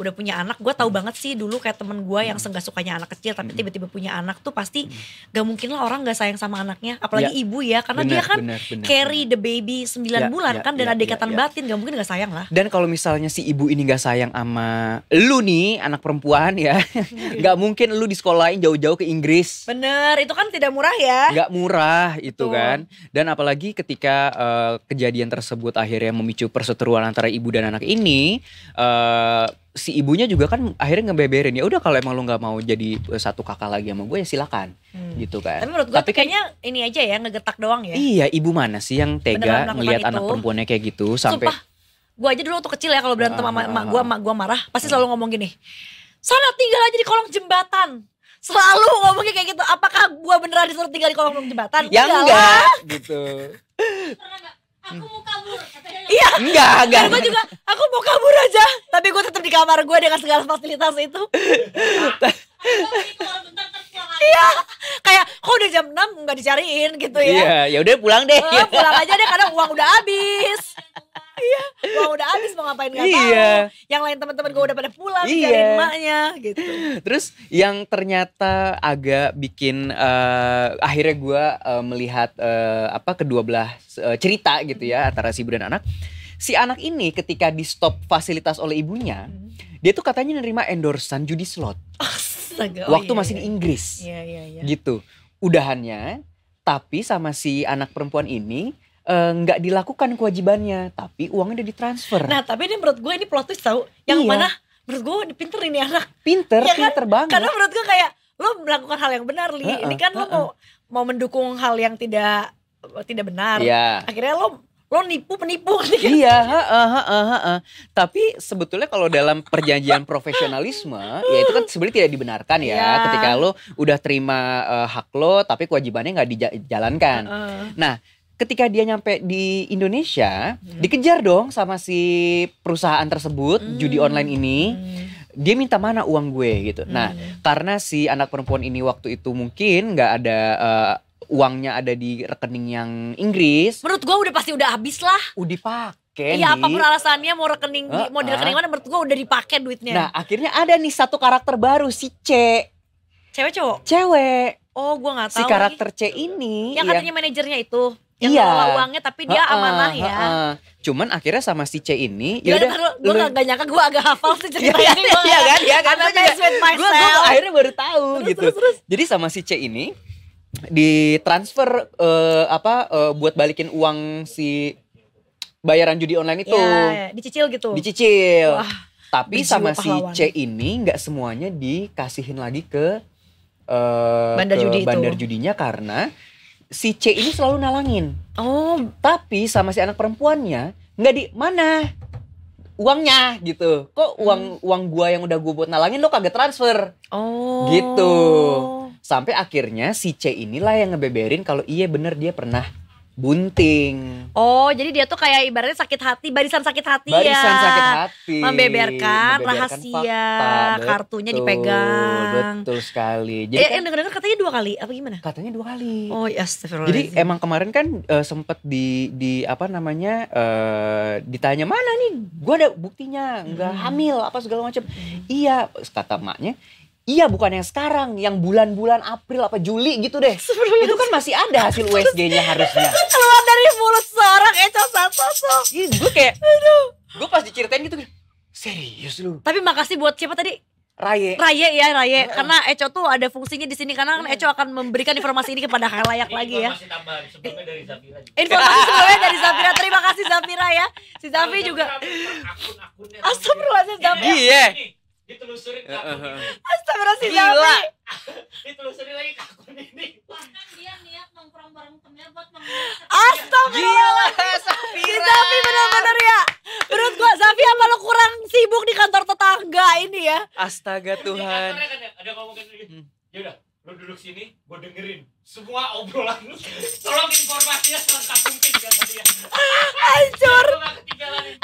udah punya anak gue tahu banget sih dulu kayak temen gue yang senggak sukanya anak kecil tapi tiba-tiba punya anak tuh pasti gak mungkin lah orang gak sayang sama anaknya apalagi ya. ibu ya karena bener, dia kan bener, bener, carry bener. the baby 9 ya, bulan ya, kan dan ya, ada ikatan ya, ya. batin gak mungkin gak sayang lah dan kalau misalnya si ibu ini gak sayang sama lu nih anak perempuan ya nggak mungkin lu di sekolahin jauh-jauh ke Inggris. Bener, itu kan tidak murah ya. Nggak murah itu Betul. kan. Dan apalagi ketika uh, kejadian tersebut akhirnya memicu perseteruan antara ibu dan anak ini, uh, si ibunya juga kan akhirnya ngebeberin ya udah kalau emang lu nggak mau jadi eh, satu kakak lagi sama gue ya silakan hmm. gitu kan tapi menurut gue tapi kan kayaknya ini aja ya ngegetak doang ya iya ibu mana sih yang tega melihat anak perempuannya kayak gitu sampai Sumpah, gue aja dulu waktu kecil ya kalau berantem sama ah, emak ah, gue ah. emak gue marah pasti selalu ngomong gini sana tinggal aja di kolong jembatan selalu ngomongnya kayak gitu apakah gua beneran disuruh tinggal di kolong jembatan ya enggak, enggak gitu aku mau kabur iya enggak enggak gue juga aku mau kabur aja tapi gue tetap di kamar gue dengan segala fasilitas itu Iya, kayak kok udah jam enam nggak dicariin gitu ya. Iya, ya udah pulang deh. Uh, pulang aja deh karena uang udah habis. iya, uang udah habis mau ngapain nggak iya. tahu. Yang lain teman-teman gue udah pada pulang iya. cariin gitu. Terus yang ternyata agak bikin uh, akhirnya gue uh, melihat uh, apa kedua belah uh, cerita gitu ya antara si ibu dan anak. Si anak ini ketika di stop fasilitas oleh ibunya, hmm dia tuh katanya nerima endorsan judi slot. Oh, Waktu iya, masih iya. di Inggris. Iya, iya, iya. Gitu. Udahannya, tapi sama si anak perempuan ini eh, nggak uh, dilakukan kewajibannya, tapi uangnya udah ditransfer. Nah, tapi ini menurut gue ini plot twist tahu? yang iya. mana menurut gue pinter ini anak. Pinter, ya pinter kan? banget. Karena menurut gue kayak lo melakukan hal yang benar, li. Uh -uh, ini kan uh -uh. lo mau mau mendukung hal yang tidak tidak benar. Yeah. Akhirnya lo lo nipu penipu gitu. Iya, ha, ha, ha, ha. tapi sebetulnya kalau dalam perjanjian profesionalisme, ya itu kan sebenarnya tidak dibenarkan ya, yeah. ketika lo udah terima uh, hak lo, tapi kewajibannya nggak dijalankan. Uh Nah, ketika dia nyampe di Indonesia, hmm. dikejar dong sama si perusahaan tersebut hmm. judi online ini. Hmm dia minta mana uang gue gitu. Nah, hmm. karena si anak perempuan ini waktu itu mungkin nggak ada uh, uangnya ada di rekening yang Inggris. Menurut gua udah pasti udah habis lah. Udah dipakai. Iya, apapun alasannya mau rekening uh, mau di rekening mana menurut gua udah dipakai duitnya. Nah, akhirnya ada nih satu karakter baru si C. Cewek cowok? Cewek. Oh, gua nggak tahu. Si karakter C ini yang ya. katanya ya. manajernya itu yang iya. ngelola uangnya tapi dia uh, amanah ya. Uh, uh. Cuman akhirnya sama si C ini ya udah gue gak, gak nyangka gue agak hafal sih cerita iya, ini. Iya kan? Iya kan? Gue akhirnya baru tahu terus, gitu. Terus, terus. Jadi sama si C ini di transfer uh, eh, apa uh, buat balikin uang si bayaran judi online itu. Ya, dicicil gitu. Dicicil. Wah, Tapi sama si C ini nggak semuanya dikasihin lagi ke uh, bandar ke judi bandar judinya karena si C ini selalu nalangin. Oh. Tapi sama si anak perempuannya nggak di mana uangnya gitu. Kok uang hmm. uang gua yang udah gua buat nalangin lo kagak transfer. Oh. Gitu. Sampai akhirnya si C inilah yang ngebeberin kalau iya bener dia pernah bunting. Oh, jadi dia tuh kayak ibaratnya sakit hati, barisan sakit hati barisan ya. Barisan sakit hati. Membeberkan, membeberkan rahasia, fakta, kartunya betul, dipegang. Betul sekali. Jadi eh, kan, yang denger-denger katanya dua kali, apa gimana? Katanya dua kali. Oh, ya Jadi emang kemarin kan uh, sempet di di apa namanya uh, ditanya mana nih, gua ada buktinya nggak hmm. hamil apa segala macam. Hmm. Iya, kata maknya, Iya bukan yang sekarang, yang bulan-bulan April apa Juli gitu deh. Sebelum itu kan masih ada hasil USG-nya harusnya. Keluar dari mulut seorang Eco Santoso. Iya gue kayak, Aduh. gue pas diceritain gitu, serius lu. Tapi makasih buat siapa tadi? Raye. Raye ya Raye, uh, karena Eco tuh ada fungsinya di sini karena kan Eco akan memberikan informasi ini kepada layak lagi ya. Informasi tambahan sebelumnya dari Zafira. Informasi sebelumnya dari Zafira. Terima kasih Zafira ya. Si Zafi juga. Astagfirullahaladzim Zafira. Iya ditelusurin ke akun ini Astaga si Gila ditelusurin lagi kakun akun ini bahkan dia niat nongkrong bareng temennya buat Astagfirullah si Zafi benar-benar ya menurut gua Zafi apa lo kurang sibuk di kantor tetangga ini ya Astaga Tuhan iya, kan ya, ada ngomongin lagi hmm. yaudah lu duduk sini gue dengerin semua obrolan lu tolong informasinya selengkap mungkin kan tadi ya. hancur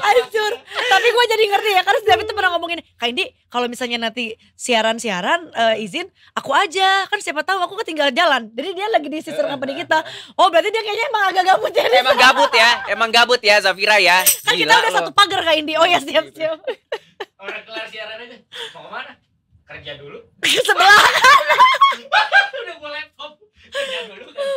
hancur tapi gue jadi ngerti ya karena setiap itu pernah ngomongin kak Indi kalau misalnya nanti siaran-siaran uh, izin aku aja kan siapa tahu aku ketinggalan jalan jadi dia lagi di sister company kita oh berarti dia kayaknya emang agak gabut ya emang gabut ya emang gabut ya Zafira ya kan kita udah loh. satu pagar kak Indi oh ya siap-siap orang kelar siaran aja mau kemana kerja dulu sebelah udah laptop kerja dulu kan.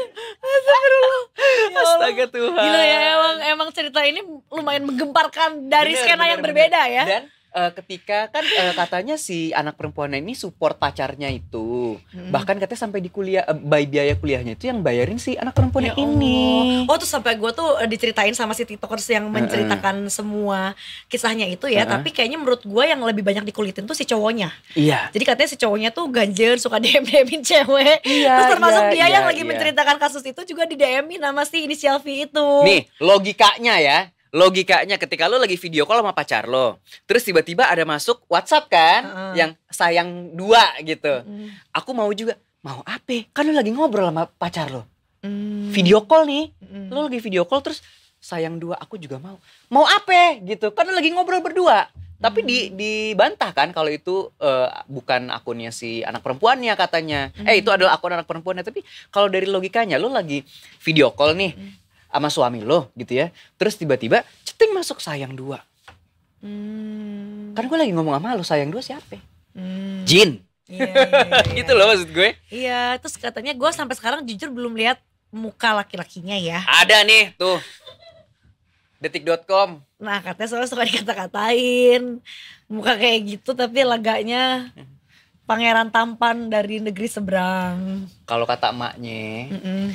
ya Astaga Tuhan. Gila ya emang emang cerita ini lumayan menggemparkan dari bener, skena bener, yang bener. berbeda ya. Dan uh, ketika kan uh, katanya si anak perempuan ini support pacarnya itu hmm. bahkan katanya sampai di kuliah uh, biaya kuliahnya itu yang bayarin si anak perempuan ya ini oh tuh sampai gue tuh diceritain sama si tiktokers yang menceritakan uh -uh. semua kisahnya itu ya uh -uh. tapi kayaknya menurut gue yang lebih banyak dikulitin tuh si cowoknya iya jadi katanya si cowoknya tuh ganjel suka dm dmin cewek iya, terus termasuk iya, dia iya, yang lagi iya. menceritakan kasus itu juga di dmin sama si inisial V itu nih logikanya ya logikanya ketika lo lagi video call sama pacar lo, terus tiba-tiba ada masuk WhatsApp kan, uh -uh. yang sayang dua gitu. Aku mau juga, mau apa? Kan lo lagi ngobrol sama pacar lo, mm. video call nih, lo lagi video call terus sayang dua, aku juga mau. Mau apa? Gitu, kan lo lagi ngobrol berdua. Tapi di mm. dibantah kan kalau itu uh, bukan akunnya si anak perempuannya katanya. Eh mm. itu adalah akun anak perempuannya. Tapi kalau dari logikanya lo lagi video call nih sama suami lo gitu ya. Terus tiba-tiba ceting masuk sayang dua. Hmm. Kan gue lagi ngomong sama lo sayang dua siapa? Hmm. Jin. Iya, iya, iya, iya. gitu loh maksud gue. Iya, terus katanya gue sampai sekarang jujur belum lihat muka laki-lakinya ya. Ada nih tuh. Detik.com. Nah katanya soalnya suka dikata-katain. Muka kayak gitu tapi laganya hmm. pangeran tampan dari negeri seberang. Kalau kata emaknya, mm -mm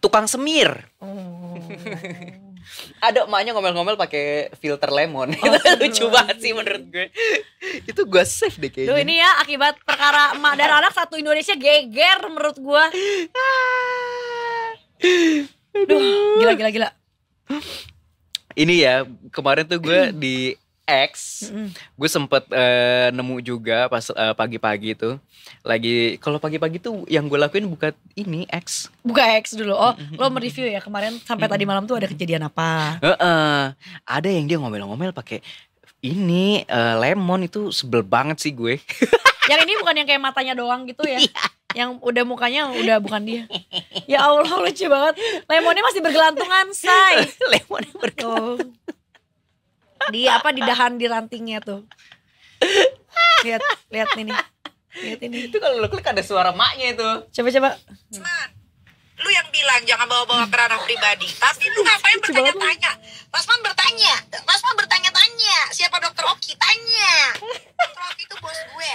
tukang semir. Oh. Ada emaknya ngomel-ngomel pakai filter lemon. Oh, itu lucu banget sih menurut gue. itu gue save deh kayaknya. Duh ini ya akibat perkara emak dan anak satu Indonesia geger menurut gue. Ah. Duh, gila gila gila. Ini ya, kemarin tuh gue di X, mm-hmm. gue sempet uh, nemu juga pas uh, pagi-pagi itu. Lagi kalau pagi-pagi tuh yang gue lakuin buka ini X. Buka X dulu. Oh, mm-hmm. lo mereview ya kemarin sampai mm-hmm. tadi malam tuh ada kejadian apa? Uh, uh, ada yang dia ngomel-ngomel pakai ini uh, lemon itu sebel banget sih gue. yang ini bukan yang kayak matanya doang gitu ya? Iya. yang udah mukanya udah bukan dia. Ya Allah lucu banget. Lemonnya masih bergelantungan, say. lemonnya bergelantungan di apa di dahan di rantingnya tuh lihat lihat ini lihat ini itu kalau lu klik ada suara maknya itu coba coba Cuman, lu yang bilang jangan bawa-bawa kerana pribadi tapi lu ngapain bertanya-tanya Rasman bertanya Rasman bertanya-tanya siapa dokter Oki tanya dokter Oki itu bos gue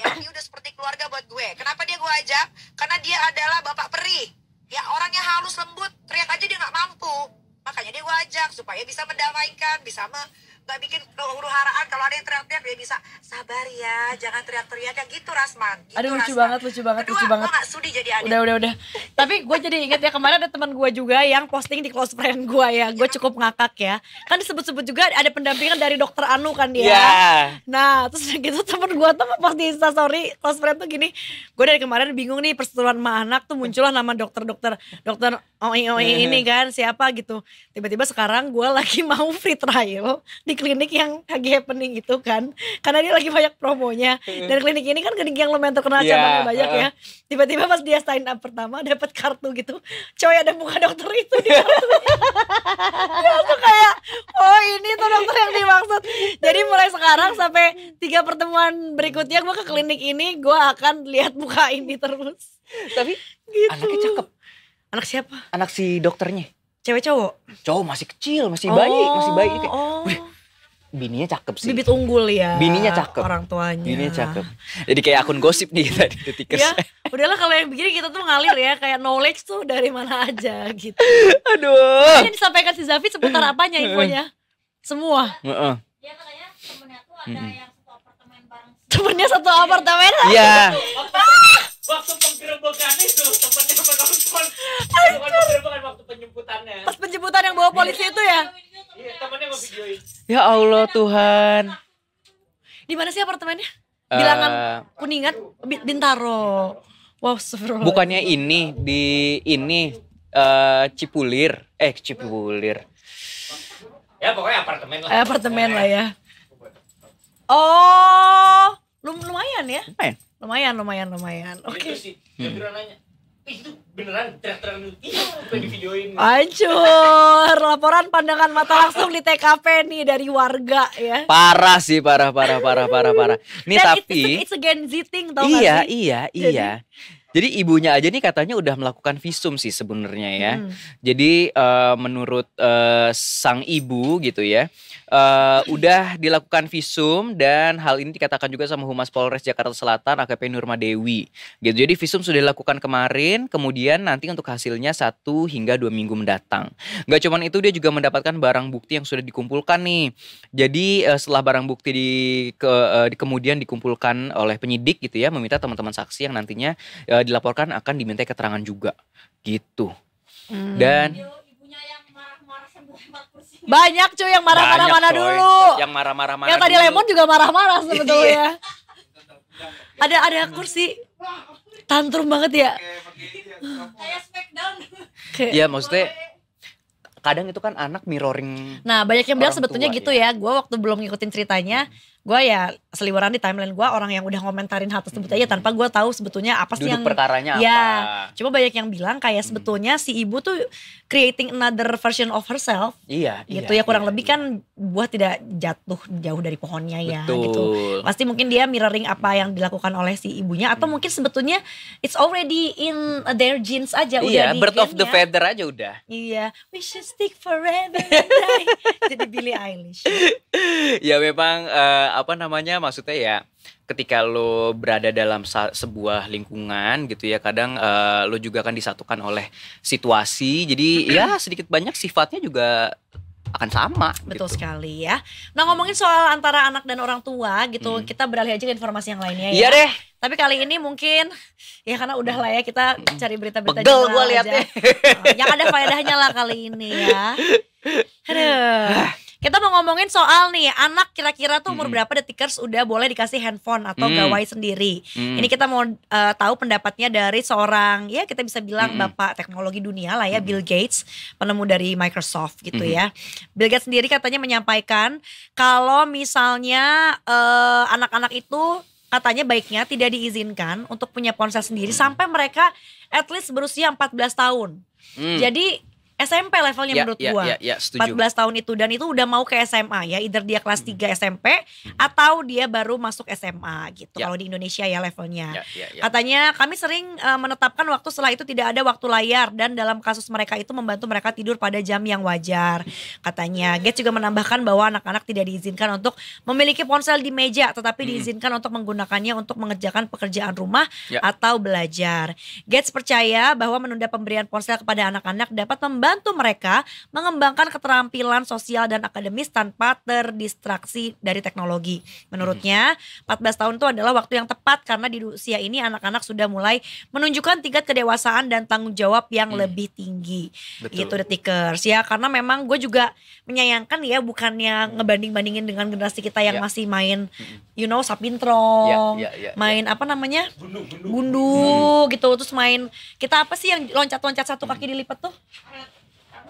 ya dia udah seperti keluarga buat gue kenapa dia gue ajak karena dia adalah bapak peri ya orangnya halus lembut teriak aja dia nggak mampu Makanya dia gue ajak supaya bisa mendamaikan, bisa me nggak bikin huru haraan kalau ada yang teriak-teriak dia ya bisa sabar ya jangan teriak-teriak kayak gitu Rasman gitu, aduh lucu Rasman. banget lucu banget Kedua, lucu banget gak sudi jadi adik udah udah udah tapi gue jadi inget ya kemarin ada teman gue juga yang posting di close friend gue ya gue iya. cukup ngakak ya kan disebut-sebut juga ada pendampingan dari dokter Anu kan dia yeah. nah terus gitu temen gue tuh pas di instastory close friend tuh gini gue dari kemarin bingung nih perseteruan sama anak tuh muncullah nama dokter-dokter dokter oi oi ini iya. kan siapa gitu tiba-tiba sekarang gue lagi mau free trial di klinik yang lagi happening itu kan karena dia lagi banyak promonya hmm. dan klinik ini kan klinik yang lumayan terkenal yeah. cabangnya banyak ya tiba-tiba pas dia sign up pertama dapat kartu gitu coy ada muka dokter itu di kartunya dia langsung kayak oh ini tuh dokter yang dimaksud jadi mulai sekarang sampai tiga pertemuan berikutnya gue ke klinik ini gue akan lihat muka ini terus tapi gitu. anaknya cakep anak siapa anak si dokternya cewek cowok cowok masih kecil masih bayi oh, masih bayi kayak, oh. oh bininya cakep sih. Bibit unggul ya. Bininya cakep. Orang tuanya. Bininya cakep. Jadi kayak akun gosip nih kita di Tikers. ya, udahlah kalau yang begini kita tuh ngalir ya. Kayak knowledge tuh dari mana aja gitu. Aduh. Ini disampaikan si Zafid seputar apanya infonya? Semua. Heeh. Uh -uh. Dia katanya temennya tuh ada hmm. yang satu apartemen bareng. Temennya satu apartemen? Iya. waktu penggerebekan itu temennya menonton. Bukan penggerebekan waktu penjemputannya. Pas penjemputan yang bawa iya, polisi itu ya? Iya, iya. Iya, ya Allah Tuhan. Di mana sih apartemennya? Eh, Bilangan uh, Kuningan Bintaro. Wow, seru. Bukannya ini di ini uh, Cipulir, eh Cipulir. Ya pokoknya apartemen lah. Eh, apartemen lah ya. Eh. Oh, lumayan ya. Lumayan. Lumayan, lumayan, Oke. Okay. Hmm. Eh, itu beneran terang-terang iya video ini, hancur laporan pandangan mata langsung di TKP nih dari warga ya parah sih parah parah parah parah parah ini tapi it's, it's a Gen Z thing tau iya, gak sih iya iya iya jadi ibunya aja nih katanya udah melakukan visum sih sebenarnya ya. Hmm. Jadi uh, menurut uh, sang ibu gitu ya, uh, udah dilakukan visum dan hal ini dikatakan juga sama Humas Polres Jakarta Selatan AKP Nurma Dewi. Gitu. Jadi visum sudah dilakukan kemarin, kemudian nanti untuk hasilnya satu hingga dua minggu mendatang. Gak cuman itu dia juga mendapatkan barang bukti yang sudah dikumpulkan nih. Jadi uh, setelah barang bukti di, ke, uh, di kemudian dikumpulkan oleh penyidik gitu ya, meminta teman-teman saksi yang nantinya uh, dilaporkan akan diminta keterangan juga. Gitu. Hmm. Dan banyak cuy yang marah-marah mana dulu. Yang marah-marah mana. Yang tadi dulu. Lemon juga marah-marah sebetulnya. Iya. ada ada kursi tantrum banget ya. Iya maksudnya kadang itu kan anak mirroring. Nah banyak yang bilang sebetulnya tua, gitu iya. ya. ya. Gue waktu belum ngikutin ceritanya, gue ya seliweran di timeline gue orang yang udah ngomentarin hal tersebut aja tanpa gue tahu sebetulnya apa sih Duduk yang perkaranya ya apa. cuma banyak yang bilang kayak mm. sebetulnya si ibu tuh creating another version of herself iya gitu iya, ya kurang iya, lebih iya. kan buah tidak jatuh jauh dari pohonnya ya gitu. Betul. gitu pasti mungkin dia mirroring apa yang dilakukan oleh si ibunya atau hmm. mungkin sebetulnya it's already in their genes aja iya, udah birth of the feather aja udah iya we should stick forever jadi Billy Eilish ya memang uh, apa namanya maksudnya ya ketika lo berada dalam sebuah lingkungan gitu ya kadang uh, lo juga akan disatukan oleh situasi jadi ya sedikit banyak sifatnya juga akan sama. Betul gitu. sekali ya. Nah ngomongin soal antara anak dan orang tua gitu, hmm. kita beralih aja ke informasi yang lainnya ya. Iya deh. Tapi kali ini mungkin ya karena udah lah ya kita hmm. cari berita-berita Pegel gue liatnya. Oh, yang ada faedahnya lah kali ini ya. Aduh. Ah. Kita mau ngomongin soal nih anak kira-kira tuh umur hmm. berapa detikers udah boleh dikasih handphone atau hmm. gawai sendiri. Hmm. Ini kita mau uh, tahu pendapatnya dari seorang ya kita bisa bilang hmm. bapak teknologi dunia lah ya hmm. Bill Gates, penemu dari Microsoft gitu hmm. ya. Bill Gates sendiri katanya menyampaikan kalau misalnya anak eh, anak-anak itu katanya baiknya tidak diizinkan untuk punya ponsel sendiri hmm. sampai mereka at least berusia 14 tahun. Hmm. Jadi SMP levelnya yeah, menurut yeah, gua. Yeah, yeah, 14 tahun itu dan itu udah mau ke SMA ya, either dia kelas 3 hmm. SMP atau dia baru masuk SMA gitu. Yeah. Kalau di Indonesia ya levelnya. Yeah, yeah, yeah. Katanya kami sering uh, menetapkan waktu setelah itu tidak ada waktu layar dan dalam kasus mereka itu membantu mereka tidur pada jam yang wajar katanya. Hmm. Gates juga menambahkan bahwa anak-anak tidak diizinkan untuk memiliki ponsel di meja tetapi hmm. diizinkan untuk menggunakannya untuk mengerjakan pekerjaan rumah yeah. atau belajar. Gates percaya bahwa menunda pemberian ponsel kepada anak-anak dapat membantu membantu mereka mengembangkan keterampilan sosial dan akademis tanpa terdistraksi dari teknologi. Menurutnya, 14 tahun itu adalah waktu yang tepat karena di usia ini anak-anak sudah mulai menunjukkan tingkat kedewasaan dan tanggung jawab yang hmm. lebih tinggi. Betul. Gitu detikers ya karena memang gue juga menyayangkan ya bukannya hmm. ngebanding-bandingin dengan generasi kita yang yeah. masih main hmm. you know sapintrong, yeah, yeah, yeah, ya. main yeah. apa namanya? gundu, gundu. gundu hmm. gitu terus main kita apa sih yang loncat-loncat satu kaki hmm. dilipat tuh?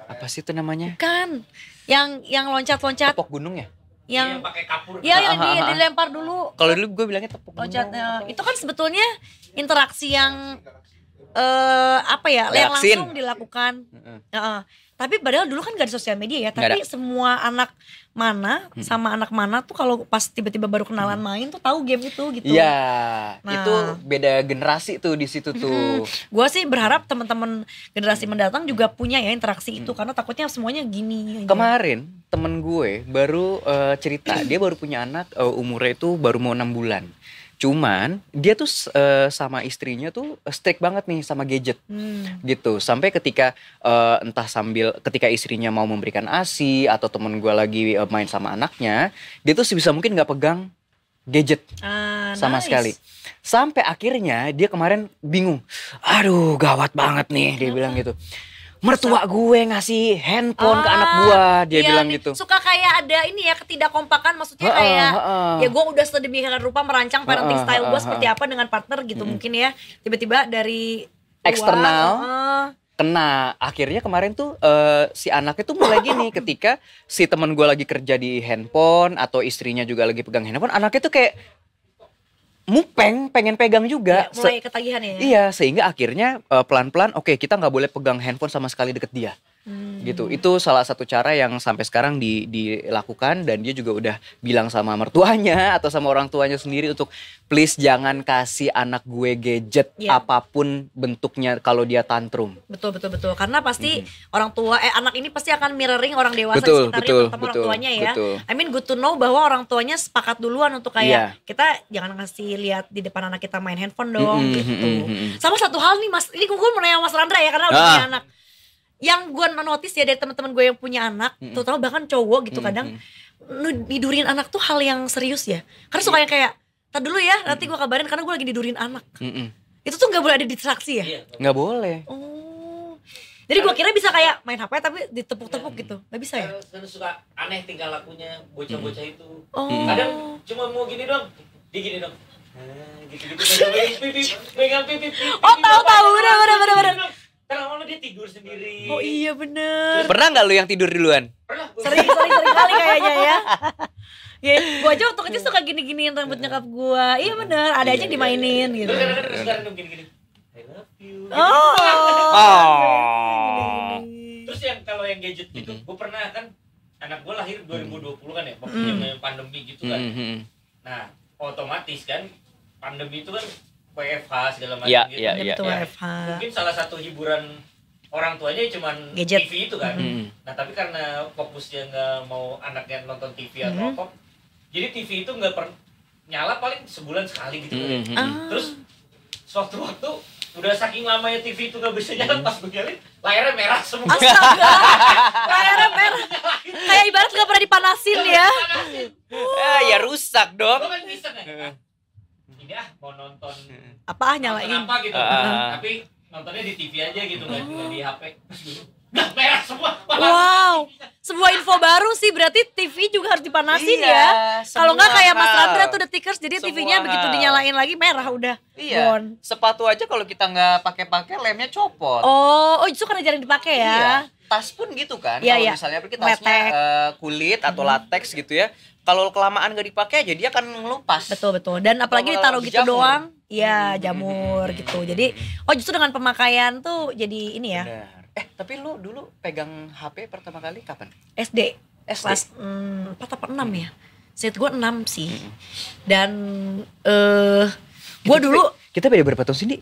Apa sih itu namanya? Kan yang yang loncat-loncat. Tepok gunung ya? Yang, iya, yang pakai kapur. Iya, yang di, dilempar dulu. Kalau dulu gue bilangnya tepok gunung. Loncat, itu kan sebetulnya interaksi yang uh, apa ya? Yang langsung dilakukan. Uh Uh -uh tapi padahal dulu kan gak ada sosial media ya, tapi semua anak mana hmm. sama anak mana tuh kalau pas tiba-tiba baru kenalan hmm. main tuh tahu game itu gitu. Iya. Nah, itu beda generasi tuh di situ tuh. Hmm. Gua sih berharap teman-teman generasi hmm. mendatang juga mm. punya ya interaksi hmm. itu mm. karena takutnya semuanya gini. Kemarin temen gue baru uh, cerita, dia baru punya anak uh, umurnya itu baru mau enam bulan. Cuman dia tuh uh, sama istrinya tuh strict banget nih sama gadget. Hmm. Gitu. Sampai ketika uh, entah sambil ketika istrinya mau memberikan ASI atau temen gue lagi uh, main sama anaknya, dia tuh sebisa mungkin nggak pegang gadget uh, sama nice. sekali. Sampai akhirnya dia kemarin bingung. Aduh, gawat banget nih dia bilang gitu mertua gue ngasih handphone ah, ke anak ah, gue dia iya, bilang gitu suka kayak ada ini ya ketidakkompakan maksudnya ha, kayak ha, ha. ya gue udah sedemikian rupa merancang parenting ha, ha, style gue seperti apa dengan partner gitu hmm. mungkin ya tiba-tiba dari eksternal kena akhirnya kemarin tuh uh, si anaknya tuh mulai gini ketika si teman gue lagi kerja di handphone atau istrinya juga lagi pegang handphone anaknya tuh kayak mupeng pengen pegang juga ya, mulai ketagihan ya iya sehingga akhirnya uh, eh, pelan pelan oke okay, kita nggak boleh pegang handphone sama sekali deket dia Hmm. gitu itu salah satu cara yang sampai sekarang di, dilakukan dan dia juga udah bilang sama mertuanya atau sama orang tuanya sendiri untuk please jangan kasih anak gue gadget yeah. apapun bentuknya kalau dia tantrum betul betul betul karena pasti hmm. orang tua eh anak ini pasti akan mirroring orang dewasa betul, di sekitarnya betul, betul, orang tuanya ya betul. I mean good to know bahwa orang tuanya sepakat duluan untuk kayak yeah. kita jangan kasih lihat di depan anak kita main handphone dong mm -hmm, gitu mm -hmm. sama satu hal nih mas ini gue mau nanya mas Randra ya karena udah ah. punya anak yang gue notice ya dari teman-teman gue yang punya anak, mm -hmm. terutama bahkan cowok gitu mm -hmm. kadang nidurin anak tuh hal yang serius ya. Karena suka iya. yang kayak, tar dulu ya, nanti gue kabarin karena gue lagi tidurin anak. Mm -hmm. Itu tuh nggak boleh ada distraksi ya? Iya, nggak boleh. Oh. Jadi gue kira bisa kayak main HP tapi ditepuk-tepuk iya. gitu. Gak bisa ya? Kan suka aneh tinggal lakunya bocah-bocah itu. Oh. Kadang cuma mau gini dong, di gini dong. Eh, gitu-gitu. Pegang pipi, pipi, pipi. Oh tahu tahu, bener bener bener bener terlalu lama dia tidur sendiri. Oh iya bener. Pernah nggak lu yang tidur duluan? Pernah. Sering sering sering kali kayaknya ya. Ya, gua aja waktu kecil suka gini-giniin rambut nyokap gua. Iya bener, ada aja iya, dimainin iya, iya. gitu. Terus gini-gini. I love you. Oh. oh. Terus yang kalau yang gadget gitu, mm-hmm. gua pernah kan anak gua lahir 2020 kan ya, waktu mm. pandemi gitu kan. Mm-hmm. Nah, otomatis kan pandemi itu kan WFH segala macam ya, gitu. Ya, ya, ya. WFH. Iya. Mungkin salah satu hiburan orang tuanya cuma Gadget. TV itu kan. Hmm. Nah, tapi karena fokusnya nggak mau anaknya nonton TV atau hmm. apa. Jadi TV itu nggak pernah nyala paling sebulan sekali gitu. Hmm. Kan. Hmm. Terus suatu waktu udah saking lamanya TV itu nggak bisa nyala hmm. pas begini layarnya merah semua. Astaga. layarnya merah. Kayak ibarat nggak pernah dipanasin ya. Dipanasin. Uh. Ah, ya rusak dong. Gue kan bisa ya. kan. Mm-hmm ini iya, ah mau nonton apa ah nyalain nonton apa gitu uh. tapi nontonnya di TV aja gitu kan oh. di HP Nah, merah semua. Wah, Wow, sebuah info baru sih berarti TV juga harus dipanasin iya, ya. Kalau nggak kayak Mas Randra tuh detikers jadi TV-nya begitu dinyalain lagi merah udah. Iya. Bon. Sepatu aja kalau kita nggak pakai-pakai lemnya copot. Oh, oh itu karena jarang dipakai ya. Iya. Tas pun gitu kan. Iya, kalau iya. misalnya kita tasnya uh, kulit atau hmm. latex gitu ya, kalau kelamaan gak dipakai aja dia akan ngelupas betul betul dan apalagi ditaruh gitu jamur. doang ya jamur hmm. gitu jadi oh justru dengan pemakaian tuh jadi ini ya Benar. eh tapi lu dulu pegang HP pertama kali kapan SD SD kelas hmm, enam apa 6 ya set gue enam sih hmm. dan eh uh, gue dulu kita beda berapa tahun sih di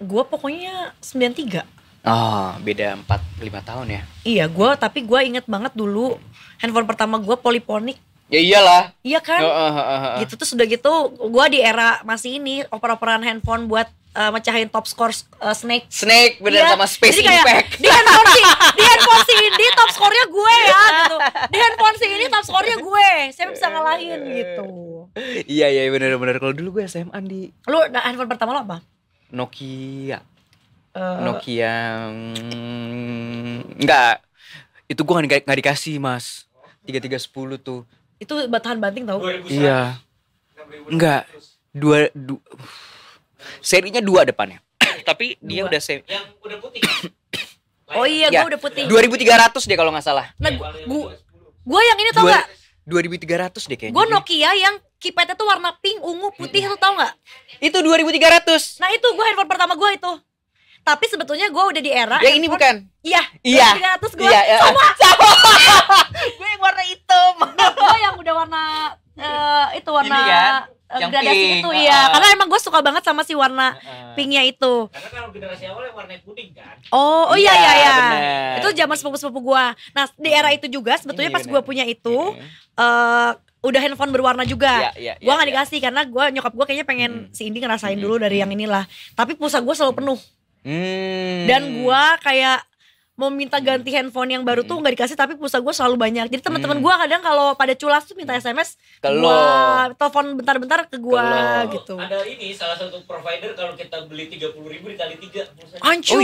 gue pokoknya 93 Oh, ah, beda empat lima tahun ya. Iya, gua tapi gua inget banget dulu handphone pertama gua poliponik Ya iyalah. Iya kan? Oh, uh, uh, uh, gitu tuh sudah gitu gua di era masih ini oper-operan handphone buat uh, mecahin top score uh, Snake. Snake bener ya. sama Space Jadi kayak, Di handphone si, di handphone si ini top skornya gue ya gitu. Di handphone si ini top skornya gue. Saya bisa ngalahin gitu. Iya iya bener-bener kalau dulu gue SMA di. Lu nah, handphone pertama lo apa? Nokia. Uh, Nokia enggak. Itu gue nggak dikasih mas. tiga sepuluh tuh itu bantahan banting tau? Iya. Enggak. Dua, dua serinya dua depannya. Tapi dua. dia udah seri. Yang udah putih. oh iya, ya. udah putih. 2300 deh kalau nggak salah. Nah, iya, gua, gua, yang ini tau dua, gak? 2300 deh kayaknya. Gue Nokia yang kipetnya tuh warna pink, ungu, putih, lu tau gak? Itu 2300. Nah itu gue handphone pertama gue itu tapi sebetulnya gue udah di era yang ini bukan iya iya terus gue iya, sama sama gue yang warna hitam gue yang udah warna uh, itu warna ini kan? Eh, yang gradasi pink. itu uh, iya karena emang gue suka banget sama si warna uh, pinknya itu karena kalau generasi awal yang warna kuning kan oh oh iya iya iya, iya itu zaman sepupu sepupu gue nah di era itu juga sebetulnya pas gue punya itu yeah. Iya, iya. uh, udah handphone berwarna juga. Yeah, yeah, gue nggak gak dikasih yeah. karena gue nyokap gue kayaknya pengen hmm. si Indi ngerasain hmm. dulu dari hmm. yang inilah. Tapi pusat gue selalu penuh. Hmm. Dan gua kayak mau minta ganti handphone yang baru tuh hmm. nggak dikasih tapi pulsa gue selalu banyak jadi teman-teman hmm. gua kadang kalau pada culas tuh minta sms kalau telepon bentar-bentar ke gue gitu ada ini salah satu provider kalau kita beli tiga puluh ribu dikali tiga hancur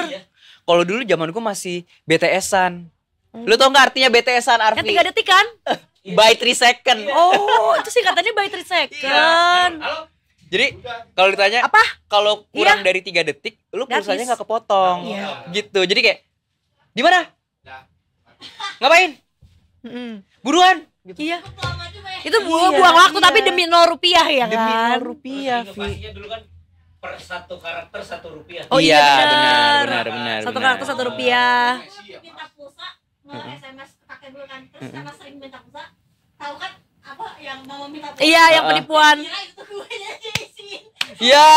oh, iya. kalau dulu zamanku masih btsan hmm. lu tau nggak artinya btsan Arfi? kan tiga detik kan by three second oh itu sih katanya by three second iya. halo jadi kalau ditanya apa? Kalau kurang iya. dari tiga detik, lu pulsanya nggak kepotong. Iya. Gitu. Jadi kayak di mana? Nah. Ngapain? mm Buruan. Gitu. Iya. Ya. Itu buang, iya, buang waktu iya. tapi demi nol rupiah ya demi kan? Demi nol rupiah. Inovasinya dulu kan per satu karakter satu rupiah. Oh iya, iya benar, benar, benar. Satu benar. karakter satu rupiah. Oh, Minta pulsa, mau SMS pakai dulu kan, terus karena sering minta pulsa, tahu kan apa yang mau minta Iya, yang ah, ah. penipuan. Iya. Ya.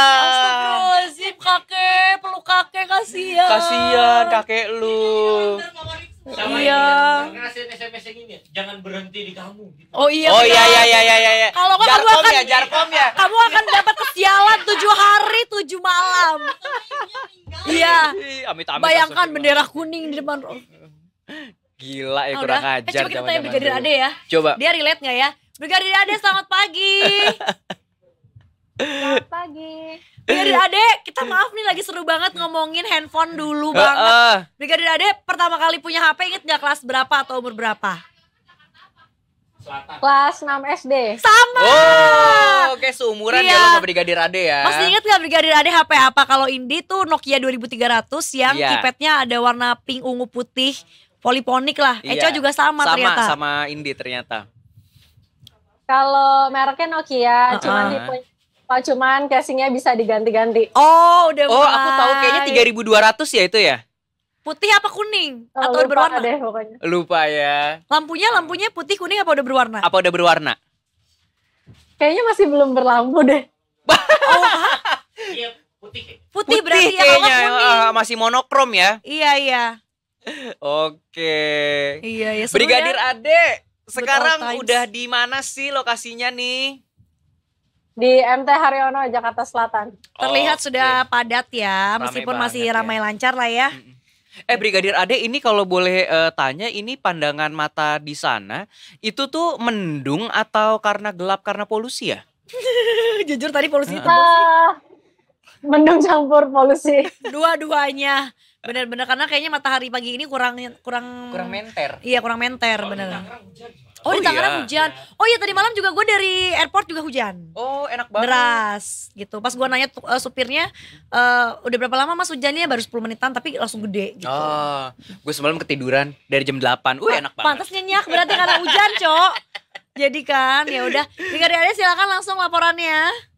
Astagfirullahaladzim kakek, peluk kakek kasihan. Kasihan kakek lu. Iya. Sama iya. ini, jangan berhenti di kamu. Gitu. Oh iya. Oh iya iya iya iya iya. Kalau kamu jarkom akan, ya, jarkom ya. Kamu akan dapat kesialan tujuh hari tujuh malam. iya. Amit, amit, Bayangkan bendera kuning di depan Gila ya oh, kurang udah. Eh, ajar coba kita tanya Brigadir Ade ya Coba Dia relate gak ya? Brigadir Ade selamat pagi Selamat pagi Brigadir Ade kita maaf nih lagi seru banget ngomongin handphone dulu eh, banget uh, Brigadir Ade pertama kali punya HP inget gak kelas berapa atau umur berapa? Selatan. Kelas 6 SD. Sama. Oh, oke seumuran ya iya. ya lu sama Brigadir Ade ya. Masih inget gak Brigadir Ade HP apa? Kalau Indi tuh Nokia 2300 yang iya. keypadnya ada warna pink ungu putih poliponik lah. Iya. juga sama, sama ternyata. Sama Indi ternyata. Kalau mereknya Nokia, uh -uh. cuman tipe, oh, cuman casingnya bisa diganti-ganti. Oh, udah mulai. Oh, aku tahu kayaknya 3200 ya itu ya? Putih apa kuning? Oh, atau udah berwarna? deh pokoknya. Lupa ya. Lampunya, lampunya putih kuning apa udah berwarna? Apa udah berwarna? Kayaknya masih belum berlampu deh. oh, iya, putih. putih. berarti ya, kayaknya, ya, kuning. Uh, masih monokrom ya? Iya, iya. Oke. Iya, ya, Brigadir ya. Ade, sekarang udah di mana sih lokasinya nih? Di MT Haryono, Jakarta Selatan. Oh, Terlihat okay. sudah padat ya, meskipun masih ya. ramai ya. lancar lah ya. Eh Brigadir Ade ini kalau boleh uh, tanya ini pandangan mata di sana itu tuh mendung atau karena gelap karena polusi ya? Jujur tadi polusi uh, ah, itu Mendung campur polusi. Dua-duanya. Bener-bener karena kayaknya matahari pagi ini kurang kurang kurang menter. Iya, kurang menter, oh, bener. Oh, iya. oh, di Tangerang hujan. Iya. Oh iya tadi malam juga gue dari airport juga hujan. Oh enak banget. Deras gitu. Pas gue nanya uh, supirnya uh, udah berapa lama mas hujannya baru 10 menitan tapi langsung gede gitu. Oh, gue semalam ketiduran dari jam 8. Uh enak banget. Pantas nyenyak berarti karena hujan, Cok. Jadi kan ya udah. Jika ada silakan langsung laporannya.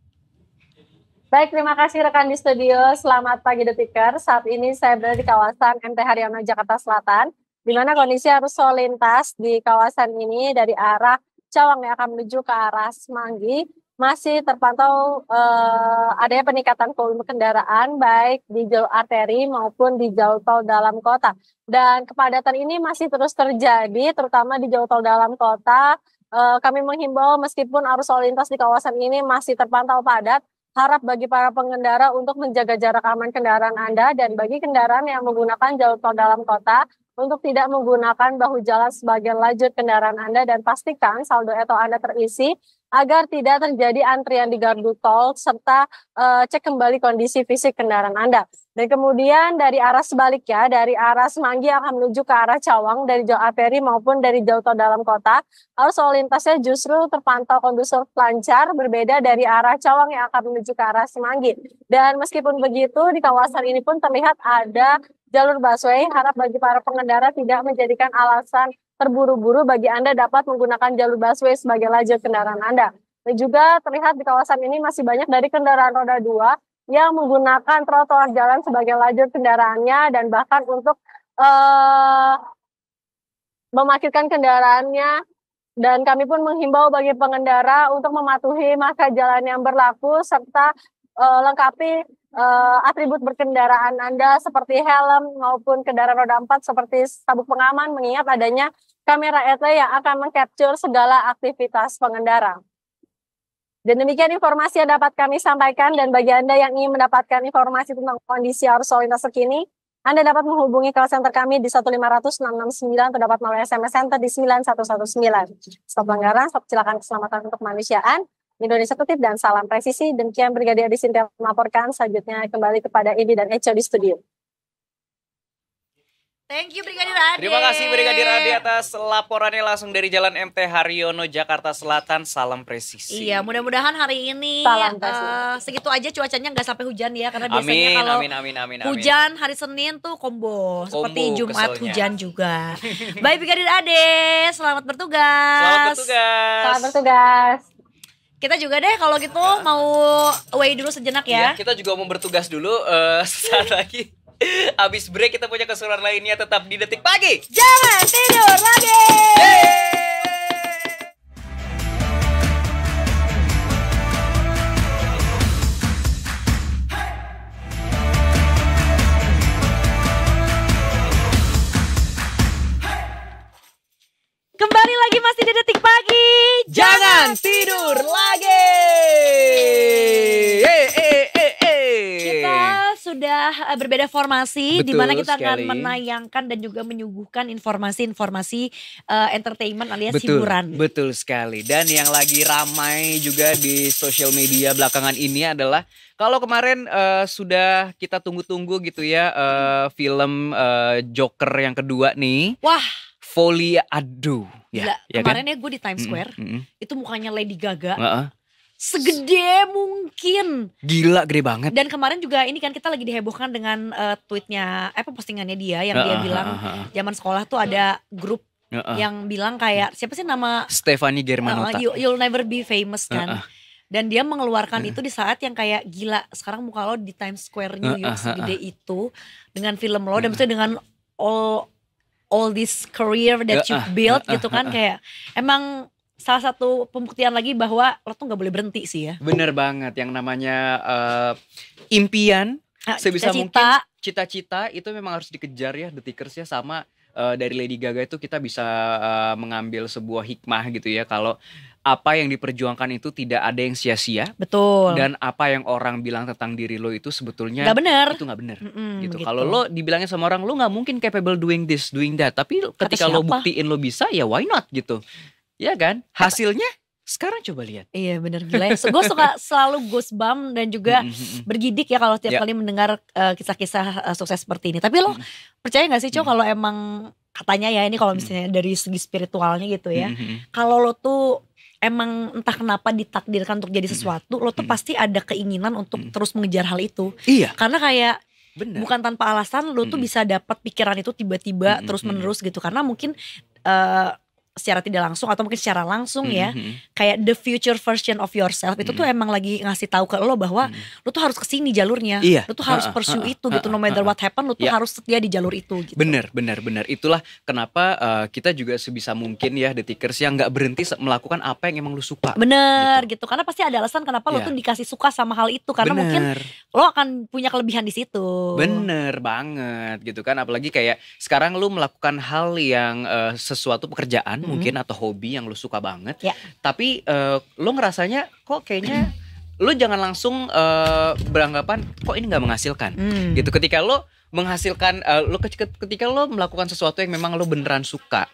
Baik, terima kasih rekan di studio. Selamat pagi Detiker. Saat ini saya berada di kawasan MT Haryono, Jakarta Selatan, di mana kondisi arus lalu lintas di kawasan ini dari arah Cawang yang akan menuju ke arah Semanggi masih terpantau eh, adanya peningkatan volume kendaraan baik di jalur arteri maupun di jalur tol dalam kota. Dan kepadatan ini masih terus terjadi, terutama di jalur tol dalam kota. Eh, kami menghimbau meskipun arus lalu lintas di kawasan ini masih terpantau padat, harap bagi para pengendara untuk menjaga jarak aman kendaraan Anda dan bagi kendaraan yang menggunakan jalur tol dalam kota untuk tidak menggunakan bahu jalan sebagai lajur kendaraan Anda dan pastikan saldo eto Anda terisi agar tidak terjadi antrian di gardu tol serta e, cek kembali kondisi fisik kendaraan Anda. Dan kemudian dari arah sebaliknya, dari arah Semanggi yang akan menuju ke arah Cawang dari Jawa Aperi maupun dari jauh tol dalam kota, arus lalu lintasnya justru terpantau kondusif lancar berbeda dari arah Cawang yang akan menuju ke arah Semanggi. Dan meskipun begitu, di kawasan ini pun terlihat ada jalur busway. Harap bagi para pengendara tidak menjadikan alasan terburu-buru bagi Anda dapat menggunakan jalur busway sebagai lajur kendaraan Anda. Dan juga terlihat di kawasan ini masih banyak dari kendaraan roda dua yang menggunakan trotoar jalan sebagai lajur kendaraannya dan bahkan untuk uh, kendaraannya dan kami pun menghimbau bagi pengendara untuk mematuhi masa jalan yang berlaku serta uh, lengkapi uh, atribut berkendaraan Anda seperti helm maupun kendaraan roda empat seperti sabuk pengaman mengingat adanya kamera etle yang akan mengcapture segala aktivitas pengendara. Dan demikian informasi yang dapat kami sampaikan dan bagi Anda yang ingin mendapatkan informasi tentang kondisi arus lalu lintas terkini, Anda dapat menghubungi call center kami di 15669 atau dapat melalui SMS center di 9119. Stop pelanggaran, stop silakan keselamatan untuk kemanusiaan. Indonesia Kutip dan salam presisi. Demikian Brigadir Sintia melaporkan. Selanjutnya kembali kepada Edi dan Echo di studio. Thank you Brigadir Ade. Terima kasih Brigadir Ade atas laporannya langsung dari Jalan MT Haryono Jakarta Selatan. Salam presisi. Iya, mudah-mudahan hari ini Salam uh, segitu aja cuacanya nggak sampai hujan ya karena amin, biasanya kalau amin, amin, amin, amin. hujan hari Senin tuh kombo, kombo seperti Jumat keselnya. hujan juga. Baik Brigadir Ade, selamat bertugas. Selamat bertugas. Selamat bertugas kita juga deh kalau gitu iya. mau away dulu sejenak ya. ya kita juga mau bertugas dulu uh, sesaat lagi. Abis break kita punya keseruan lainnya tetap di detik pagi. Jangan tidur lagi. Hey! Kembali lagi masih di Detik Pagi. Jangan, tidur lagi. Eh, eh, eh, kita sudah berbeda formasi di mana kita sekali. akan menayangkan dan juga menyuguhkan informasi-informasi uh, entertainment alias betul, hiburan. Betul sekali. Dan yang lagi ramai juga di sosial media belakangan ini adalah kalau kemarin uh, sudah kita tunggu-tunggu gitu ya uh, film uh, Joker yang kedua nih. Wah. Folia Adu. Ya, ya kan? kemarin kan? Ya gue di Times Square, mm -hmm. itu mukanya Lady Gaga. Uh -uh. Segede mungkin. Gila, gede banget. Dan kemarin juga ini kan kita lagi dihebohkan dengan uh, tweetnya, eh, postingannya dia yang uh -uh. dia bilang uh -uh. zaman sekolah tuh ada grup uh -uh. yang bilang kayak siapa sih nama Stefani Germanota. Uh, you, you'll never be famous kan. Uh -uh dan dia mengeluarkan uh. itu di saat yang kayak gila sekarang muka lo di Times Square New York uh, uh, segede itu dengan film lo dan maksudnya dengan all all this career that ya, you ah, built ya, ah, gitu kan ah, kayak emang salah satu pembuktian lagi bahwa lo tuh nggak boleh berhenti sih ya. Bener banget yang namanya uh, impian sebisa cita -cita. mungkin cita-cita itu memang harus dikejar ya The Tickers ya sama uh, dari Lady Gaga itu kita bisa uh, mengambil sebuah hikmah gitu ya kalau apa yang diperjuangkan itu tidak ada yang sia-sia. Betul. Dan apa yang orang bilang tentang diri lo itu sebetulnya gak bener. itu nggak bener. Mm -mm, gitu. gitu. Kalau lo dibilangnya sama orang lo nggak mungkin capable doing this, doing that. Tapi ketika lo buktiin lo bisa, ya why not gitu. Ya kan? Hasilnya sekarang coba lihat. Iya bener gila. Ya. gue suka selalu goosebump dan juga bergidik ya kalau tiap yeah. kali mendengar eh, kisah-kisah uh, uh, sukses seperti ini. Tapi lo percaya gak sih Cok kalau emang katanya ya ini kalau misalnya dari segi spiritualnya gitu ya. Kalau lo tuh emang entah kenapa ditakdirkan untuk jadi sesuatu, hmm. lo tuh hmm. pasti ada keinginan untuk hmm. terus mengejar hal itu. Iya. Karena kayak Bener. bukan tanpa alasan lo tuh bisa dapat pikiran itu tiba-tiba terus menerus gitu karena mungkin uh, secara tidak langsung atau mungkin secara langsung hmm, ya mm -hmm. kayak the future version of yourself itu mm -hmm. tuh emang lagi ngasih tahu ke lo bahwa mm -hmm. lo tuh harus kesini jalurnya iya. lo tuh harus ha -ha, pursue ha itu gitu no matter what happen lo tuh ya. harus setia di jalur itu gitu. bener bener bener itulah kenapa uh, kita juga sebisa mungkin ya the detikers yang nggak berhenti melakukan apa yang emang lo suka gitu. bener gitu, gitu. karena pasti ada alasan kenapa ya. lo iya. tuh dikasih suka sama hal itu karena bener. mungkin lo akan punya kelebihan di situ bener banget gitu kan apalagi kayak sekarang lo melakukan hal yang uh, sesuatu pekerjaan -hmm. mungkin atau hobi yang lu suka banget. Yeah. Tapi uh, lu ngerasanya kok kayaknya lu jangan langsung uh, beranggapan kok ini nggak menghasilkan. Mm. Gitu ketika lu menghasilkan uh, lu ketika lu melakukan sesuatu yang memang lu beneran suka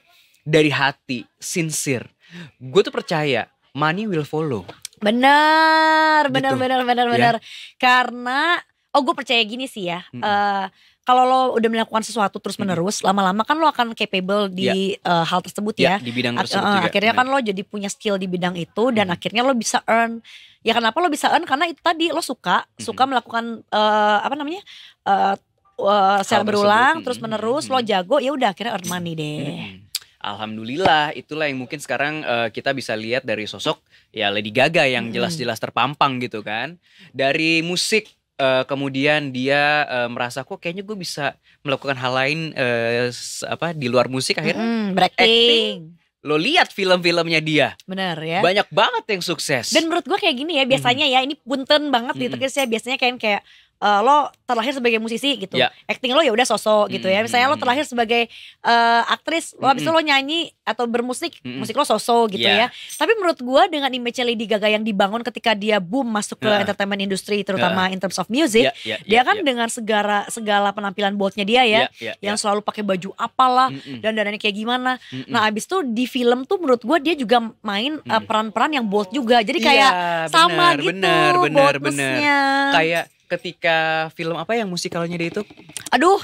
dari hati, sincere. Gue tuh percaya money will follow. Benar, benar, gitu. benar, benar, ya. benar. benar. Karena oh gue percaya gini sih ya. Mm hmm Uh, kalau lo udah melakukan sesuatu terus menerus mm-hmm. lama-lama kan lo akan capable di yeah. Ya. uh, hal tersebut yeah, ya di bidang tersebut eh, juga. akhirnya kan lo jadi punya skill di bidang itu dan hmm. akhirnya lo bisa earn ya kenapa lo bisa earn karena itu tadi lo suka hmm. suka mm-hmm. melakukan uh, apa namanya uh, uh, sel berulang mm-hmm. terus menerus hmm. lo jago ya udah akhirnya earn money deh hmm. Alhamdulillah itulah yang mungkin sekarang uh, kita bisa lihat dari sosok ya Lady Gaga yang jelas-jelas terpampang gitu kan. Dari musik uh, kemudian dia uh, merasa kok kayaknya gue bisa melakukan hal lain uh, apa di luar musik akhirnya mm, acting lo lihat film-filmnya dia. Bener ya. Banyak banget yang sukses. Dan menurut gue kayak gini ya biasanya mm ya ini punten banget mm -hmm. di biasanya kan kayak kayak uh, lo terlahir sebagai musisi gitu. Yeah. Acting lo ya udah sosok gitu mm -hmm. ya. Misalnya lo hmm. terlahir sebagai uh, aktris, lo mm -hmm. habis itu hmm. lo nyanyi atau bermusik, mm -hmm. musik lo sosok gitu yeah. ya. Tapi menurut gua dengan image Lady Gaga yang dibangun ketika dia boom masuk ke uh. entertainment industry terutama uh. in terms of music, yeah, yeah, yeah, dia ya, kan yeah. dengan segala segala penampilan boldnya dia ya, yeah, yeah, yang ya. selalu pakai baju apalah mm -hmm. dan dananya kayak gimana. Mm -hmm. Nah, hmm. abis itu di film tuh menurut gua dia juga main eh, peran-peran uh, yang bold juga. Jadi iya, kayak yeah, sama bener, gitu. Bener, bener, bener. Kayak ketika film apa yang musikalnya dia itu aduh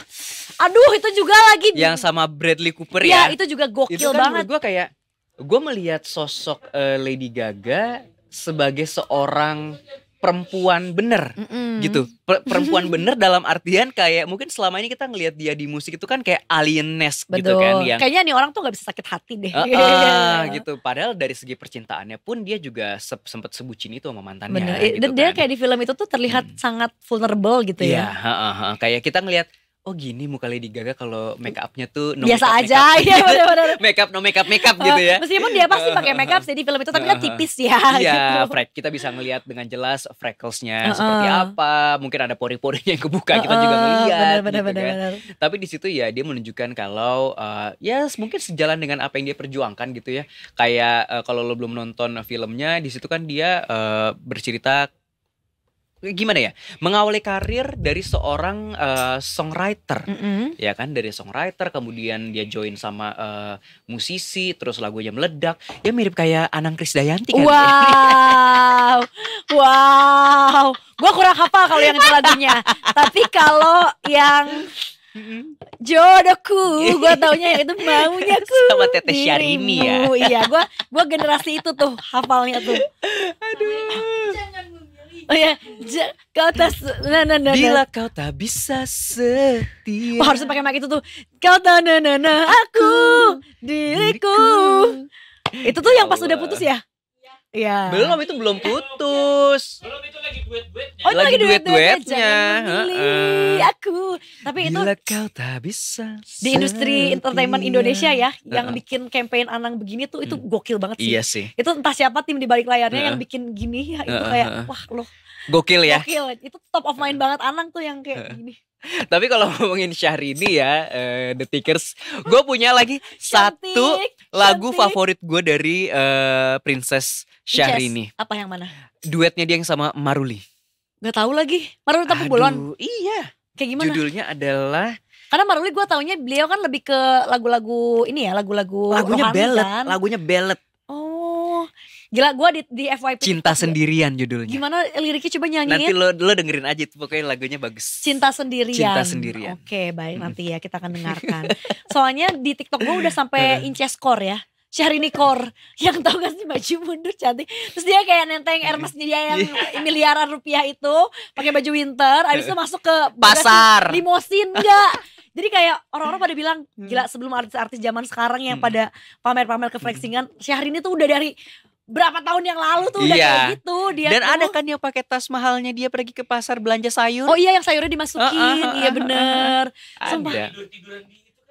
aduh itu juga lagi yang sama Bradley Cooper ya, ya itu juga gokil itu kan banget gue kayak gue melihat sosok uh, Lady Gaga sebagai seorang perempuan bener mm -mm. gitu perempuan bener dalam artian kayak mungkin selama ini kita ngelihat dia di musik itu kan kayak alienes Betul. gitu kan yang kayaknya nih orang tuh nggak bisa sakit hati deh uh, uh, gitu padahal dari segi percintaannya pun dia juga se sempat sebucin itu sama mantannya bener. Gitu dan kan. dia kayak di film itu tuh terlihat hmm. sangat vulnerable gitu ya, ya uh, uh. kayak kita ngelihat oh gini muka Lady Gaga kalau make upnya tuh no biasa make aja make up. ya benar-benar make up no make up make up gitu eh, ya meskipun dia pasti pakai make up sih di film itu tapi kan tipis ya iya gitu. Fred kita bisa ngelihat dengan jelas freckles-nya seperti apa mungkin ada pori-porinya yang kebuka kita juga ngelihat benar, gitu benar, kan benar. tapi di situ ya dia menunjukkan kalau uh, ya yes, mungkin sejalan dengan apa yang dia perjuangkan gitu ya kayak uh, kalau lo belum nonton filmnya di situ kan dia uh, bercerita gimana ya mengawali karir dari seorang uh, songwriter mm -hmm. ya kan dari songwriter kemudian dia join sama uh, musisi terus lagunya meledak ya mirip kayak Anang Krisdayanti kan wow wow gue kurang hafal kalau yang itu lagunya tapi kalau yang jodohku gue taunya yang itu maunya ku sama Tete Syahrini ya iya gue gue generasi itu tuh hafalnya tuh aduh jangan Oh ya, ja, kau tak na na na. Bila kau tak bisa setia. Wah, harusnya pakai mic itu tuh. Kau tak na na na aku diriku. diriku. Itu tuh yang pas udah putus ya? Iya. Belum itu belum putus. Belum itu lagi duet-duetnya. Oh, lagi, duet-duetnya. Duet aku. Tapi itu Bila kau tak bisa. Di industri entertainment Indonesia ya, uh yang bikin campaign Anang begini tuh itu hmm. gokil banget sih. Iya sih. Itu entah siapa tim di balik layarnya uh yang bikin gini ya, itu uh-uh. kayak wah loh. Gokil ya. Gokil. Itu top of mind banget Anang tuh yang kayak gini. Tapi kalau ngomongin Syahrini ya, uh, The Tickers, gue punya lagi satu cantik, lagu favorit gue dari uh, Princess Syahrini. Yes. Apa yang mana? Duetnya dia yang sama Maruli. Gak tau lagi. Maruli tapi bulan. Iya. Kayak gimana? Judulnya adalah karena Maruli gue taunya beliau kan lebih ke lagu-lagu ini ya, lagu-lagu lagunya rohani, kan? lagunya ballad. Gila gue di, di FYP Cinta iya. Sendirian judulnya Gimana liriknya coba nyanyiin Nanti lo, lo dengerin aja itu Pokoknya lagunya bagus Cinta Sendirian Cinta Sendirian Oke baik nanti ya kita akan dengarkan Soalnya di TikTok gue udah sampai inches score ya Syahrini Kor yang tau gak sih baju mundur cantik terus dia kayak nenteng Hermes dia yang iya. miliaran rupiah itu pakai baju winter abis itu masuk ke pasar limosin enggak jadi kayak orang-orang pada bilang hmm. gila sebelum artis-artis zaman sekarang yang hmm. pada pamer-pamer ke flexingan Syahrini tuh udah dari berapa tahun yang lalu tuh udah iya. kayak gitu dia dan tuh. ada kan yang pakai tas mahalnya dia pergi ke pasar belanja sayur oh iya yang sayurnya dimasukin uh, uh, uh, iya bener ada.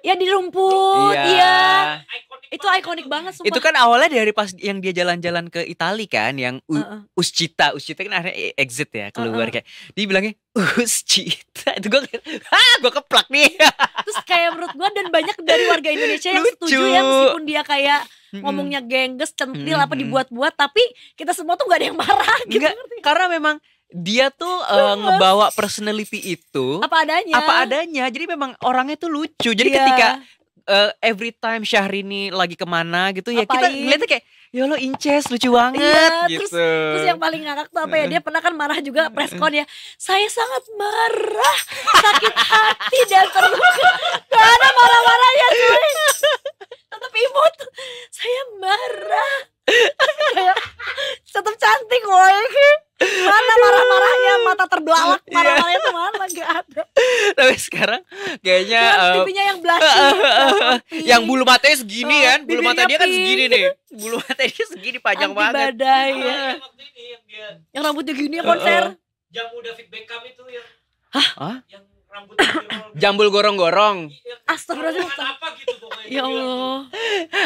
Ya di rumput, iya. iya. Iconic itu ikonik banget sumpah. Itu kan awalnya dari pas yang dia jalan-jalan ke Italia kan, yang U uh -uh. Uscita, Uscita kan akhirnya e, exit ya keluar uh -uh. kayak. Dia bilangnya Uscita, itu gue ah gue keplak nih. Terus kayak menurut gue dan banyak dari warga Indonesia yang Lucu. setuju ya meskipun dia kayak ngomongnya gengges centil apa dibuat-buat tapi kita semua tuh gak ada yang marah gitu Enggak, karena memang dia tuh uh, ngebawa personality itu apa adanya apa adanya jadi memang orangnya tuh lucu jadi yeah. ketika uh, every time Syahrini lagi kemana gitu ya Apain? kita ngeliatnya kayak ya lo inces lucu banget iya, gitu. terus terus yang paling ngakak tuh apa ya dia pernah kan marah juga preskon ya saya sangat marah sakit hati dan terluka karena ada marah-marahnya cuy tetap imut saya marah tetap cantik woi mana marah-marahnya mata terbelalak iya. marah-marahnya tuh mana gak ada tapi sekarang kayaknya uh, eh, pipinya yang blushing yang bulu matanya segini oh, kan bulu mata dia kan segini nih bulu matanya segini panjang Anti banget badai, ya. yang, rambutnya gini ya konser eh. yang udah feedback kami tuh yang Hah? Yang jambul gorong-gorong. Astagfirullah. Apa gitu pokoknya. Ya Allah.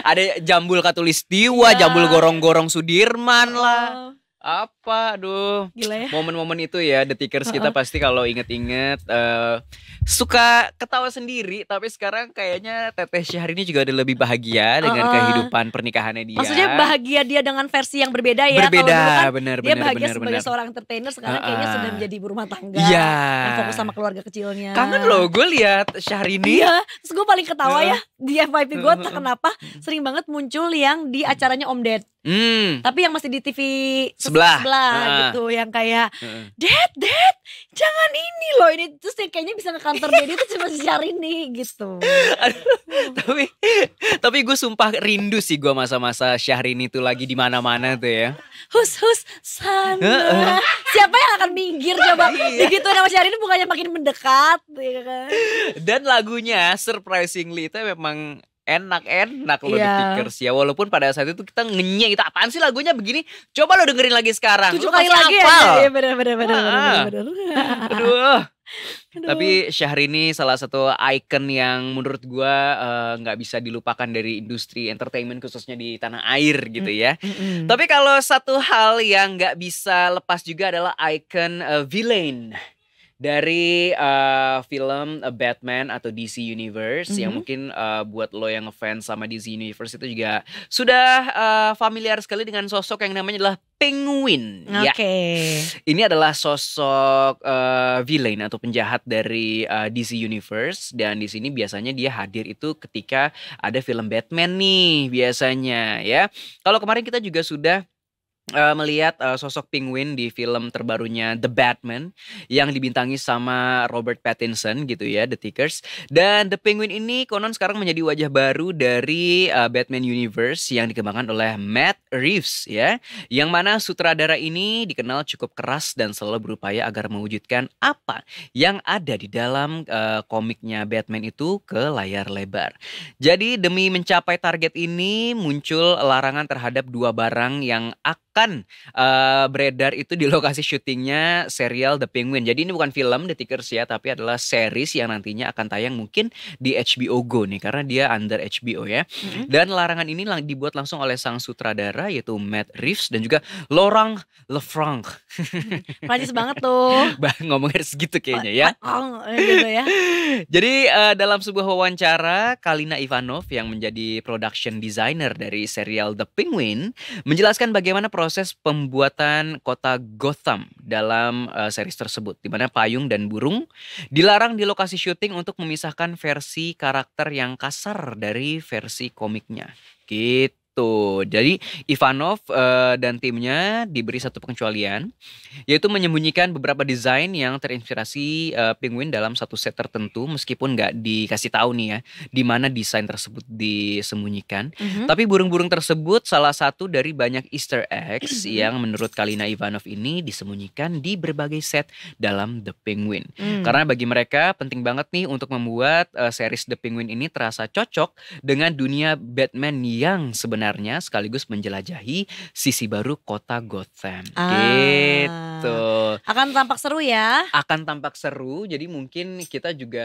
Ada jambul Katulistiwa, ya. jambul gorong-gorong Sudirman lah. Oh. Apa apa aduh Gila ya? momen-momen itu ya detikers uh -uh. kita pasti kalau inget-inget uh, suka ketawa sendiri tapi sekarang kayaknya Teteh Syahrini juga ada lebih bahagia dengan uh -uh. kehidupan pernikahannya dia maksudnya bahagia dia dengan versi yang berbeda ya berbeda kan bener, dia bener, bahagia bener, sebagai bener. seorang entertainer sekarang uh -uh. kayaknya sudah menjadi ibu rumah tangga iya yeah. fokus sama keluarga kecilnya kangen loh gue lihat Syahrini iya terus gue paling ketawa uh -uh. ya di FYP gue uh -uh. kenapa sering banget muncul yang di acaranya Om Ded Hmm. Tapi yang masih di TV sebelah lah uh gitu yang kayak dead Dad, Dad, jangan ini loh ini terus yang kayaknya bisa ke kantor dia itu cuma cari ini gitu. Hmm. tapi tapi gue sumpah rindu sih gue masa-masa Syahrini tuh lagi di mana-mana tuh ya. Hus hus sana. Siapa yang akan minggir coba? Begitu iya. nama Syahrini bukannya makin mendekat ya kan. Dan lagunya surprisingly itu memang enak-enak lo yeah. di Pickers ya. Walaupun pada saat itu kita ngenyek kita gitu, apaan sih lagunya begini? Coba lo dengerin lagi sekarang. Tujuh kali lagi apal. ya. benar benar benar benar. Aduh. Aduh. Tapi Syahrini salah satu ikon yang menurut gue eh, nggak uh, bisa dilupakan dari industri entertainment khususnya di tanah air gitu ya. Mm-hmm. Tapi kalau satu hal yang nggak bisa lepas juga adalah ikon uh, eh, villain dari uh, film Batman atau DC Universe mm -hmm. yang mhm. mungkin uh, buat lo yang ngefans sama DC Universe itu juga sudah uh, familiar sekali dengan sosok yang namanya adalah Penguin. Ya. Oke. Okay. Ya. Ini adalah sosok uh, villain atau penjahat dari uh, DC Universe dan di sini biasanya dia hadir itu ketika ada film Batman nih biasanya ya. Kalau kemarin kita juga sudah uh, melihat uh, sosok penguin di film terbarunya The Batman yang dibintangi sama Robert Pattinson gitu ya The Tickers dan The Penguin ini konon sekarang menjadi wajah baru dari uh, Batman Universe yang dikembangkan oleh Matt Reeves ya yang mana sutradara ini dikenal cukup keras dan selalu berupaya agar mewujudkan apa yang ada di dalam uh, komiknya Batman itu ke layar lebar. Jadi demi mencapai target ini muncul larangan terhadap dua barang yang akan akan uh, eh, beredar itu di lokasi syutingnya serial The Penguin. Jadi ini bukan film The Tickers ya, tapi adalah series yang nantinya akan tayang mungkin di HBO Go nih karena dia under HBO ya. Mm-hmm. Dan larangan ini lang- dibuat langsung oleh sang sutradara yaitu Matt Reeves dan juga Laurent Lefranc. Prancis banget tuh. Ngomongin ngomongnya segitu kayaknya ya. gitu ya. Jadi uh, dalam sebuah wawancara Kalina Ivanov yang menjadi production designer dari serial The Penguin menjelaskan bagaimana proses proses pembuatan kota Gotham dalam uh, series tersebut, di mana payung dan burung dilarang di lokasi syuting untuk memisahkan versi karakter yang kasar dari versi komiknya. Gitu itu. Jadi Ivanov uh, dan timnya diberi satu pengecualian yaitu menyembunyikan beberapa desain yang terinspirasi uh, penguin dalam satu set tertentu meskipun nggak dikasih tahu nih ya di mana desain tersebut disembunyikan. Mm -hmm. Tapi burung-burung tersebut salah satu dari banyak Easter eggs mhm. yang menurut Kalina Ivanov ini disembunyikan di berbagai set dalam The Penguin. Mm. Karena bagi mereka penting banget nih untuk membuat uh, series The Penguin ini terasa cocok dengan dunia Batman yang sebenarnya sebenarnya sekaligus menjelajahi sisi baru kota Gotham. Ah, gitu. Akan tampak seru ya. Akan tampak seru. Jadi mungkin kita juga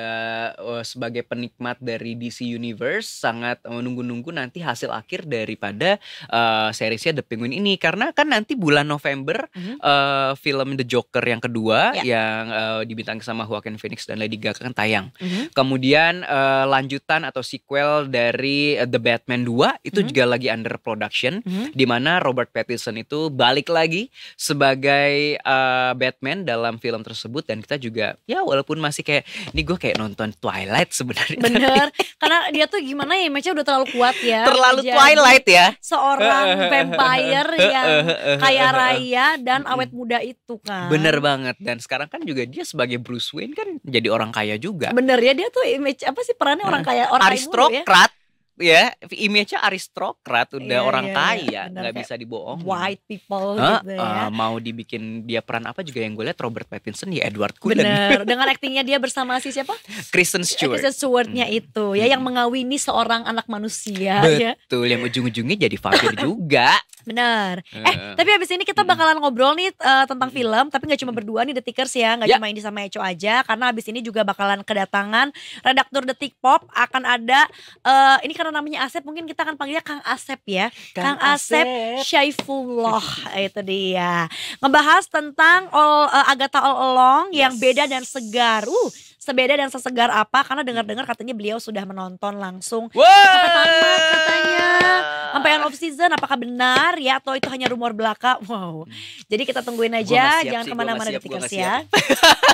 uh, sebagai penikmat dari DC Universe sangat eh, menunggu-nunggu nanti hasil akhir daripada uh, seriesnya The Penguin ini karena kan nanti bulan November mm -hmm. uh, film The Joker yang kedua yeah. yang uh, dibintangi sama Joaquin Phoenix dan Lady Gaga kan tayang. Mm -hmm. Kemudian uh, lanjutan atau sequel dari The Batman 2 itu mm -hmm. juga lagi Under Production hmm. di mana Robert Pattinson itu balik lagi sebagai uh, Batman dalam film tersebut dan kita juga ya walaupun masih kayak ini gue kayak nonton Twilight sebenarnya. Bener, karena dia tuh gimana ya image-nya udah terlalu kuat ya. Terlalu Jadi Twilight ya. Seorang vampire yang kaya raya dan awet muda itu kan. Bener banget dan sekarang kan juga dia sebagai Bruce Wayne kan jadi orang kaya juga. Bener ya dia tuh image apa sih perannya orang nah, kaya orang ya. aristokrat. Kaya ya ya image-nya aristokrat udah yeah, orang yeah, iya. kaya nggak yeah, bisa dibohong white people huh? gitu ya mau dibikin dia peran apa juga yang gue lihat Robert Pattinson ya Edward Cullen bener dengan aktingnya dia bersama si siapa Kristen eh, Stewart Kristen Stewartnya hmm. itu ya hmm. yang mengawini seorang anak manusia ya. betul ya. yang ujung-ujungnya jadi vampir juga benar uh. eh tapi abis ini kita hmm. bakalan ngobrol nih uh, tentang hmm. film tapi nggak cuma hmm. berdua nih detikers ya nggak yeah. cuma ini sama Eco aja karena abis ini juga bakalan kedatangan redaktur detik pop akan ada uh, ini kan karena namanya Asep mungkin kita akan panggilnya Kang Asep ya. Kang, Kang Asep, Asep Syaifullah itu dia. Ngebahas tentang all, uh, eh, Agatha All Along yes. yang beda dan segar. Uh, sebeda dan sesegar apa karena dengar-dengar katanya beliau sudah menonton langsung pertama katanya sampai yang off season apakah benar ya atau itu hanya rumor belaka wow jadi kita tungguin aja jangan kemana-mana di tikus ya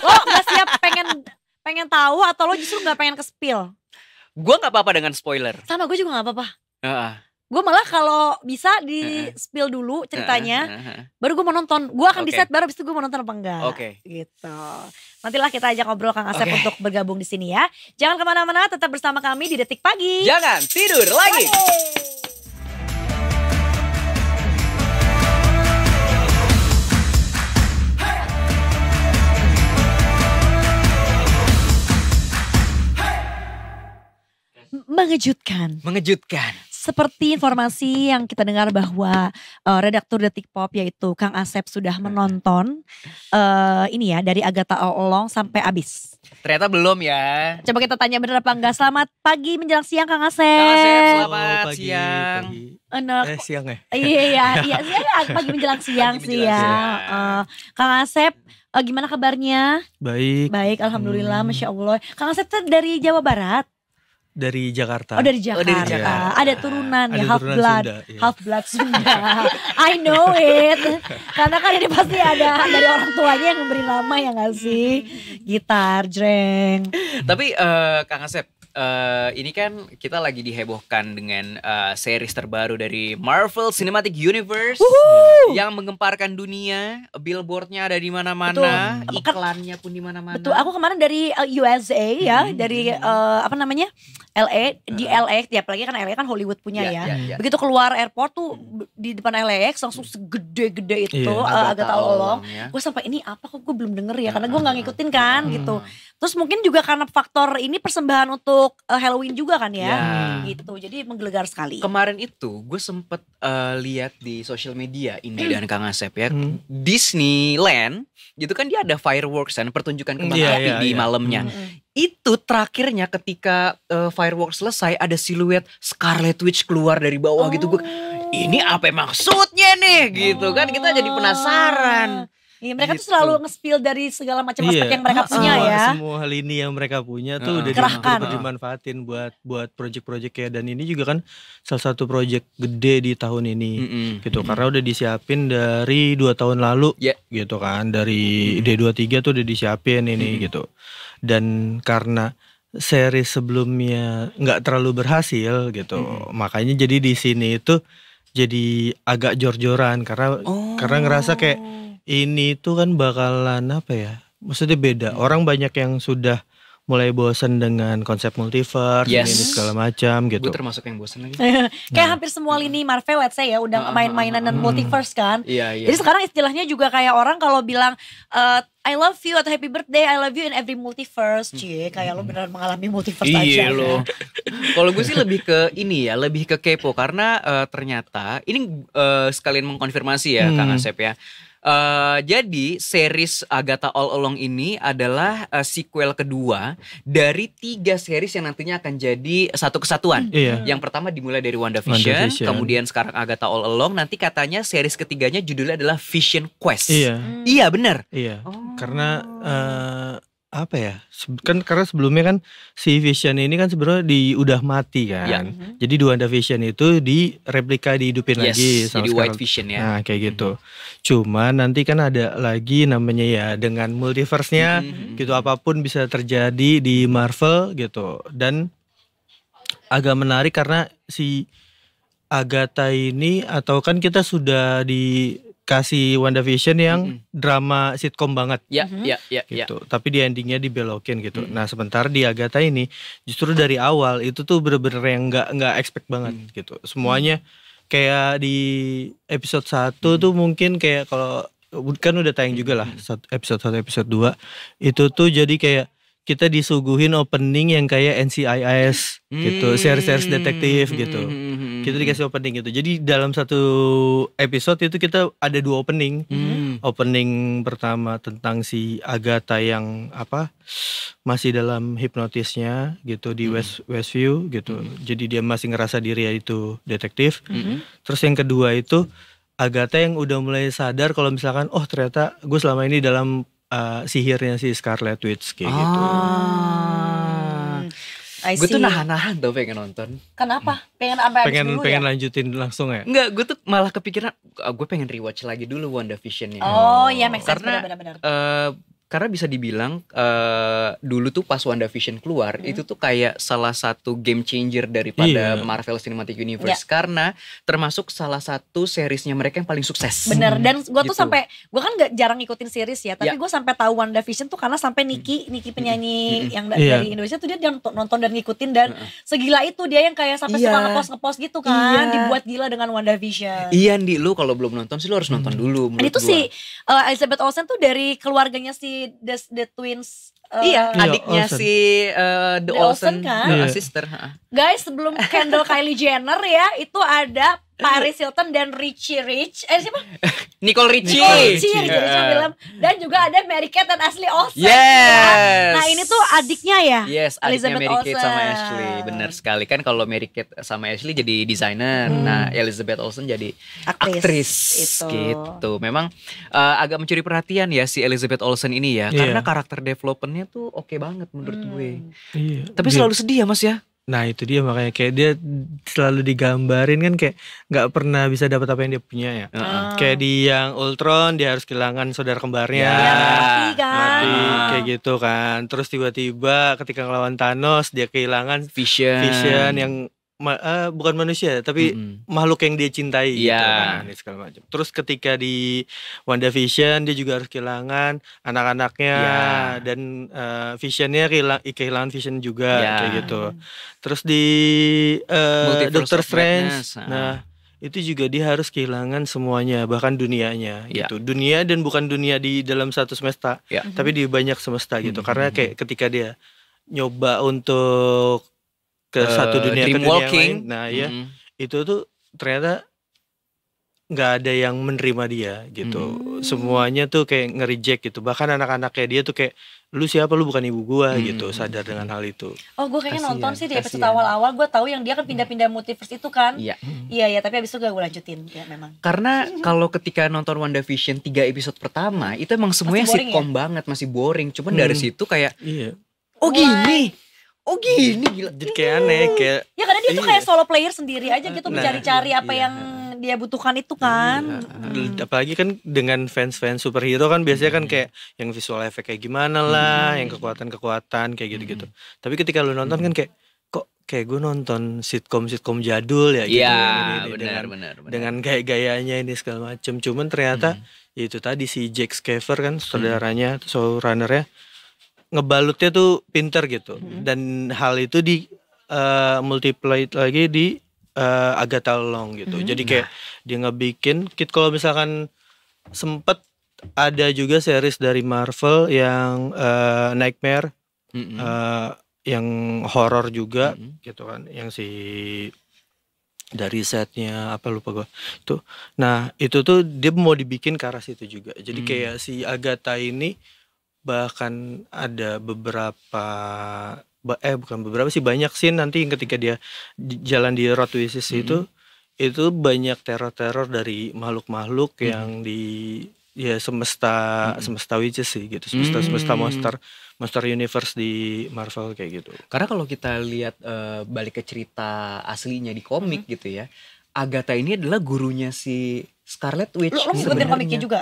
lo nggak siap pengen pengen tahu atau lo justru nggak pengen ke spill Gue nggak apa-apa dengan spoiler. Sama gue juga nggak apa-apa. Uh-uh. Gue malah kalau bisa di spill dulu ceritanya, uh-uh. baru gue mau nonton. Gue akan okay. di set baru abis itu gue mau nonton apa enggak. Oke. Okay. Gitu. Nantilah kita ajak ngobrol Kang Asep okay. untuk bergabung di sini ya. Jangan kemana-mana, tetap bersama kami di Detik Pagi. Jangan tidur lagi. Hey. Mengejutkan. Mengejutkan. Seperti informasi yang kita dengar bahwa uh, redaktur Detik Pop yaitu Kang Asep sudah menonton uh, ini ya dari Agatha Olong sampai habis. Ternyata belum ya. Coba kita tanya benar apa enggak. Selamat pagi menjelang siang Kang Asep. Kang Asep selamat oh, pagi, siang. Pagi. Enak. Eh siang ya. Iya iya iya siang pagi menjelang siang pagi menjelang ya. siang. siang. Uh, eh, Kang Asep uh, gimana kabarnya? Baik. Baik, alhamdulillah, hmm. masya Allah. Kang Asep tuh dari Jawa Barat dari Jakarta. Oh dari Jakarta. Oh, dari Jakarta. Ada iya. turunan ada ya half turunan blood, Sunda, iya. half blood Sunda. I know it. Karena kan ini pasti ada dari orang tuanya yang memberi nama ya nggak sih? Mm-hmm. Gitar, jreng. Tapi uh, eh, Kang Asep, uh, ini kan kita lagi dihebohkan dengan uh, series terbaru dari Marvel Cinematic Universe Woohoo! yang menggemparkan dunia. Billboardnya ada di mana-mana, kan? iklannya pun di mana-mana. Betul. Aku kemarin dari uh, eh, USA ya, hmm. dari uh, apa namanya LA di LAX ya apalagi kan LA kan Hollywood punya yeah, ya. Yeah, yeah. Ya. Begitu keluar airport tuh di depan LAX langsung segede-gede iya, itu yeah, agak eh, tahu Ya. Gue sampai ini apa kok gue belum denger ya karena gue nggak ngikutin kan hmm. gitu. Terus mungkin juga karena faktor ini persembahan untuk uh, Halloween juga kan ya. Yeah. Gitu. Jadi menggelegar sekali. Kemarin itu gue sempet uh, lihat di sosial media Indi dan Kang Asep ya. Hmm. Disneyland gitu kan dia ada fireworks dan pertunjukan kembang yeah, api yeah, di yeah. malamnya. Hmm itu terakhirnya ketika uh, fireworks selesai ada siluet Scarlet Witch keluar dari bawah gitu. oh. gitu gue ini apa maksudnya nih gitu oh. kan kita jadi penasaran ah. Iya, mereka gitu. tuh selalu nge-spill dari segala macam iya. aspek iya. yang mereka punya semua, ya. Semua hal ini yang mereka punya tuh uh, udah Kerahkan. dimanfaatin buat buat project-project kayak dan ini juga kan salah satu project gede di tahun ini mm -hmm. gitu mm -hmm. karena udah disiapin dari dua tahun lalu yeah. gitu kan dari mm -hmm. D23 tuh udah disiapin ini mm -hmm. gitu. Dan karena seri sebelumnya nggak terlalu berhasil gitu. Mm -hmm. Makanya jadi di sini itu jadi agak jor-joran karena oh. karena ngerasa kayak ini tuh kan bakalan apa ya? Maksudnya beda. Hmm. Orang banyak yang sudah mulai bosen dengan konsep multiverse yes. ini segala macam gitu. Gue termasuk yang bosen lagi. kayak nah. hampir semua hmm. lini Marvel let's say ya udah ah, ah, ah, main-mainan dan multiverse kan. Iya, iya. Jadi sekarang istilahnya juga kayak orang kalau bilang uh, I love you atau happy birthday I love you in every multiverse. Hmm. Cie, kayak lo benar mengalami multiverse iya aja. Iya lo. kalau gue sih lebih ke ini ya, lebih ke kepo karena uh, ternyata ini uh, sekalian mengkonfirmasi ya hmm. Kang Asep ya Uh, jadi series Agatha All Along ini adalah uh, sequel kedua dari tiga series yang nantinya akan jadi satu kesatuan. Hmm. Yeah. Yang pertama dimulai dari WandaVision, WandaVision, kemudian sekarang Agatha All Along. Nanti katanya series ketiganya judulnya adalah Vision Quest. Iya, mm. iya benar. Iya, oh. karena uh, apa ya kan karena sebelumnya kan si Vision ini kan sebenarnya di udah mati kan ya. Mhm. jadi dua Vision itu di replika dihidupin yes, lagi sama jadi sekarang. White Vision ya nah kayak gitu mm -hmm. cuman nanti kan ada lagi namanya ya dengan multiverse-nya mm -hmm. gitu apapun bisa terjadi di Marvel gitu dan agak menarik karena si Agatha ini atau kan kita sudah di kasih Vision yang mm -hmm. drama sitkom banget. Iya, mm -hmm. gitu. Ya. Tapi di endingnya dibelokin gitu. Mm -hmm. Nah, sebentar di Agatha ini justru dari awal itu tuh bener-bener yang nggak nggak expect banget mm -hmm. gitu. Semuanya kayak di episode 1 mm -hmm. tuh mungkin kayak kalau kan udah tayang juga lah episode 1 episode 2 itu tuh jadi kayak kita disuguhin opening yang kayak NCIS gitu, hmm. gitu, series-series detektif hmm. gitu. Hmm, hmm, hmm, kita dikasih opening gitu. Jadi dalam satu episode itu kita ada dua opening. Hmm. Opening pertama tentang si Agatha yang apa? masih dalam hipnotisnya gitu di hmm. West Westview gitu. Hmm. Jadi dia masih ngerasa diri itu detektif. Hmm. Terus yang kedua itu Agatha yang udah mulai sadar kalau misalkan oh ternyata gue selama ini dalam uh, sihirnya si Scarlet Witch kayak gitu. ah. gitu. Gue tuh nahan-nahan tau pengen nonton. Kenapa? Pengen apa? pengen, dulu pengen ya? lanjutin langsung ya? Enggak, gue tuh malah kepikiran, ah, gue pengen rewatch lagi dulu Wonder Visionnya. Oh iya, oh. make Karena bener -bener. Uh, karena bisa dibilang uh, dulu tuh pas WandaVision keluar hmm. itu tuh kayak salah satu game changer daripada yeah. Marvel Cinematic ya. Universe yeah. karena termasuk salah satu seriesnya mereka yang paling sukses. Bener dan hmm, gue gitu. tuh sampai gue kan gak jarang ikutin series ya tapi yeah. gue sampai tahu WandaVision tuh karena sampai hmm. Niki hmm. Niki penyanyi hmm. yang iya. dari yeah. Indonesia tuh dia nonton dan ngikutin dan uh. segila itu dia yang kayak sampai yeah. suka ngepost ngepost gitu kan yeah. dibuat gila dengan WandaVision. Iya Andi lu kalau belum nonton sih lu harus nonton hmm. dulu. Itu gua. si uh, Elizabeth Olsen tuh dari keluarganya si the, the twins uh, iya. iya adiknya Olsen. si uh, the, the Olsen, Olsen kan yeah. Uh, iya. sister guys sebelum Kendall Kylie Jenner ya itu ada Paris Hilton dan Richie Rich eh siapa Nicole Richie Nicole Richie, Richie yeah. film eh. dan juga ada Mary Kate dan Ashley Olsen yes. kan? nah ini tuh adiknya ya yes Elizabeth Mary Kate Olsen. sama Ashley benar sekali kan kalau Mary Kate sama Ashley jadi desainer hmm. nah Elizabeth Olsen jadi aktris, aktris itu. gitu memang uh, agak mencuri perhatian ya si Elizabeth Olsen ini ya yeah. karena karakter developernya tuh oke okay banget menurut hmm. gue iya. tapi iya. selalu sedih ya mas ya Nah itu dia makanya kayak dia selalu digambarin kan kayak nggak pernah bisa dapat apa yang dia punya ya. -uh. Kayak di yang Ultron dia harus kehilangan saudara kembarnya. Ya, mati kan. Mati kayak gitu kan. Terus tiba-tiba ketika ngelawan Thanos dia kehilangan Vision. Vision yang ma uh, bukan manusia tapi mm -hmm. makhluk yang dia cintai yeah. gitu iya. kan segala macam. Terus ketika di WandaVision dia juga harus kehilangan anak-anaknya yeah. dan uh, visionnya kehilang, kehilangan vision juga yeah. kayak gitu. Terus di uh, Doctor Strange ah. nah itu juga dia harus kehilangan semuanya bahkan dunianya yeah. gitu dunia dan bukan dunia di dalam satu semesta yeah. tapi di banyak semesta gitu mm -hmm. karena kayak ketika dia nyoba untuk ke uh, satu dunia ke dunia lain. Nah, ya itu tuh ternyata nggak ada yang menerima dia gitu. Mm. Semuanya tuh kayak jack gitu. Bahkan anak-anaknya dia tuh kayak lu siapa lu bukan ibu gua hmm. gitu sadar dengan hal itu oh gua kayaknya kasian, nonton sih di episode awal-awal gua tahu yang dia kan pindah-pindah multiverse itu kan iya iya ya, tapi abis itu gak gua lanjutin ya memang karena kalau ketika nonton Vision tiga episode pertama itu emang semuanya sitcom ya? banget masih boring cuman hmm. dari mm. situ kayak iya. oh Why? gini oh gini gila jadi kayak aneh iya. kayak ya karena dia iya. tuh kayak iya. solo player sendiri aja gitu nah, mencari-cari iya, apa iya. yang dia butuhkan itu kan iya, iya. apalagi kan dengan fans-fans superhero kan biasanya kan hmm. kayak yang visual efek kayak gimana lah hmm. yang kekuatan-kekuatan kayak gitu-gitu hmm. tapi ketika lu nonton hmm. kan kayak kok kayak gue nonton sitkom sitkom jadul ya gitu ya, ini, bener, dengan dengan gaya gayanya ini segala macem cuman ternyata hmm. Ya itu tadi si Jack Scaver kan hmm. saudaranya hmm. runner ya ngebalutnya tuh pinter gitu hmm. dan hal itu di uh, eh, multiply lagi di uh, Agatha Long gitu hmm. jadi nah. kayak nah. dia ngebikin kit kalau misalkan sempet ada juga series dari Marvel yang uh, Nightmare hmm. uh, yang horror juga hmm. gitu kan yang si dari setnya apa lupa gue itu nah itu tuh dia mau dibikin ke arah situ juga jadi hmm. kayak si Agatha ini bahkan ada beberapa eh bukan beberapa sih banyak sih nanti ketika dia jalan di road mm -hmm. itu mm-hmm. itu banyak teror-teror dari makhluk-makhluk mm -hmm. yang di ya semesta mm -hmm. semesta witches sih gitu semesta mm-hmm. semesta monster monster universe di Marvel kayak gitu karena kalau kita lihat uh, balik ke cerita aslinya di komik mm -hmm. gitu ya Agatha ini adalah gurunya si Scarlet Witch lo, lo sebutin komiknya juga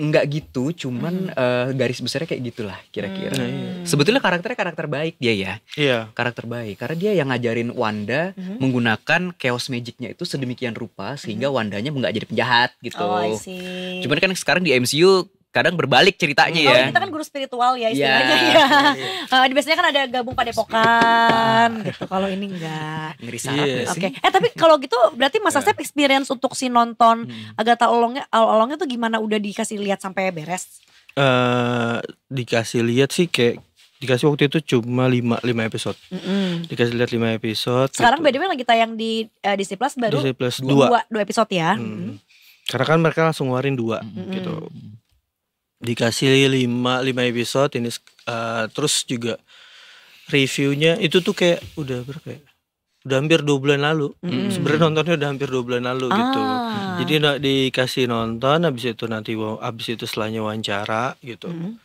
nggak gitu, cuman hmm. uh, garis besarnya kayak gitulah kira-kira. Hmm. Iya, iya, iya. Sebetulnya karakternya karakter baik dia ya. Iya. Karakter baik karena dia yang ngajarin Wanda hmm. menggunakan chaos magicnya itu sedemikian rupa sehingga hmm. Wandanya nggak jadi penjahat gitu. Oh, Cuman kan sekarang di MCU kadang berbalik ceritanya hmm. ya. oh, ya. Kita kan guru spiritual ya iya, istilahnya yeah. ya. Uh, biasanya kan ada gabung pada pokan gitu. Kalau ini enggak. Ngeri yeah, Oke. Okay. Eh tapi kalau gitu berarti Mas Asep experience untuk si nonton hmm. Agatha Olongnya Olongnya tuh gimana udah dikasih lihat sampai beres? Eh uh, dikasih lihat sih kayak dikasih waktu itu cuma 5 lima episode. Mm -hmm. Dikasih lihat 5 episode. Sekarang gitu. by the way lagi tayang di uh, Disney Plus baru Disney Plus 2 2 episode ya. Hmm. Mm -hmm. Karena kan mereka langsung ngeluarin dua mm -hmm. gitu dikasih lima lima episode ini uh, terus juga reviewnya itu tuh kayak udah berapa ya? udah hampir dua bulan lalu mm. sebenarnya nontonnya udah hampir dua bulan lalu gitu. ah. gitu jadi nak dikasih nonton habis itu nanti habis itu setelahnya wawancara gitu mm.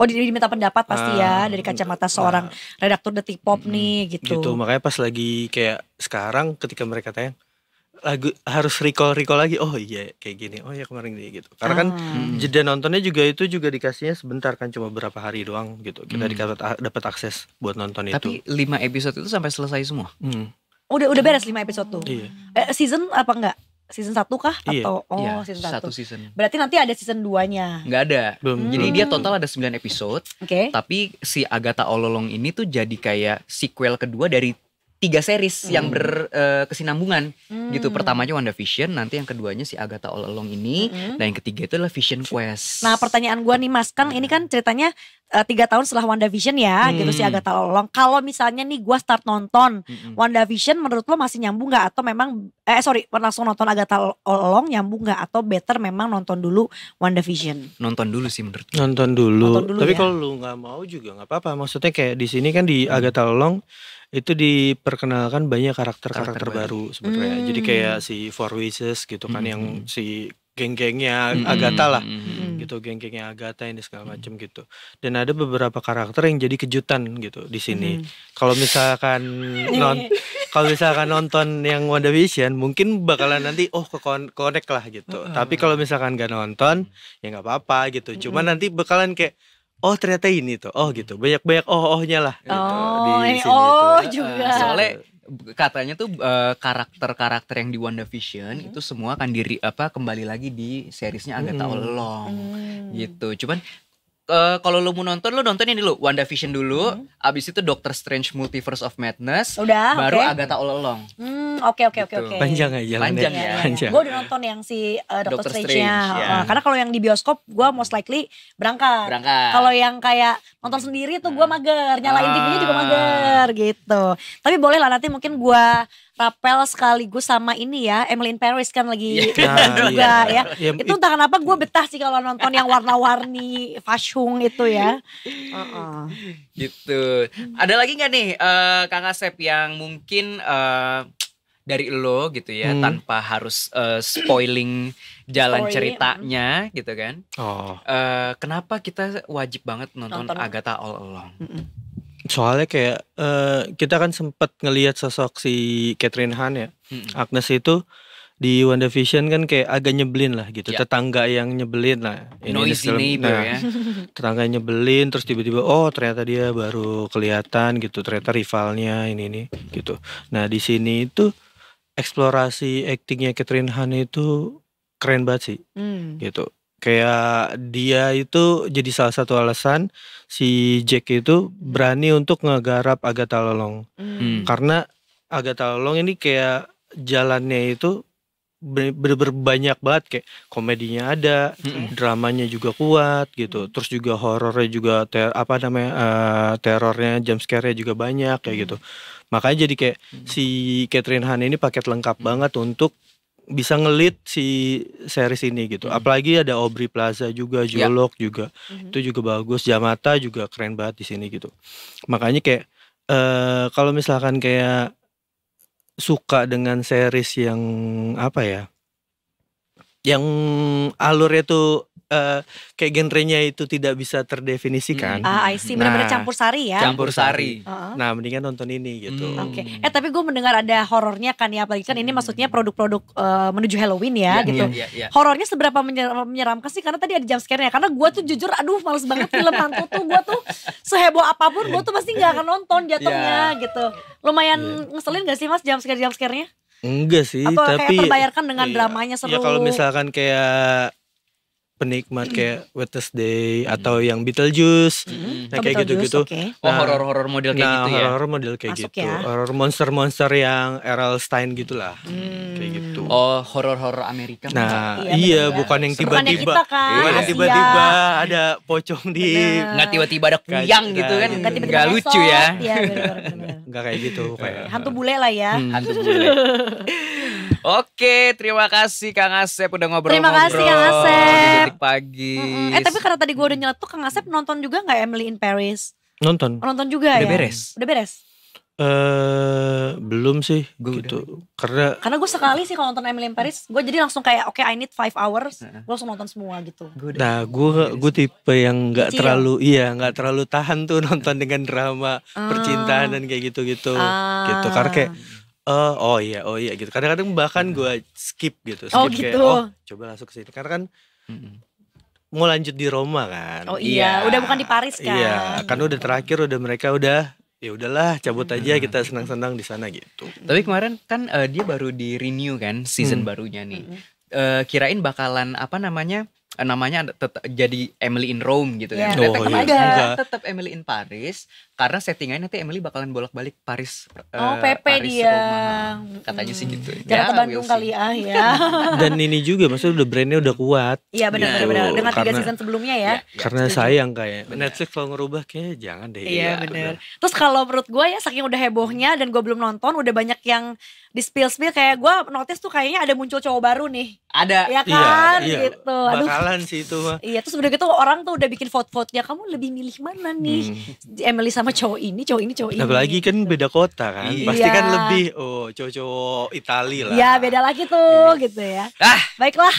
Oh diminta pendapat pasti ya ah, dari kacamata ah. seorang ah, redaktur detik pop mm, nih gitu. Gitu makanya pas lagi kayak sekarang ketika mereka tayang lagu harus recall recall lagi oh iya kayak gini oh iya kemarin gini gitu karena kan hmm. jeda nontonnya juga itu juga dikasihnya sebentar kan cuma berapa hari doang gitu kita hmm. dapat ah, dapat akses buat nonton tapi itu tapi lima episode itu sampai selesai semua hmm. udah udah beres lima episode tuh hmm. eh, season apa enggak season satu kah iya. oh iya, season satu. satu season berarti nanti ada season 2 nya nggak ada belum hmm. jadi dia hmm. total ada 9 episode oke okay. tapi si Agatha Ololong ini tuh jadi kayak sequel kedua dari tiga series hmm. yang berkesinambungan eh, uh, hmm. gitu. Pertamanya WandaVision, nanti yang keduanya si Agatha All Along ini, hmm. dan nah, yang ketiga itu adalah Vision Quest. Nah, pertanyaan gue nih Mas Kang, ini kan ceritanya uh, tiga tahun setelah WandaVision ya, hmm. gitu si Agatha All Along. Kalau misalnya nih gue start nonton hmm. WandaVision, menurut lo masih nyambung nggak atau memang eh sorry langsung nonton Agatha All Along nyambung nggak atau better memang nonton dulu WandaVision? Nonton dulu sih menurut gue. Nonton dulu. Nonton dulu Tapi ya. kalau lu nggak mau juga nggak apa-apa. Maksudnya kayak di sini kan di Agatha All Along itu diperkenalkan banyak karakter-karakter baru, sebetulnya. sebenarnya. Hmm. Jadi kayak si Four Wishes gitu kan hmm. yang si geng-gengnya hmm. Agatha lah hmm. hmm gitu geng-gengnya Agatha ini segala macam gitu dan ada beberapa karakter yang jadi kejutan gitu di sini mm-hmm. kalau misalkan non kalau misalkan nonton yang WandaVision mungkin bakalan nanti oh ke connect lah gitu mm-hmm. tapi kalau misalkan gak nonton ya nggak apa-apa gitu mm-hmm. nanti bakalan kayak oh ternyata ini tuh oh gitu hmm. banyak banyak oh ohnya lah gitu, oh, di eh, sini oh tuh. Ya. juga ah, soalnya katanya tuh eh, karakter-karakter yang di WandaVision hmm. itu semua akan diri apa kembali lagi di seriesnya Agatha hmm. Olong hmm. gitu cuman uh, kalau lu mau nonton lu nontonin ini dulu WandaVision dulu, hmm. abis itu Doctor Strange Multiverse of Madness, udah, baru okay. Agatha All Along. Hmm, oke oke oke gitu. oke. Panjang aja Panjang ya. ya. ya. Gue udah nonton yang si uh, Doctor, Doctor Strange-nya. Strange, eh, ya. uh, karena kalau yang di bioskop gue hmm. most likely berangkat. Berangkat. Kalau yang kayak nonton hmm. sendiri tuh gue mager, nyalain ah. TV-nya juga mager gitu. Tapi boleh lah nanti mungkin gue rapel sekaligus sama ini ya Emily in Paris kan lagi yeah. Iya. juga yeah. ya. Yeah. Itu entah kenapa gue betah sih kalau nonton yang warna-warni fashion itu ya. Uh-uh. Gitu. Ada lagi nggak nih uh, Kang Asep yang mungkin uh, dari lo gitu ya hmm. tanpa harus uh, spoiling jalan Story. ceritanya mm-hmm. gitu kan. Oh. Uh, kenapa kita wajib banget nonton, nonton. Agatha All Along? Mm -mm soalnya kayak uh, kita kan sempat ngelihat sosok si Catherine Han ya hmm. Agnes itu di WandaVision kan kayak agak nyebelin lah gitu yeah. tetangga yang nyebelin lah ini noisy neighbor nah, ya tetangga nyebelin terus tiba-tiba oh ternyata dia baru kelihatan gitu ternyata rivalnya ini ini gitu nah di sini itu eksplorasi aktingnya Catherine Han itu keren banget sih hmm. gitu Kayak dia itu jadi salah satu alasan si Jack itu berani untuk ngegarap Agatha Lolong. Hmm. Karena Agatha Lolong ini kayak jalannya itu bener-bener banyak banget kayak komedinya ada, hmm dramanya juga kuat gitu. Hmm. Terus juga horornya juga ter apa namanya uh, terornya jump scare-nya juga banyak kayak hmm. gitu. Makanya jadi kayak hmm. si Catherine Han ini paket lengkap banget untuk bisa ngelit si series ini gitu. Mm. Apalagi ada Aubrey Plaza juga, ya. Jolok yeah. juga. Mm-hmm. Itu juga bagus, Jamata juga keren banget di sini gitu. Makanya kayak uh, kalau misalkan kayak suka dengan series yang apa ya? Yang alurnya tuh Eh, kayak genrenya itu tidak bisa terdefinisikan. Hmm. Ah, I see. Benar-benar nah, campur sari ya. Campur sari. Uh-huh. Nah, mendingan nonton ini gitu. Hmm. Oke. Okay. Eh, tapi gue mendengar ada horornya kan ya, apalagi kan ini hmm. maksudnya produk-produk uh, menuju Halloween ya, yeah, gitu. Yeah, yeah, yeah. Horornya seberapa menyeram, menyeramkan sih? Karena tadi ada jam scare Karena gue tuh jujur, aduh, males banget film hantu tuh. Gue tuh seheboh apapun, gue tuh pasti nggak akan nonton jatuhnya yeah. gitu. Lumayan yeah. ngeselin gak sih mas jam scare jam scare Enggak sih, Atau tapi kayak terbayarkan dengan iya, dramanya seru. Ya kalau misalkan kayak penikmat kayak Wednesday mm. atau yang Beetlejuice mm. nah kayak gitu-gitu. Okay. Nah, oh horror-horror model kayak nah, gitu ya. Nah, horor model kayak Masuk gitu. Ya. Horor monster-monster yang Errol Stein gitulah. Mm. Kayak gitu. Oh, horror-horror Amerika. Nah, iya, iya bukan yang tiba-tiba. Kan, bukan yang tiba-tiba ada pocong di nggak tiba-tiba ada kuyang gitu kan. Nggak tiba lucu ya. Iya, kayak gitu kayak. Hantu bule lah ya. Hmm. Hantu bule. Oke, terima kasih Kang Asep udah ngobrol-ngobrol. Terima kasih Kang Asep. Di pagi. Mm-mm. Eh tapi karena tadi gue udah nyeletuk Kang Asep nonton juga nggak Emily in Paris? Nonton. nonton juga udah ya. Udah beres. Udah beres. Eh uh, belum sih gue gitu. Udah. Karena Karena gue sekali sih kalau nonton Emily in Paris, gue jadi langsung kayak oke okay, I need five hours, gue langsung nonton semua gitu. nah, gue gue tipe yang nggak terlalu iya, nggak terlalu tahan tuh nonton dengan drama uh, percintaan ah. dan kayak gitu-gitu. Uh, Gitu. Karena kayak Uh, oh iya, oh iya gitu. Kadang-kadang bahkan hmm. Iya. gue skip gitu, oh, skip oh, gitu. kayak oh coba langsung ke sini. Karena kan hmm. mau lanjut di Roma kan. Oh iya, yeah. udah bukan di Paris iya, kan. Iya, kan udah terakhir udah mereka udah ya udahlah cabut aja kita senang-senang di sana gitu. Tapi kemarin kan uh, dia baru di renew kan season hmm. barunya nih. Hmm. Uh, kirain bakalan apa namanya? Eh, namanya tetap jadi Emily in Rome gitu yeah. kan. Iya. Oh, tetap iya. tetap Emily in Paris karena settingannya nanti Emily bakalan bolak-balik Paris eh, Oh, uh, PP dia. Roma. Katanya sih gitu. Jangan ya, ke Bandung kali ah ya. ya. Dan ini juga maksudnya udah brandnya udah kuat. Iya benar gitu. benar dengan tiga season sebelumnya ya. ya. ya karena setuju. sayang kayak bener. Netflix kalau ngerubah kayak jangan deh. Iya ya, benar. Terus kalau menurut gue ya saking udah hebohnya dan gue belum nonton udah banyak yang di spill spill kayak gue notice tuh kayaknya ada muncul cowok baru nih ada ya kan iya, gitu iya. Aduh. bakalan sih itu iya terus udah gitu orang tuh udah bikin vote vote nya kamu lebih milih mana nih hmm. Emily sama cowok ini cowok ini cowok ini Lagi kan gitu. kan beda kota kan iya. pasti kan lebih oh cowok-cowok Itali lah Iya, beda lagi tuh iya. gitu ya ah. baiklah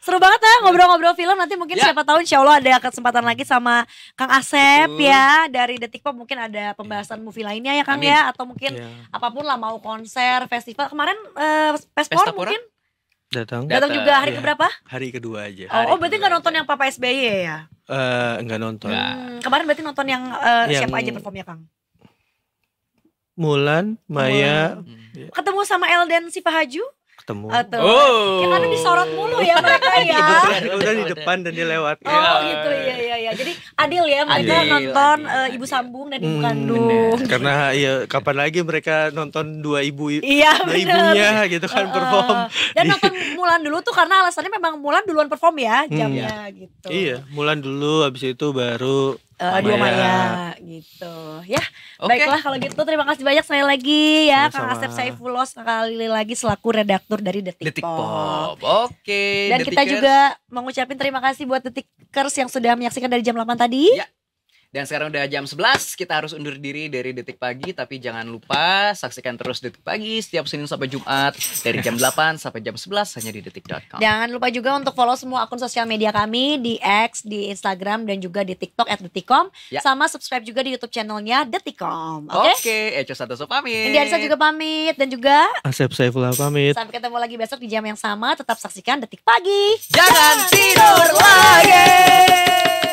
seru banget ya ngobrol-ngobrol film nanti mungkin ya. siapa tahu insya Allah ada kesempatan lagi sama Kang Asep Betul. ya dari Detik Pop mungkin ada pembahasan movie lainnya ya Kang Amin. ya atau mungkin ya. apapun lah mau konser festival kemarin uh, eh, Pespor mungkin Datang. Datang juga hari ya. keberapa? Hari kedua aja. Oh, oh berarti nggak nonton aja. yang Papa SBY ya, ya? Eh uh, nonton. Hmm, kemarin berarti nonton yang, uh, yang siapa aja performnya Kang? Mulan, Maya. Mulan. Hmm. Iya. Ketemu sama Elden si Haju? ketemu. Oh, tuh. oh. karena disorot mulu ya mereka iya, ya. Kebetulan di depan dan dilewati. Oh ya. gitu ya ya ya. Jadi adil ya mereka adil, nonton adil. Uh, ibu sambung dan ibu hmm, kandung. Bener. Karena ya kapan lagi mereka nonton dua ibu iya, dua bener. ibunya gitu kan uh, perform. Eh. Dan nonton Mulan dulu tuh karena alasannya memang Mulan duluan perform ya hmm, jamnya hmm. gitu. Iya, Mulan dulu habis itu baru uh, Maya. gitu ya okay. baiklah kalau gitu terima kasih banyak sekali lagi ya Sama-sama. Kang Asep Saifullah sekali lagi selaku redaktur dari Detik, Detik Pop. Pop oke okay. dan Detikers. kita juga mengucapkan terima kasih buat Detikers yang sudah menyaksikan dari jam 8 tadi ya dan sekarang udah jam 11, kita harus undur diri dari Detik Pagi. Tapi jangan lupa saksikan terus Detik Pagi setiap Senin sampai Jumat. Dari jam 8 sampai jam 11 hanya di detik.com. Jangan lupa juga untuk follow semua akun sosial media kami di X, di Instagram, dan juga di TikTok at detik.com. Ya. Sama subscribe juga di Youtube channelnya detik.com. Oke? Okay? okay. Eco Santoso pamit. Indi Arisa juga pamit. Dan juga... Asep Saifullah pamit. Sampai ketemu lagi besok di jam yang sama. Tetap saksikan Detik Pagi. Jangan, tidur, lagi.